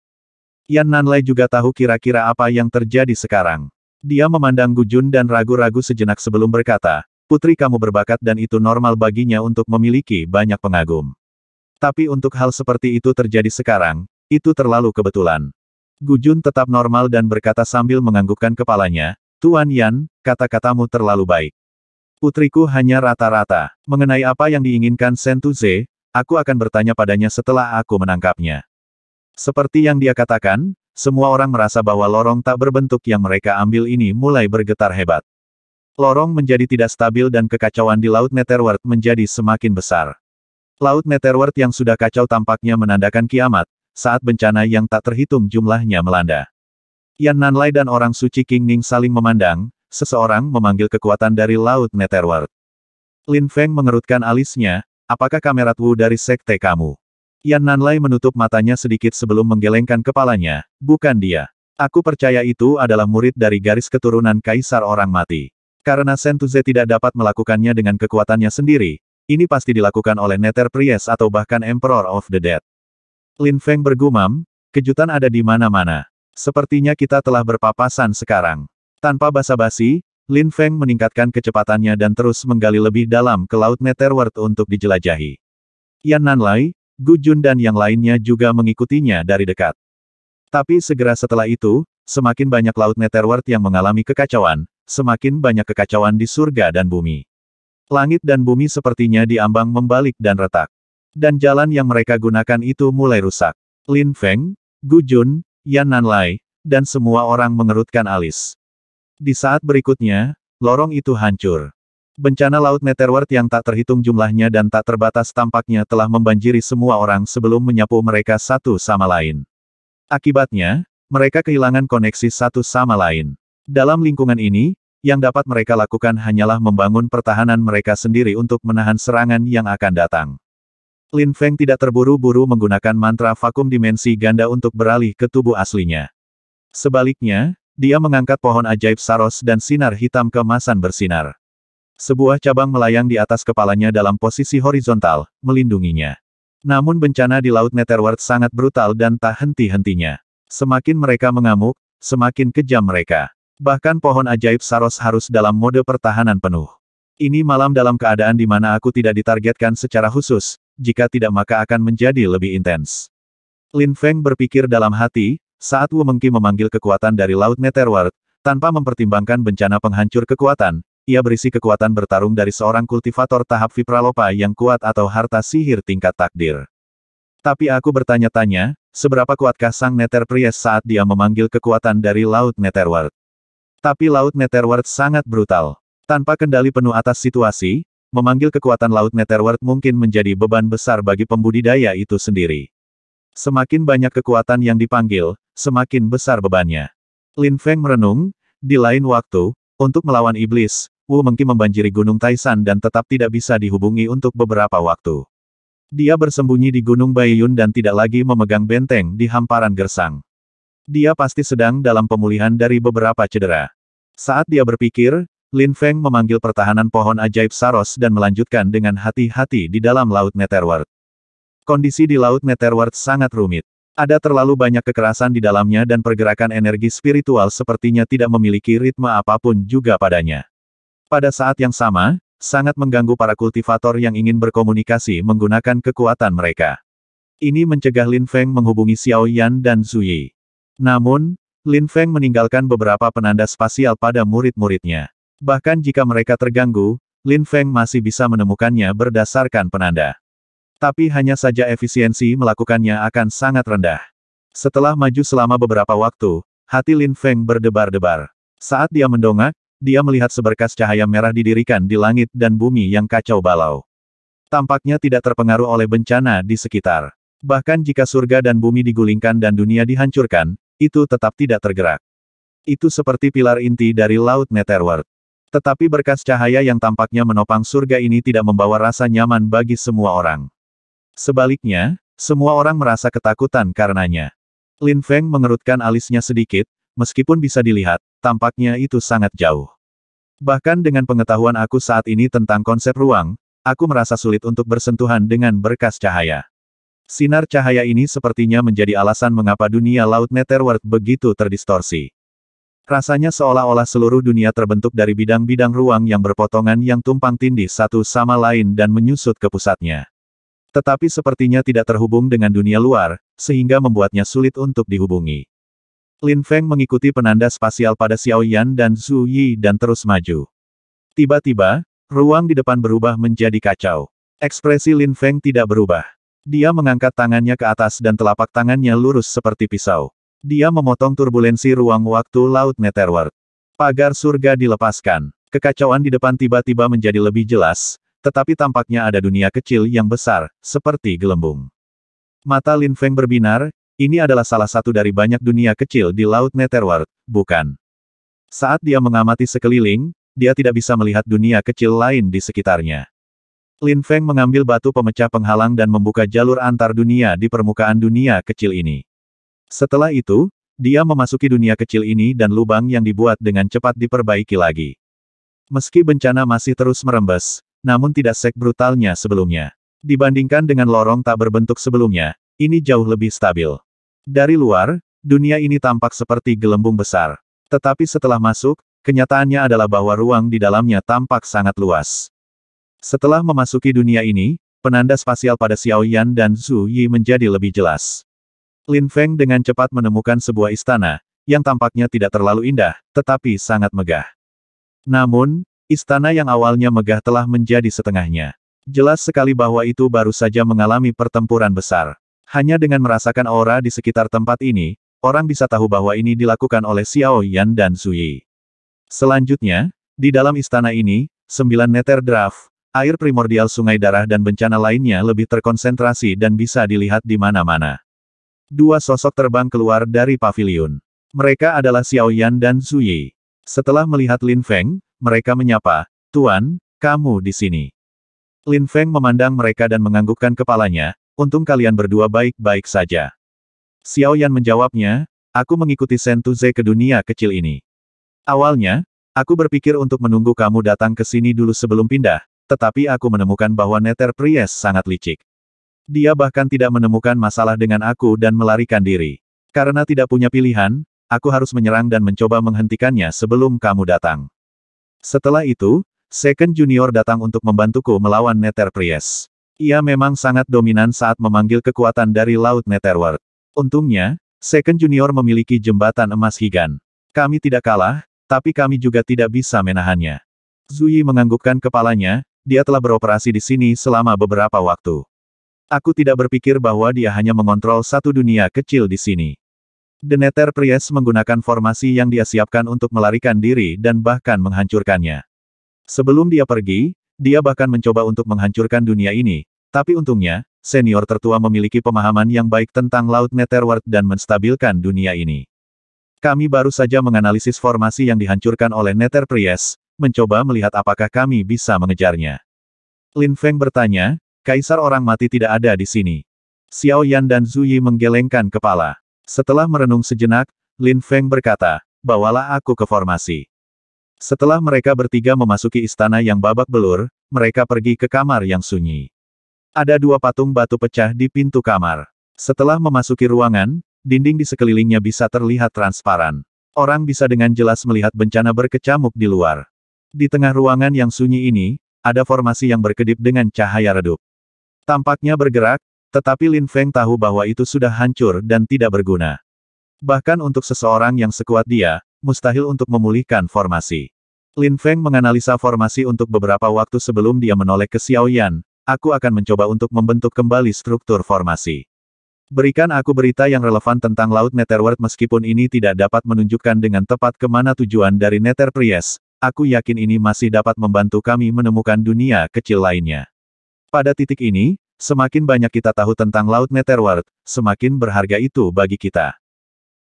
Yan Nanlei juga tahu kira-kira apa yang terjadi sekarang. Dia memandang Gujun dan ragu-ragu sejenak sebelum berkata, Putri kamu berbakat dan itu normal baginya untuk memiliki banyak pengagum. Tapi untuk hal seperti itu terjadi sekarang, itu terlalu kebetulan. Gujun tetap normal dan berkata sambil menganggukkan kepalanya, Tuan Yan, kata-katamu terlalu baik. Putriku hanya rata-rata. Mengenai apa yang diinginkan Sentuze, aku akan bertanya padanya setelah aku menangkapnya. Seperti yang dia katakan, semua orang merasa bahwa lorong tak berbentuk yang mereka ambil ini mulai bergetar hebat. Lorong menjadi tidak stabil dan kekacauan di Laut Netherworld menjadi semakin besar. Laut Netherworld yang sudah kacau tampaknya menandakan kiamat, saat bencana yang tak terhitung jumlahnya melanda. Yan Nanlai dan orang suci King Ning saling memandang, seseorang memanggil kekuatan dari Laut Netherworld. Lin Feng mengerutkan alisnya, apakah kamerat Wu dari sekte kamu? Yan Nanlai menutup matanya sedikit sebelum menggelengkan kepalanya, bukan dia. Aku percaya itu adalah murid dari garis keturunan Kaisar Orang Mati. Karena Sentuze tidak dapat melakukannya dengan kekuatannya sendiri, ini pasti dilakukan oleh Nether Priest atau bahkan Emperor of the Dead. Lin Feng bergumam, kejutan ada di mana-mana. Sepertinya kita telah berpapasan sekarang. Tanpa basa-basi, Lin Feng meningkatkan kecepatannya dan terus menggali lebih dalam ke Laut Netherworld untuk dijelajahi. Yan Nanlai, Gu Jun dan yang lainnya juga mengikutinya dari dekat. Tapi segera setelah itu, semakin banyak Laut Netherworld yang mengalami kekacauan, semakin banyak kekacauan di surga dan bumi. Langit dan bumi sepertinya diambang membalik dan retak dan jalan yang mereka gunakan itu mulai rusak. Lin Feng, Gu Jun, Yan Nanlai, dan semua orang mengerutkan alis. Di saat berikutnya, lorong itu hancur. Bencana laut meteor yang tak terhitung jumlahnya dan tak terbatas tampaknya telah membanjiri semua orang sebelum menyapu mereka satu sama lain. Akibatnya, mereka kehilangan koneksi satu sama lain. Dalam lingkungan ini, yang dapat mereka lakukan hanyalah membangun pertahanan mereka sendiri untuk menahan serangan yang akan datang. Lin Feng tidak terburu-buru menggunakan mantra vakum dimensi ganda untuk beralih ke tubuh aslinya. Sebaliknya, dia mengangkat pohon ajaib saros dan sinar hitam kemasan bersinar. Sebuah cabang melayang di atas kepalanya dalam posisi horizontal, melindunginya. Namun bencana di Laut Netherworld sangat brutal dan tak henti-hentinya. Semakin mereka mengamuk, semakin kejam mereka. Bahkan pohon ajaib saros harus dalam mode pertahanan penuh. Ini malam dalam keadaan di mana aku tidak ditargetkan secara khusus, jika tidak maka akan menjadi lebih intens. Lin Feng berpikir dalam hati, saat Wu Mengki memanggil kekuatan dari Laut Netherworld, tanpa mempertimbangkan bencana penghancur kekuatan, ia berisi kekuatan bertarung dari seorang kultivator tahap Vipralopa yang kuat atau harta sihir tingkat takdir. Tapi aku bertanya-tanya, seberapa kuatkah sang Nether Priest saat dia memanggil kekuatan dari Laut Netherworld? Tapi Laut Netherworld sangat brutal. Tanpa kendali penuh atas situasi, memanggil kekuatan Laut Netherworld mungkin menjadi beban besar bagi pembudidaya itu sendiri. Semakin banyak kekuatan yang dipanggil, semakin besar bebannya. Lin Feng merenung, di lain waktu, untuk melawan iblis, Wu Mengki membanjiri Gunung Taisan dan tetap tidak bisa dihubungi untuk beberapa waktu. Dia bersembunyi di Gunung Baiyun dan tidak lagi memegang benteng di hamparan gersang. Dia pasti sedang dalam pemulihan dari beberapa cedera. Saat dia berpikir, Lin Feng memanggil pertahanan pohon ajaib Saros dan melanjutkan dengan hati-hati di dalam Laut Netherworld. Kondisi di Laut Netherworld sangat rumit. Ada terlalu banyak kekerasan di dalamnya dan pergerakan energi spiritual sepertinya tidak memiliki ritme apapun juga padanya. Pada saat yang sama, sangat mengganggu para kultivator yang ingin berkomunikasi menggunakan kekuatan mereka. Ini mencegah Lin Feng menghubungi Xiao Yan dan Zhu Namun, Lin Feng meninggalkan beberapa penanda spasial pada murid-muridnya. Bahkan jika mereka terganggu, Lin Feng masih bisa menemukannya berdasarkan penanda. Tapi hanya saja efisiensi melakukannya akan sangat rendah. Setelah maju selama beberapa waktu, hati Lin Feng berdebar-debar. Saat dia mendongak, dia melihat seberkas cahaya merah didirikan di langit dan bumi yang kacau balau. Tampaknya tidak terpengaruh oleh bencana di sekitar. Bahkan jika surga dan bumi digulingkan dan dunia dihancurkan, itu tetap tidak tergerak. Itu seperti pilar inti dari Laut Netherworld. Tetapi berkas cahaya yang tampaknya menopang surga ini tidak membawa rasa nyaman bagi semua orang. Sebaliknya, semua orang merasa ketakutan karenanya. Lin Feng mengerutkan alisnya sedikit, meskipun bisa dilihat, tampaknya itu sangat jauh. Bahkan dengan pengetahuan aku saat ini tentang konsep ruang, aku merasa sulit untuk bersentuhan dengan berkas cahaya. Sinar cahaya ini sepertinya menjadi alasan mengapa dunia laut Netherworld begitu terdistorsi. Rasanya seolah-olah seluruh dunia terbentuk dari bidang-bidang ruang yang berpotongan yang tumpang tindih satu sama lain dan menyusut ke pusatnya. Tetapi sepertinya tidak terhubung dengan dunia luar, sehingga membuatnya sulit untuk dihubungi. Lin Feng mengikuti penanda spasial pada Xiao Yan dan Zhu Yi dan terus maju. Tiba-tiba, ruang di depan berubah menjadi kacau. Ekspresi Lin Feng tidak berubah. Dia mengangkat tangannya ke atas dan telapak tangannya lurus seperti pisau. Dia memotong turbulensi ruang waktu Laut Netherworld. Pagar surga dilepaskan. Kekacauan di depan tiba-tiba menjadi lebih jelas, tetapi tampaknya ada dunia kecil yang besar, seperti gelembung. Mata Lin Feng berbinar, ini adalah salah satu dari banyak dunia kecil di Laut Netherworld, bukan? Saat dia mengamati sekeliling, dia tidak bisa melihat dunia kecil lain di sekitarnya. Lin Feng mengambil batu pemecah penghalang dan membuka jalur antar dunia di permukaan dunia kecil ini. Setelah itu, dia memasuki dunia kecil ini dan lubang yang dibuat dengan cepat diperbaiki lagi. Meski bencana masih terus merembes, namun tidak sek brutalnya sebelumnya. Dibandingkan dengan lorong tak berbentuk sebelumnya, ini jauh lebih stabil. Dari luar, dunia ini tampak seperti gelembung besar. Tetapi setelah masuk, kenyataannya adalah bahwa ruang di dalamnya tampak sangat luas. Setelah memasuki dunia ini, penanda spasial pada Xiao Yan dan Zhu Yi menjadi lebih jelas. Lin Feng dengan cepat menemukan sebuah istana, yang tampaknya tidak terlalu indah, tetapi sangat megah. Namun, istana yang awalnya megah telah menjadi setengahnya. Jelas sekali bahwa itu baru saja mengalami pertempuran besar. Hanya dengan merasakan aura di sekitar tempat ini, orang bisa tahu bahwa ini dilakukan oleh Xiao Yan dan Sui. Selanjutnya, di dalam istana ini, sembilan neter draft, air primordial sungai darah dan bencana lainnya lebih terkonsentrasi dan bisa dilihat di mana-mana. Dua sosok terbang keluar dari pavilion. Mereka adalah Xiao Yan dan Zhu Yi. Setelah melihat Lin Feng, mereka menyapa, Tuan, kamu di sini. Lin Feng memandang mereka dan menganggukkan kepalanya, untung kalian berdua baik-baik saja. Xiao Yan menjawabnya, aku mengikuti Sentuze ke dunia kecil ini. Awalnya, aku berpikir untuk menunggu kamu datang ke sini dulu sebelum pindah, tetapi aku menemukan bahwa Nether Priest sangat licik. Dia bahkan tidak menemukan masalah dengan aku dan melarikan diri. Karena tidak punya pilihan, aku harus menyerang dan mencoba menghentikannya sebelum kamu datang. Setelah itu, Second Junior datang untuk membantuku melawan Nether Priest. Ia memang sangat dominan saat memanggil kekuatan dari Laut Netherworld. Untungnya, Second Junior memiliki jembatan emas Higan. Kami tidak kalah, tapi kami juga tidak bisa menahannya. Zui menganggukkan kepalanya, dia telah beroperasi di sini selama beberapa waktu. Aku tidak berpikir bahwa dia hanya mengontrol satu dunia kecil di sini. Deneter Priest menggunakan formasi yang dia siapkan untuk melarikan diri dan bahkan menghancurkannya. Sebelum dia pergi, dia bahkan mencoba untuk menghancurkan dunia ini, tapi untungnya, senior tertua memiliki pemahaman yang baik tentang Laut Netherworld dan menstabilkan dunia ini. Kami baru saja menganalisis formasi yang dihancurkan oleh Nether Priest, mencoba melihat apakah kami bisa mengejarnya. Lin Feng bertanya, Kaisar orang mati tidak ada di sini. Xiao Yan dan Zhu Yi menggelengkan kepala. Setelah merenung sejenak, Lin Feng berkata, bawalah aku ke formasi. Setelah mereka bertiga memasuki istana yang babak belur, mereka pergi ke kamar yang sunyi. Ada dua patung batu pecah di pintu kamar. Setelah memasuki ruangan, dinding di sekelilingnya bisa terlihat transparan. Orang bisa dengan jelas melihat bencana berkecamuk di luar. Di tengah ruangan yang sunyi ini, ada formasi yang berkedip dengan cahaya redup. Tampaknya bergerak, tetapi Lin Feng tahu bahwa itu sudah hancur dan tidak berguna. Bahkan untuk seseorang yang sekuat dia, mustahil untuk memulihkan formasi. Lin Feng menganalisa formasi untuk beberapa waktu sebelum dia menoleh ke Xiao Yan. aku akan mencoba untuk membentuk kembali struktur formasi. Berikan aku berita yang relevan tentang Laut Netherworld meskipun ini tidak dapat menunjukkan dengan tepat kemana tujuan dari Nether Priest, aku yakin ini masih dapat membantu kami menemukan dunia kecil lainnya. Pada titik ini, semakin banyak kita tahu tentang Laut Netherworld, semakin berharga itu bagi kita.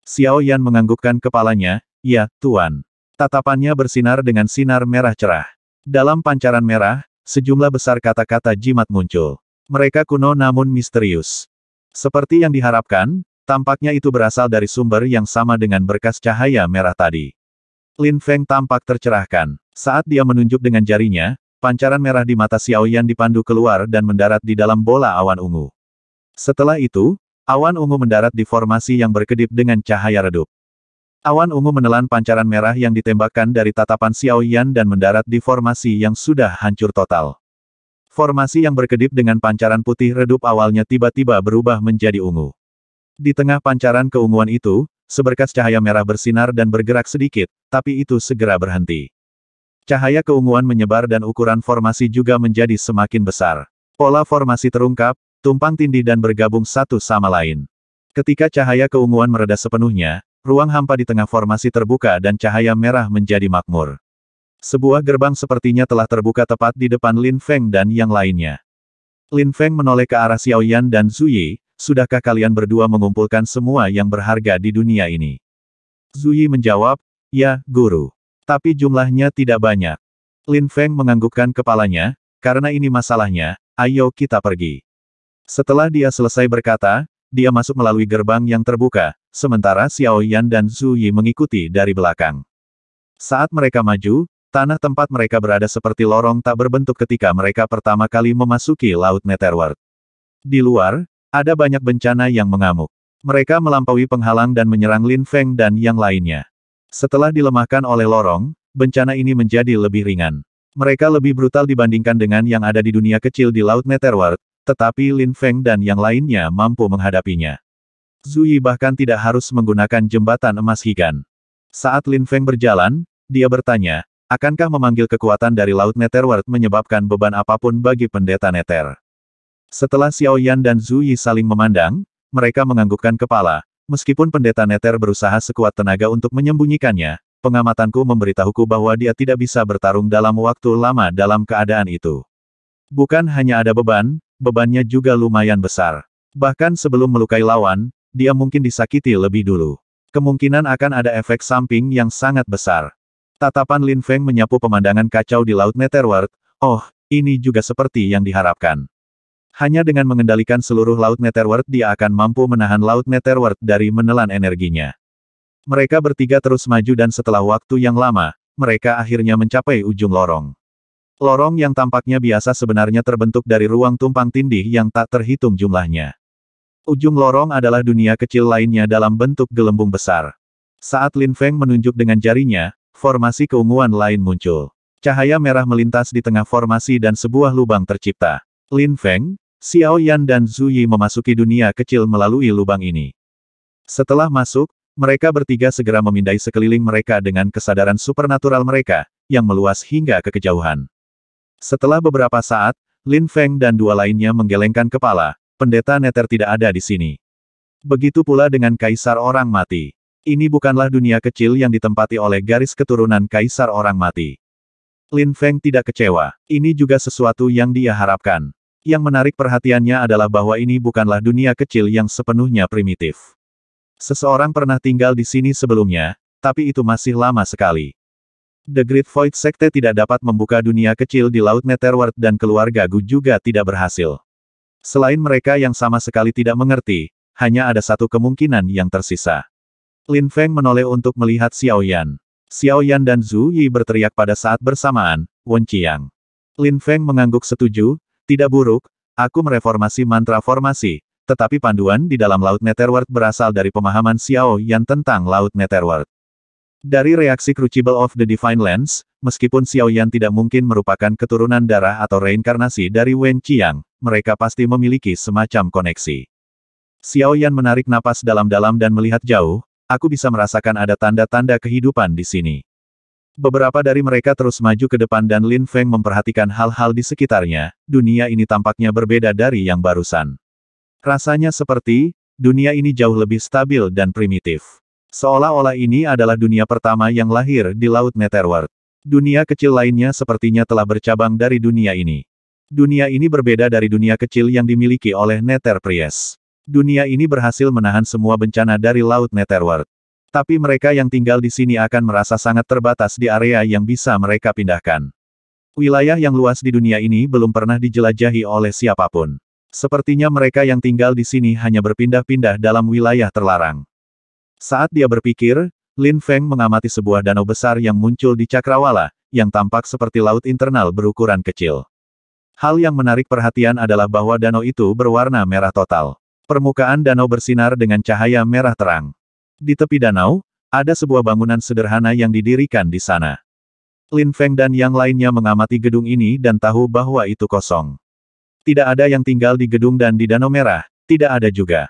Xiao Yan menganggukkan kepalanya, ya, Tuan. Tatapannya bersinar dengan sinar merah cerah. Dalam pancaran merah, sejumlah besar kata-kata jimat muncul. Mereka kuno namun misterius. Seperti yang diharapkan, tampaknya itu berasal dari sumber yang sama dengan berkas cahaya merah tadi. Lin Feng tampak tercerahkan. Saat dia menunjuk dengan jarinya, Pancaran merah di mata Xiao Yan dipandu keluar dan mendarat di dalam bola awan ungu. Setelah itu, awan ungu mendarat di formasi yang berkedip dengan cahaya redup. Awan ungu menelan pancaran merah yang ditembakkan dari tatapan Xiao Yan dan mendarat di formasi yang sudah hancur total. Formasi yang berkedip dengan pancaran putih redup awalnya tiba-tiba berubah menjadi ungu. Di tengah pancaran keunguan itu, seberkas cahaya merah bersinar dan bergerak sedikit, tapi itu segera berhenti. Cahaya keunguan menyebar dan ukuran formasi juga menjadi semakin besar. Pola formasi terungkap, tumpang tindih dan bergabung satu sama lain. Ketika cahaya keunguan mereda sepenuhnya, ruang hampa di tengah formasi terbuka dan cahaya merah menjadi makmur. Sebuah gerbang sepertinya telah terbuka tepat di depan Lin Feng dan yang lainnya. Lin Feng menoleh ke arah Xiao Yan dan Zhu Yi, sudahkah kalian berdua mengumpulkan semua yang berharga di dunia ini? Zhu Yi menjawab, ya, guru. Tapi jumlahnya tidak banyak. Lin Feng menganggukkan kepalanya, karena ini masalahnya, ayo kita pergi. Setelah dia selesai berkata, dia masuk melalui gerbang yang terbuka, sementara Xiao Yan dan Zhu Yi mengikuti dari belakang. Saat mereka maju, tanah tempat mereka berada seperti lorong tak berbentuk ketika mereka pertama kali memasuki Laut Netherworld. Di luar, ada banyak bencana yang mengamuk. Mereka melampaui penghalang dan menyerang Lin Feng dan yang lainnya. Setelah dilemahkan oleh lorong, bencana ini menjadi lebih ringan. Mereka lebih brutal dibandingkan dengan yang ada di dunia kecil di Laut Netherworld, tetapi Lin Feng dan yang lainnya mampu menghadapinya. Zui bahkan tidak harus menggunakan jembatan emas Higan. Saat Lin Feng berjalan, dia bertanya, akankah memanggil kekuatan dari Laut Netherworld menyebabkan beban apapun bagi pendeta Nether? Setelah Xiao Yan dan Zui saling memandang, mereka menganggukkan kepala, Meskipun pendeta Neter berusaha sekuat tenaga untuk menyembunyikannya, pengamatanku memberitahuku bahwa dia tidak bisa bertarung dalam waktu lama dalam keadaan itu. Bukan hanya ada beban, bebannya juga lumayan besar. Bahkan sebelum melukai lawan, dia mungkin disakiti lebih dulu. Kemungkinan akan ada efek samping yang sangat besar. Tatapan Lin Feng menyapu pemandangan kacau di Laut Netherworld, oh, ini juga seperti yang diharapkan. Hanya dengan mengendalikan seluruh Laut Netherworld dia akan mampu menahan Laut Netherworld dari menelan energinya. Mereka bertiga terus maju dan setelah waktu yang lama, mereka akhirnya mencapai ujung lorong. Lorong yang tampaknya biasa sebenarnya terbentuk dari ruang tumpang tindih yang tak terhitung jumlahnya. Ujung lorong adalah dunia kecil lainnya dalam bentuk gelembung besar. Saat Lin Feng menunjuk dengan jarinya, formasi keunguan lain muncul. Cahaya merah melintas di tengah formasi dan sebuah lubang tercipta. Lin Feng, Xiao Yan dan Zhu Yi memasuki dunia kecil melalui lubang ini. Setelah masuk, mereka bertiga segera memindai sekeliling mereka dengan kesadaran supernatural mereka, yang meluas hingga ke kejauhan. Setelah beberapa saat, Lin Feng dan dua lainnya menggelengkan kepala, pendeta Neter tidak ada di sini. Begitu pula dengan kaisar orang mati. Ini bukanlah dunia kecil yang ditempati oleh garis keturunan kaisar orang mati. Lin Feng tidak kecewa. Ini juga sesuatu yang dia harapkan. Yang menarik perhatiannya adalah bahwa ini bukanlah dunia kecil yang sepenuhnya primitif. Seseorang pernah tinggal di sini sebelumnya, tapi itu masih lama sekali. The Great Void Sekte tidak dapat membuka dunia kecil di Laut Netherworld dan keluarga Gu juga tidak berhasil. Selain mereka yang sama sekali tidak mengerti, hanya ada satu kemungkinan yang tersisa. Lin Feng menoleh untuk melihat Xiao Yan, Xiao Yan dan Zhu Yi berteriak pada saat bersamaan, Wen Qiang. Lin Feng mengangguk setuju, tidak buruk, aku mereformasi mantra formasi, tetapi panduan di dalam Laut Netherworld berasal dari pemahaman Xiao yang tentang Laut Netherworld. Dari reaksi Crucible of the Divine Lands, meskipun Xiao Yan tidak mungkin merupakan keturunan darah atau reinkarnasi dari Wen Qiang, mereka pasti memiliki semacam koneksi. Xiao Yan menarik napas dalam-dalam dan melihat jauh, aku bisa merasakan ada tanda-tanda kehidupan di sini. Beberapa dari mereka terus maju ke depan dan Lin Feng memperhatikan hal-hal di sekitarnya, dunia ini tampaknya berbeda dari yang barusan. Rasanya seperti, dunia ini jauh lebih stabil dan primitif. Seolah-olah ini adalah dunia pertama yang lahir di Laut Netherworld. Dunia kecil lainnya sepertinya telah bercabang dari dunia ini. Dunia ini berbeda dari dunia kecil yang dimiliki oleh Nether Priest. Dunia ini berhasil menahan semua bencana dari Laut Netherworld. Tapi mereka yang tinggal di sini akan merasa sangat terbatas di area yang bisa mereka pindahkan. Wilayah yang luas di dunia ini belum pernah dijelajahi oleh siapapun. Sepertinya mereka yang tinggal di sini hanya berpindah-pindah dalam wilayah terlarang. Saat dia berpikir, Lin Feng mengamati sebuah danau besar yang muncul di Cakrawala, yang tampak seperti laut internal berukuran kecil. Hal yang menarik perhatian adalah bahwa danau itu berwarna merah total. Permukaan danau bersinar dengan cahaya merah terang. Di tepi danau, ada sebuah bangunan sederhana yang didirikan di sana. Lin Feng dan yang lainnya mengamati gedung ini dan tahu bahwa itu kosong. Tidak ada yang tinggal di gedung dan di Danau Merah, tidak ada juga.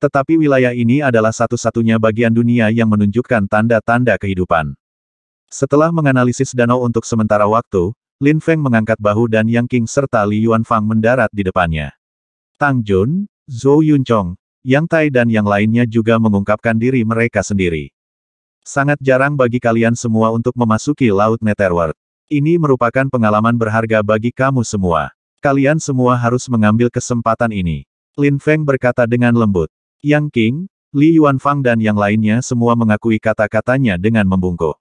Tetapi wilayah ini adalah satu-satunya bagian dunia yang menunjukkan tanda-tanda kehidupan. Setelah menganalisis danau untuk sementara waktu, Lin Feng mengangkat bahu dan Yang King serta Li Yuanfang mendarat di depannya. Tang Jun, Zhou Yunchong, yang Tai dan yang lainnya juga mengungkapkan diri mereka sendiri. Sangat jarang bagi kalian semua untuk memasuki Laut Netherworld. Ini merupakan pengalaman berharga bagi kamu semua. Kalian semua harus mengambil kesempatan ini. Lin Feng berkata dengan lembut. Yang King, Li Yuanfang dan yang lainnya semua mengakui kata-katanya dengan membungkuk.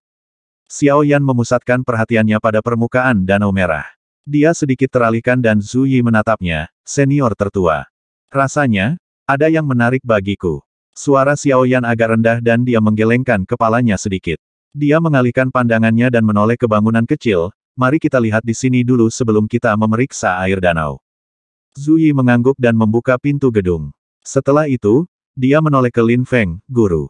Xiao Yan memusatkan perhatiannya pada permukaan Danau Merah. Dia sedikit teralihkan dan Zhu menatapnya, senior tertua. Rasanya, ada yang menarik bagiku. Suara Xiaoyan agak rendah dan dia menggelengkan kepalanya sedikit. Dia mengalihkan pandangannya dan menoleh ke bangunan kecil, mari kita lihat di sini dulu sebelum kita memeriksa air danau. Zuyi mengangguk dan membuka pintu gedung. Setelah itu, dia menoleh ke Lin Feng, guru.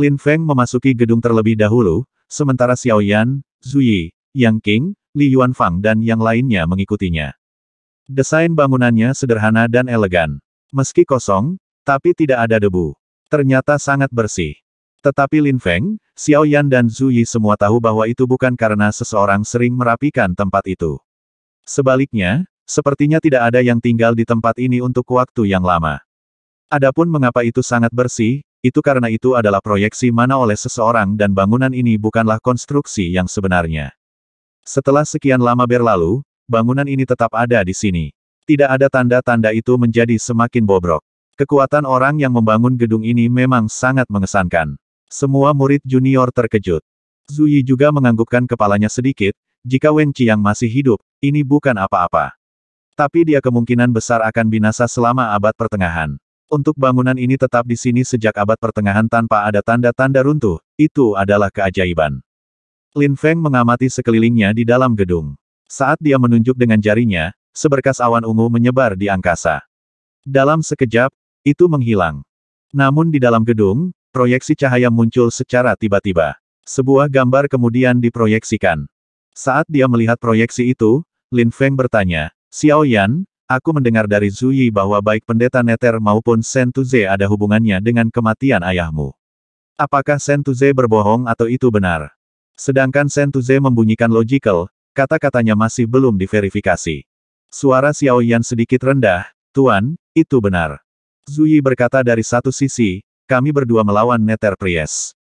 Lin Feng memasuki gedung terlebih dahulu, sementara Xiaoyan, Zuyi, Yang King, Li Yuanfang dan yang lainnya mengikutinya. Desain bangunannya sederhana dan elegan. Meski kosong, tapi tidak ada debu. Ternyata sangat bersih. Tetapi Lin Feng, Xiao Yan dan Zhu Yi semua tahu bahwa itu bukan karena seseorang sering merapikan tempat itu. Sebaliknya, sepertinya tidak ada yang tinggal di tempat ini untuk waktu yang lama. Adapun mengapa itu sangat bersih, itu karena itu adalah proyeksi mana oleh seseorang dan bangunan ini bukanlah konstruksi yang sebenarnya. Setelah sekian lama berlalu, bangunan ini tetap ada di sini. Tidak ada tanda-tanda itu menjadi semakin bobrok. Kekuatan orang yang membangun gedung ini memang sangat mengesankan. Semua murid junior terkejut. Zuyi juga menganggukkan kepalanya sedikit, jika Wen Qiang masih hidup, ini bukan apa-apa. Tapi dia kemungkinan besar akan binasa selama abad pertengahan. Untuk bangunan ini tetap di sini sejak abad pertengahan tanpa ada tanda-tanda runtuh, itu adalah keajaiban. Lin Feng mengamati sekelilingnya di dalam gedung. Saat dia menunjuk dengan jarinya, seberkas awan ungu menyebar di angkasa. Dalam sekejap, itu menghilang. Namun di dalam gedung, proyeksi cahaya muncul secara tiba-tiba. Sebuah gambar kemudian diproyeksikan. Saat dia melihat proyeksi itu, Lin Feng bertanya, Xiao Yan, aku mendengar dari Zuyi bahwa baik pendeta Neter maupun Shen Tuze ada hubungannya dengan kematian ayahmu. Apakah Shen Tuze berbohong atau itu benar? Sedangkan Shen Tuze membunyikan logical, kata-katanya masih belum diverifikasi. Suara Xiao Yan sedikit rendah, Tuan, itu benar. Zuyi berkata dari satu sisi, kami berdua melawan Neter Priest.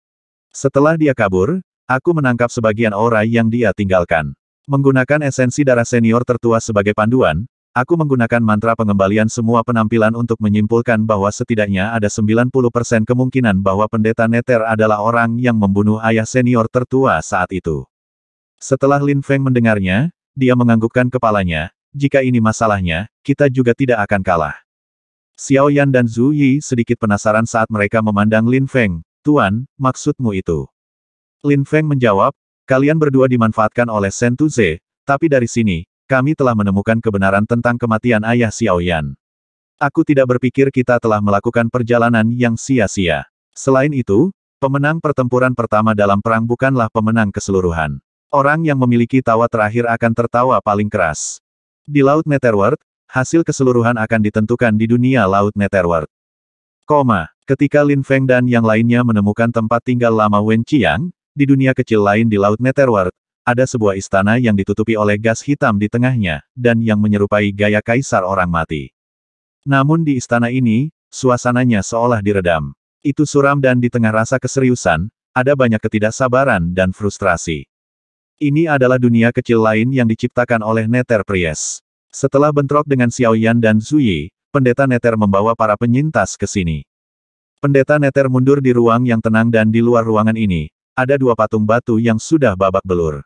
Setelah dia kabur, aku menangkap sebagian aura yang dia tinggalkan. Menggunakan esensi darah senior tertua sebagai panduan, aku menggunakan mantra pengembalian semua penampilan untuk menyimpulkan bahwa setidaknya ada 90% kemungkinan bahwa pendeta Neter adalah orang yang membunuh ayah senior tertua saat itu. Setelah Lin Feng mendengarnya, dia menganggukkan kepalanya, jika ini masalahnya, kita juga tidak akan kalah. Xiao Yan dan Zhu Yi sedikit penasaran saat mereka memandang Lin Feng. Tuan, maksudmu itu? Lin Feng menjawab, kalian berdua dimanfaatkan oleh Shen Ze, tapi dari sini, kami telah menemukan kebenaran tentang kematian ayah Xiao Yan. Aku tidak berpikir kita telah melakukan perjalanan yang sia-sia. Selain itu, pemenang pertempuran pertama dalam perang bukanlah pemenang keseluruhan. Orang yang memiliki tawa terakhir akan tertawa paling keras. Di Laut Netherworld, hasil keseluruhan akan ditentukan di dunia Laut Netherworld. Koma, ketika Lin Feng dan yang lainnya menemukan tempat tinggal lama Wen Qiang, di dunia kecil lain di Laut Netherworld, ada sebuah istana yang ditutupi oleh gas hitam di tengahnya, dan yang menyerupai gaya kaisar orang mati. Namun di istana ini, suasananya seolah diredam. Itu suram dan di tengah rasa keseriusan, ada banyak ketidaksabaran dan frustrasi. Ini adalah dunia kecil lain yang diciptakan oleh Nether Priest. Setelah bentrok dengan Xiao Yan dan Zuyi, pendeta Nether membawa para penyintas ke sini. Pendeta Nether mundur di ruang yang tenang dan di luar ruangan ini, ada dua patung batu yang sudah babak belur.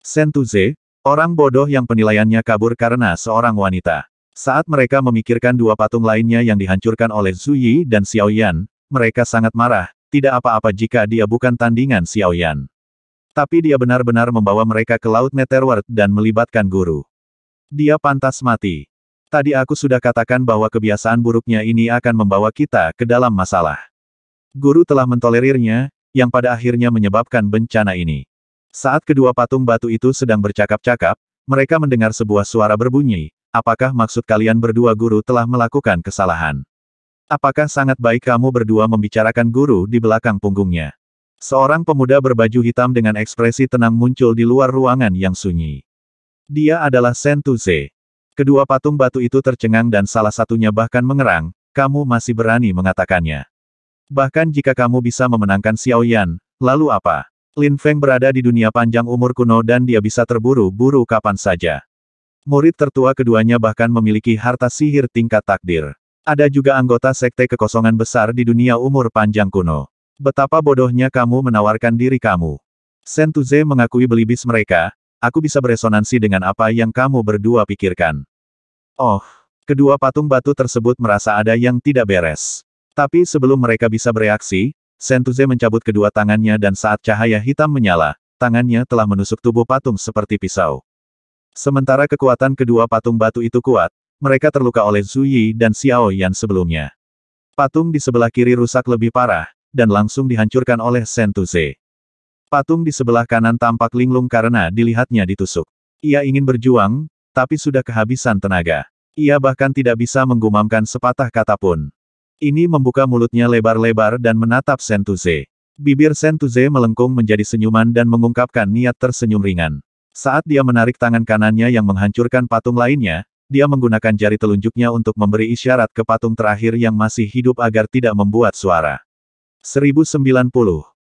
Sentuze, orang bodoh yang penilaiannya kabur karena seorang wanita. Saat mereka memikirkan dua patung lainnya yang dihancurkan oleh Zuyi dan Xiaoyan, mereka sangat marah, tidak apa-apa jika dia bukan tandingan Xiaoyan. Tapi dia benar-benar membawa mereka ke Laut Netherworld dan melibatkan guru. Dia pantas mati. Tadi aku sudah katakan bahwa kebiasaan buruknya ini akan membawa kita ke dalam masalah. Guru telah mentolerirnya, yang pada akhirnya menyebabkan bencana ini. Saat kedua patung batu itu sedang bercakap-cakap, mereka mendengar sebuah suara berbunyi, apakah maksud kalian berdua guru telah melakukan kesalahan? Apakah sangat baik kamu berdua membicarakan guru di belakang punggungnya? Seorang pemuda berbaju hitam dengan ekspresi tenang muncul di luar ruangan yang sunyi. Dia adalah Sentuze. Kedua patung batu itu tercengang dan salah satunya bahkan mengerang, kamu masih berani mengatakannya. Bahkan jika kamu bisa memenangkan Xiao Yan, lalu apa? Lin Feng berada di dunia panjang umur kuno dan dia bisa terburu-buru kapan saja. Murid tertua keduanya bahkan memiliki harta sihir tingkat takdir. Ada juga anggota sekte kekosongan besar di dunia umur panjang kuno. Betapa bodohnya kamu menawarkan diri kamu. Sentuze mengakui belibis mereka, aku bisa beresonansi dengan apa yang kamu berdua pikirkan. Oh, kedua patung batu tersebut merasa ada yang tidak beres. Tapi sebelum mereka bisa bereaksi, Sentuze mencabut kedua tangannya dan saat cahaya hitam menyala, tangannya telah menusuk tubuh patung seperti pisau. Sementara kekuatan kedua patung batu itu kuat, mereka terluka oleh Zuyi dan Xiao Yan sebelumnya. Patung di sebelah kiri rusak lebih parah, dan langsung dihancurkan oleh Sentuze. Patung di sebelah kanan tampak linglung karena dilihatnya ditusuk. Ia ingin berjuang, tapi sudah kehabisan tenaga. Ia bahkan tidak bisa menggumamkan sepatah kata pun. Ini membuka mulutnya lebar-lebar dan menatap Sentuze. Bibir Sentuze melengkung menjadi senyuman dan mengungkapkan niat tersenyum ringan. Saat dia menarik tangan kanannya yang menghancurkan patung lainnya, dia menggunakan jari telunjuknya untuk memberi isyarat ke patung terakhir yang masih hidup agar tidak membuat suara. 1090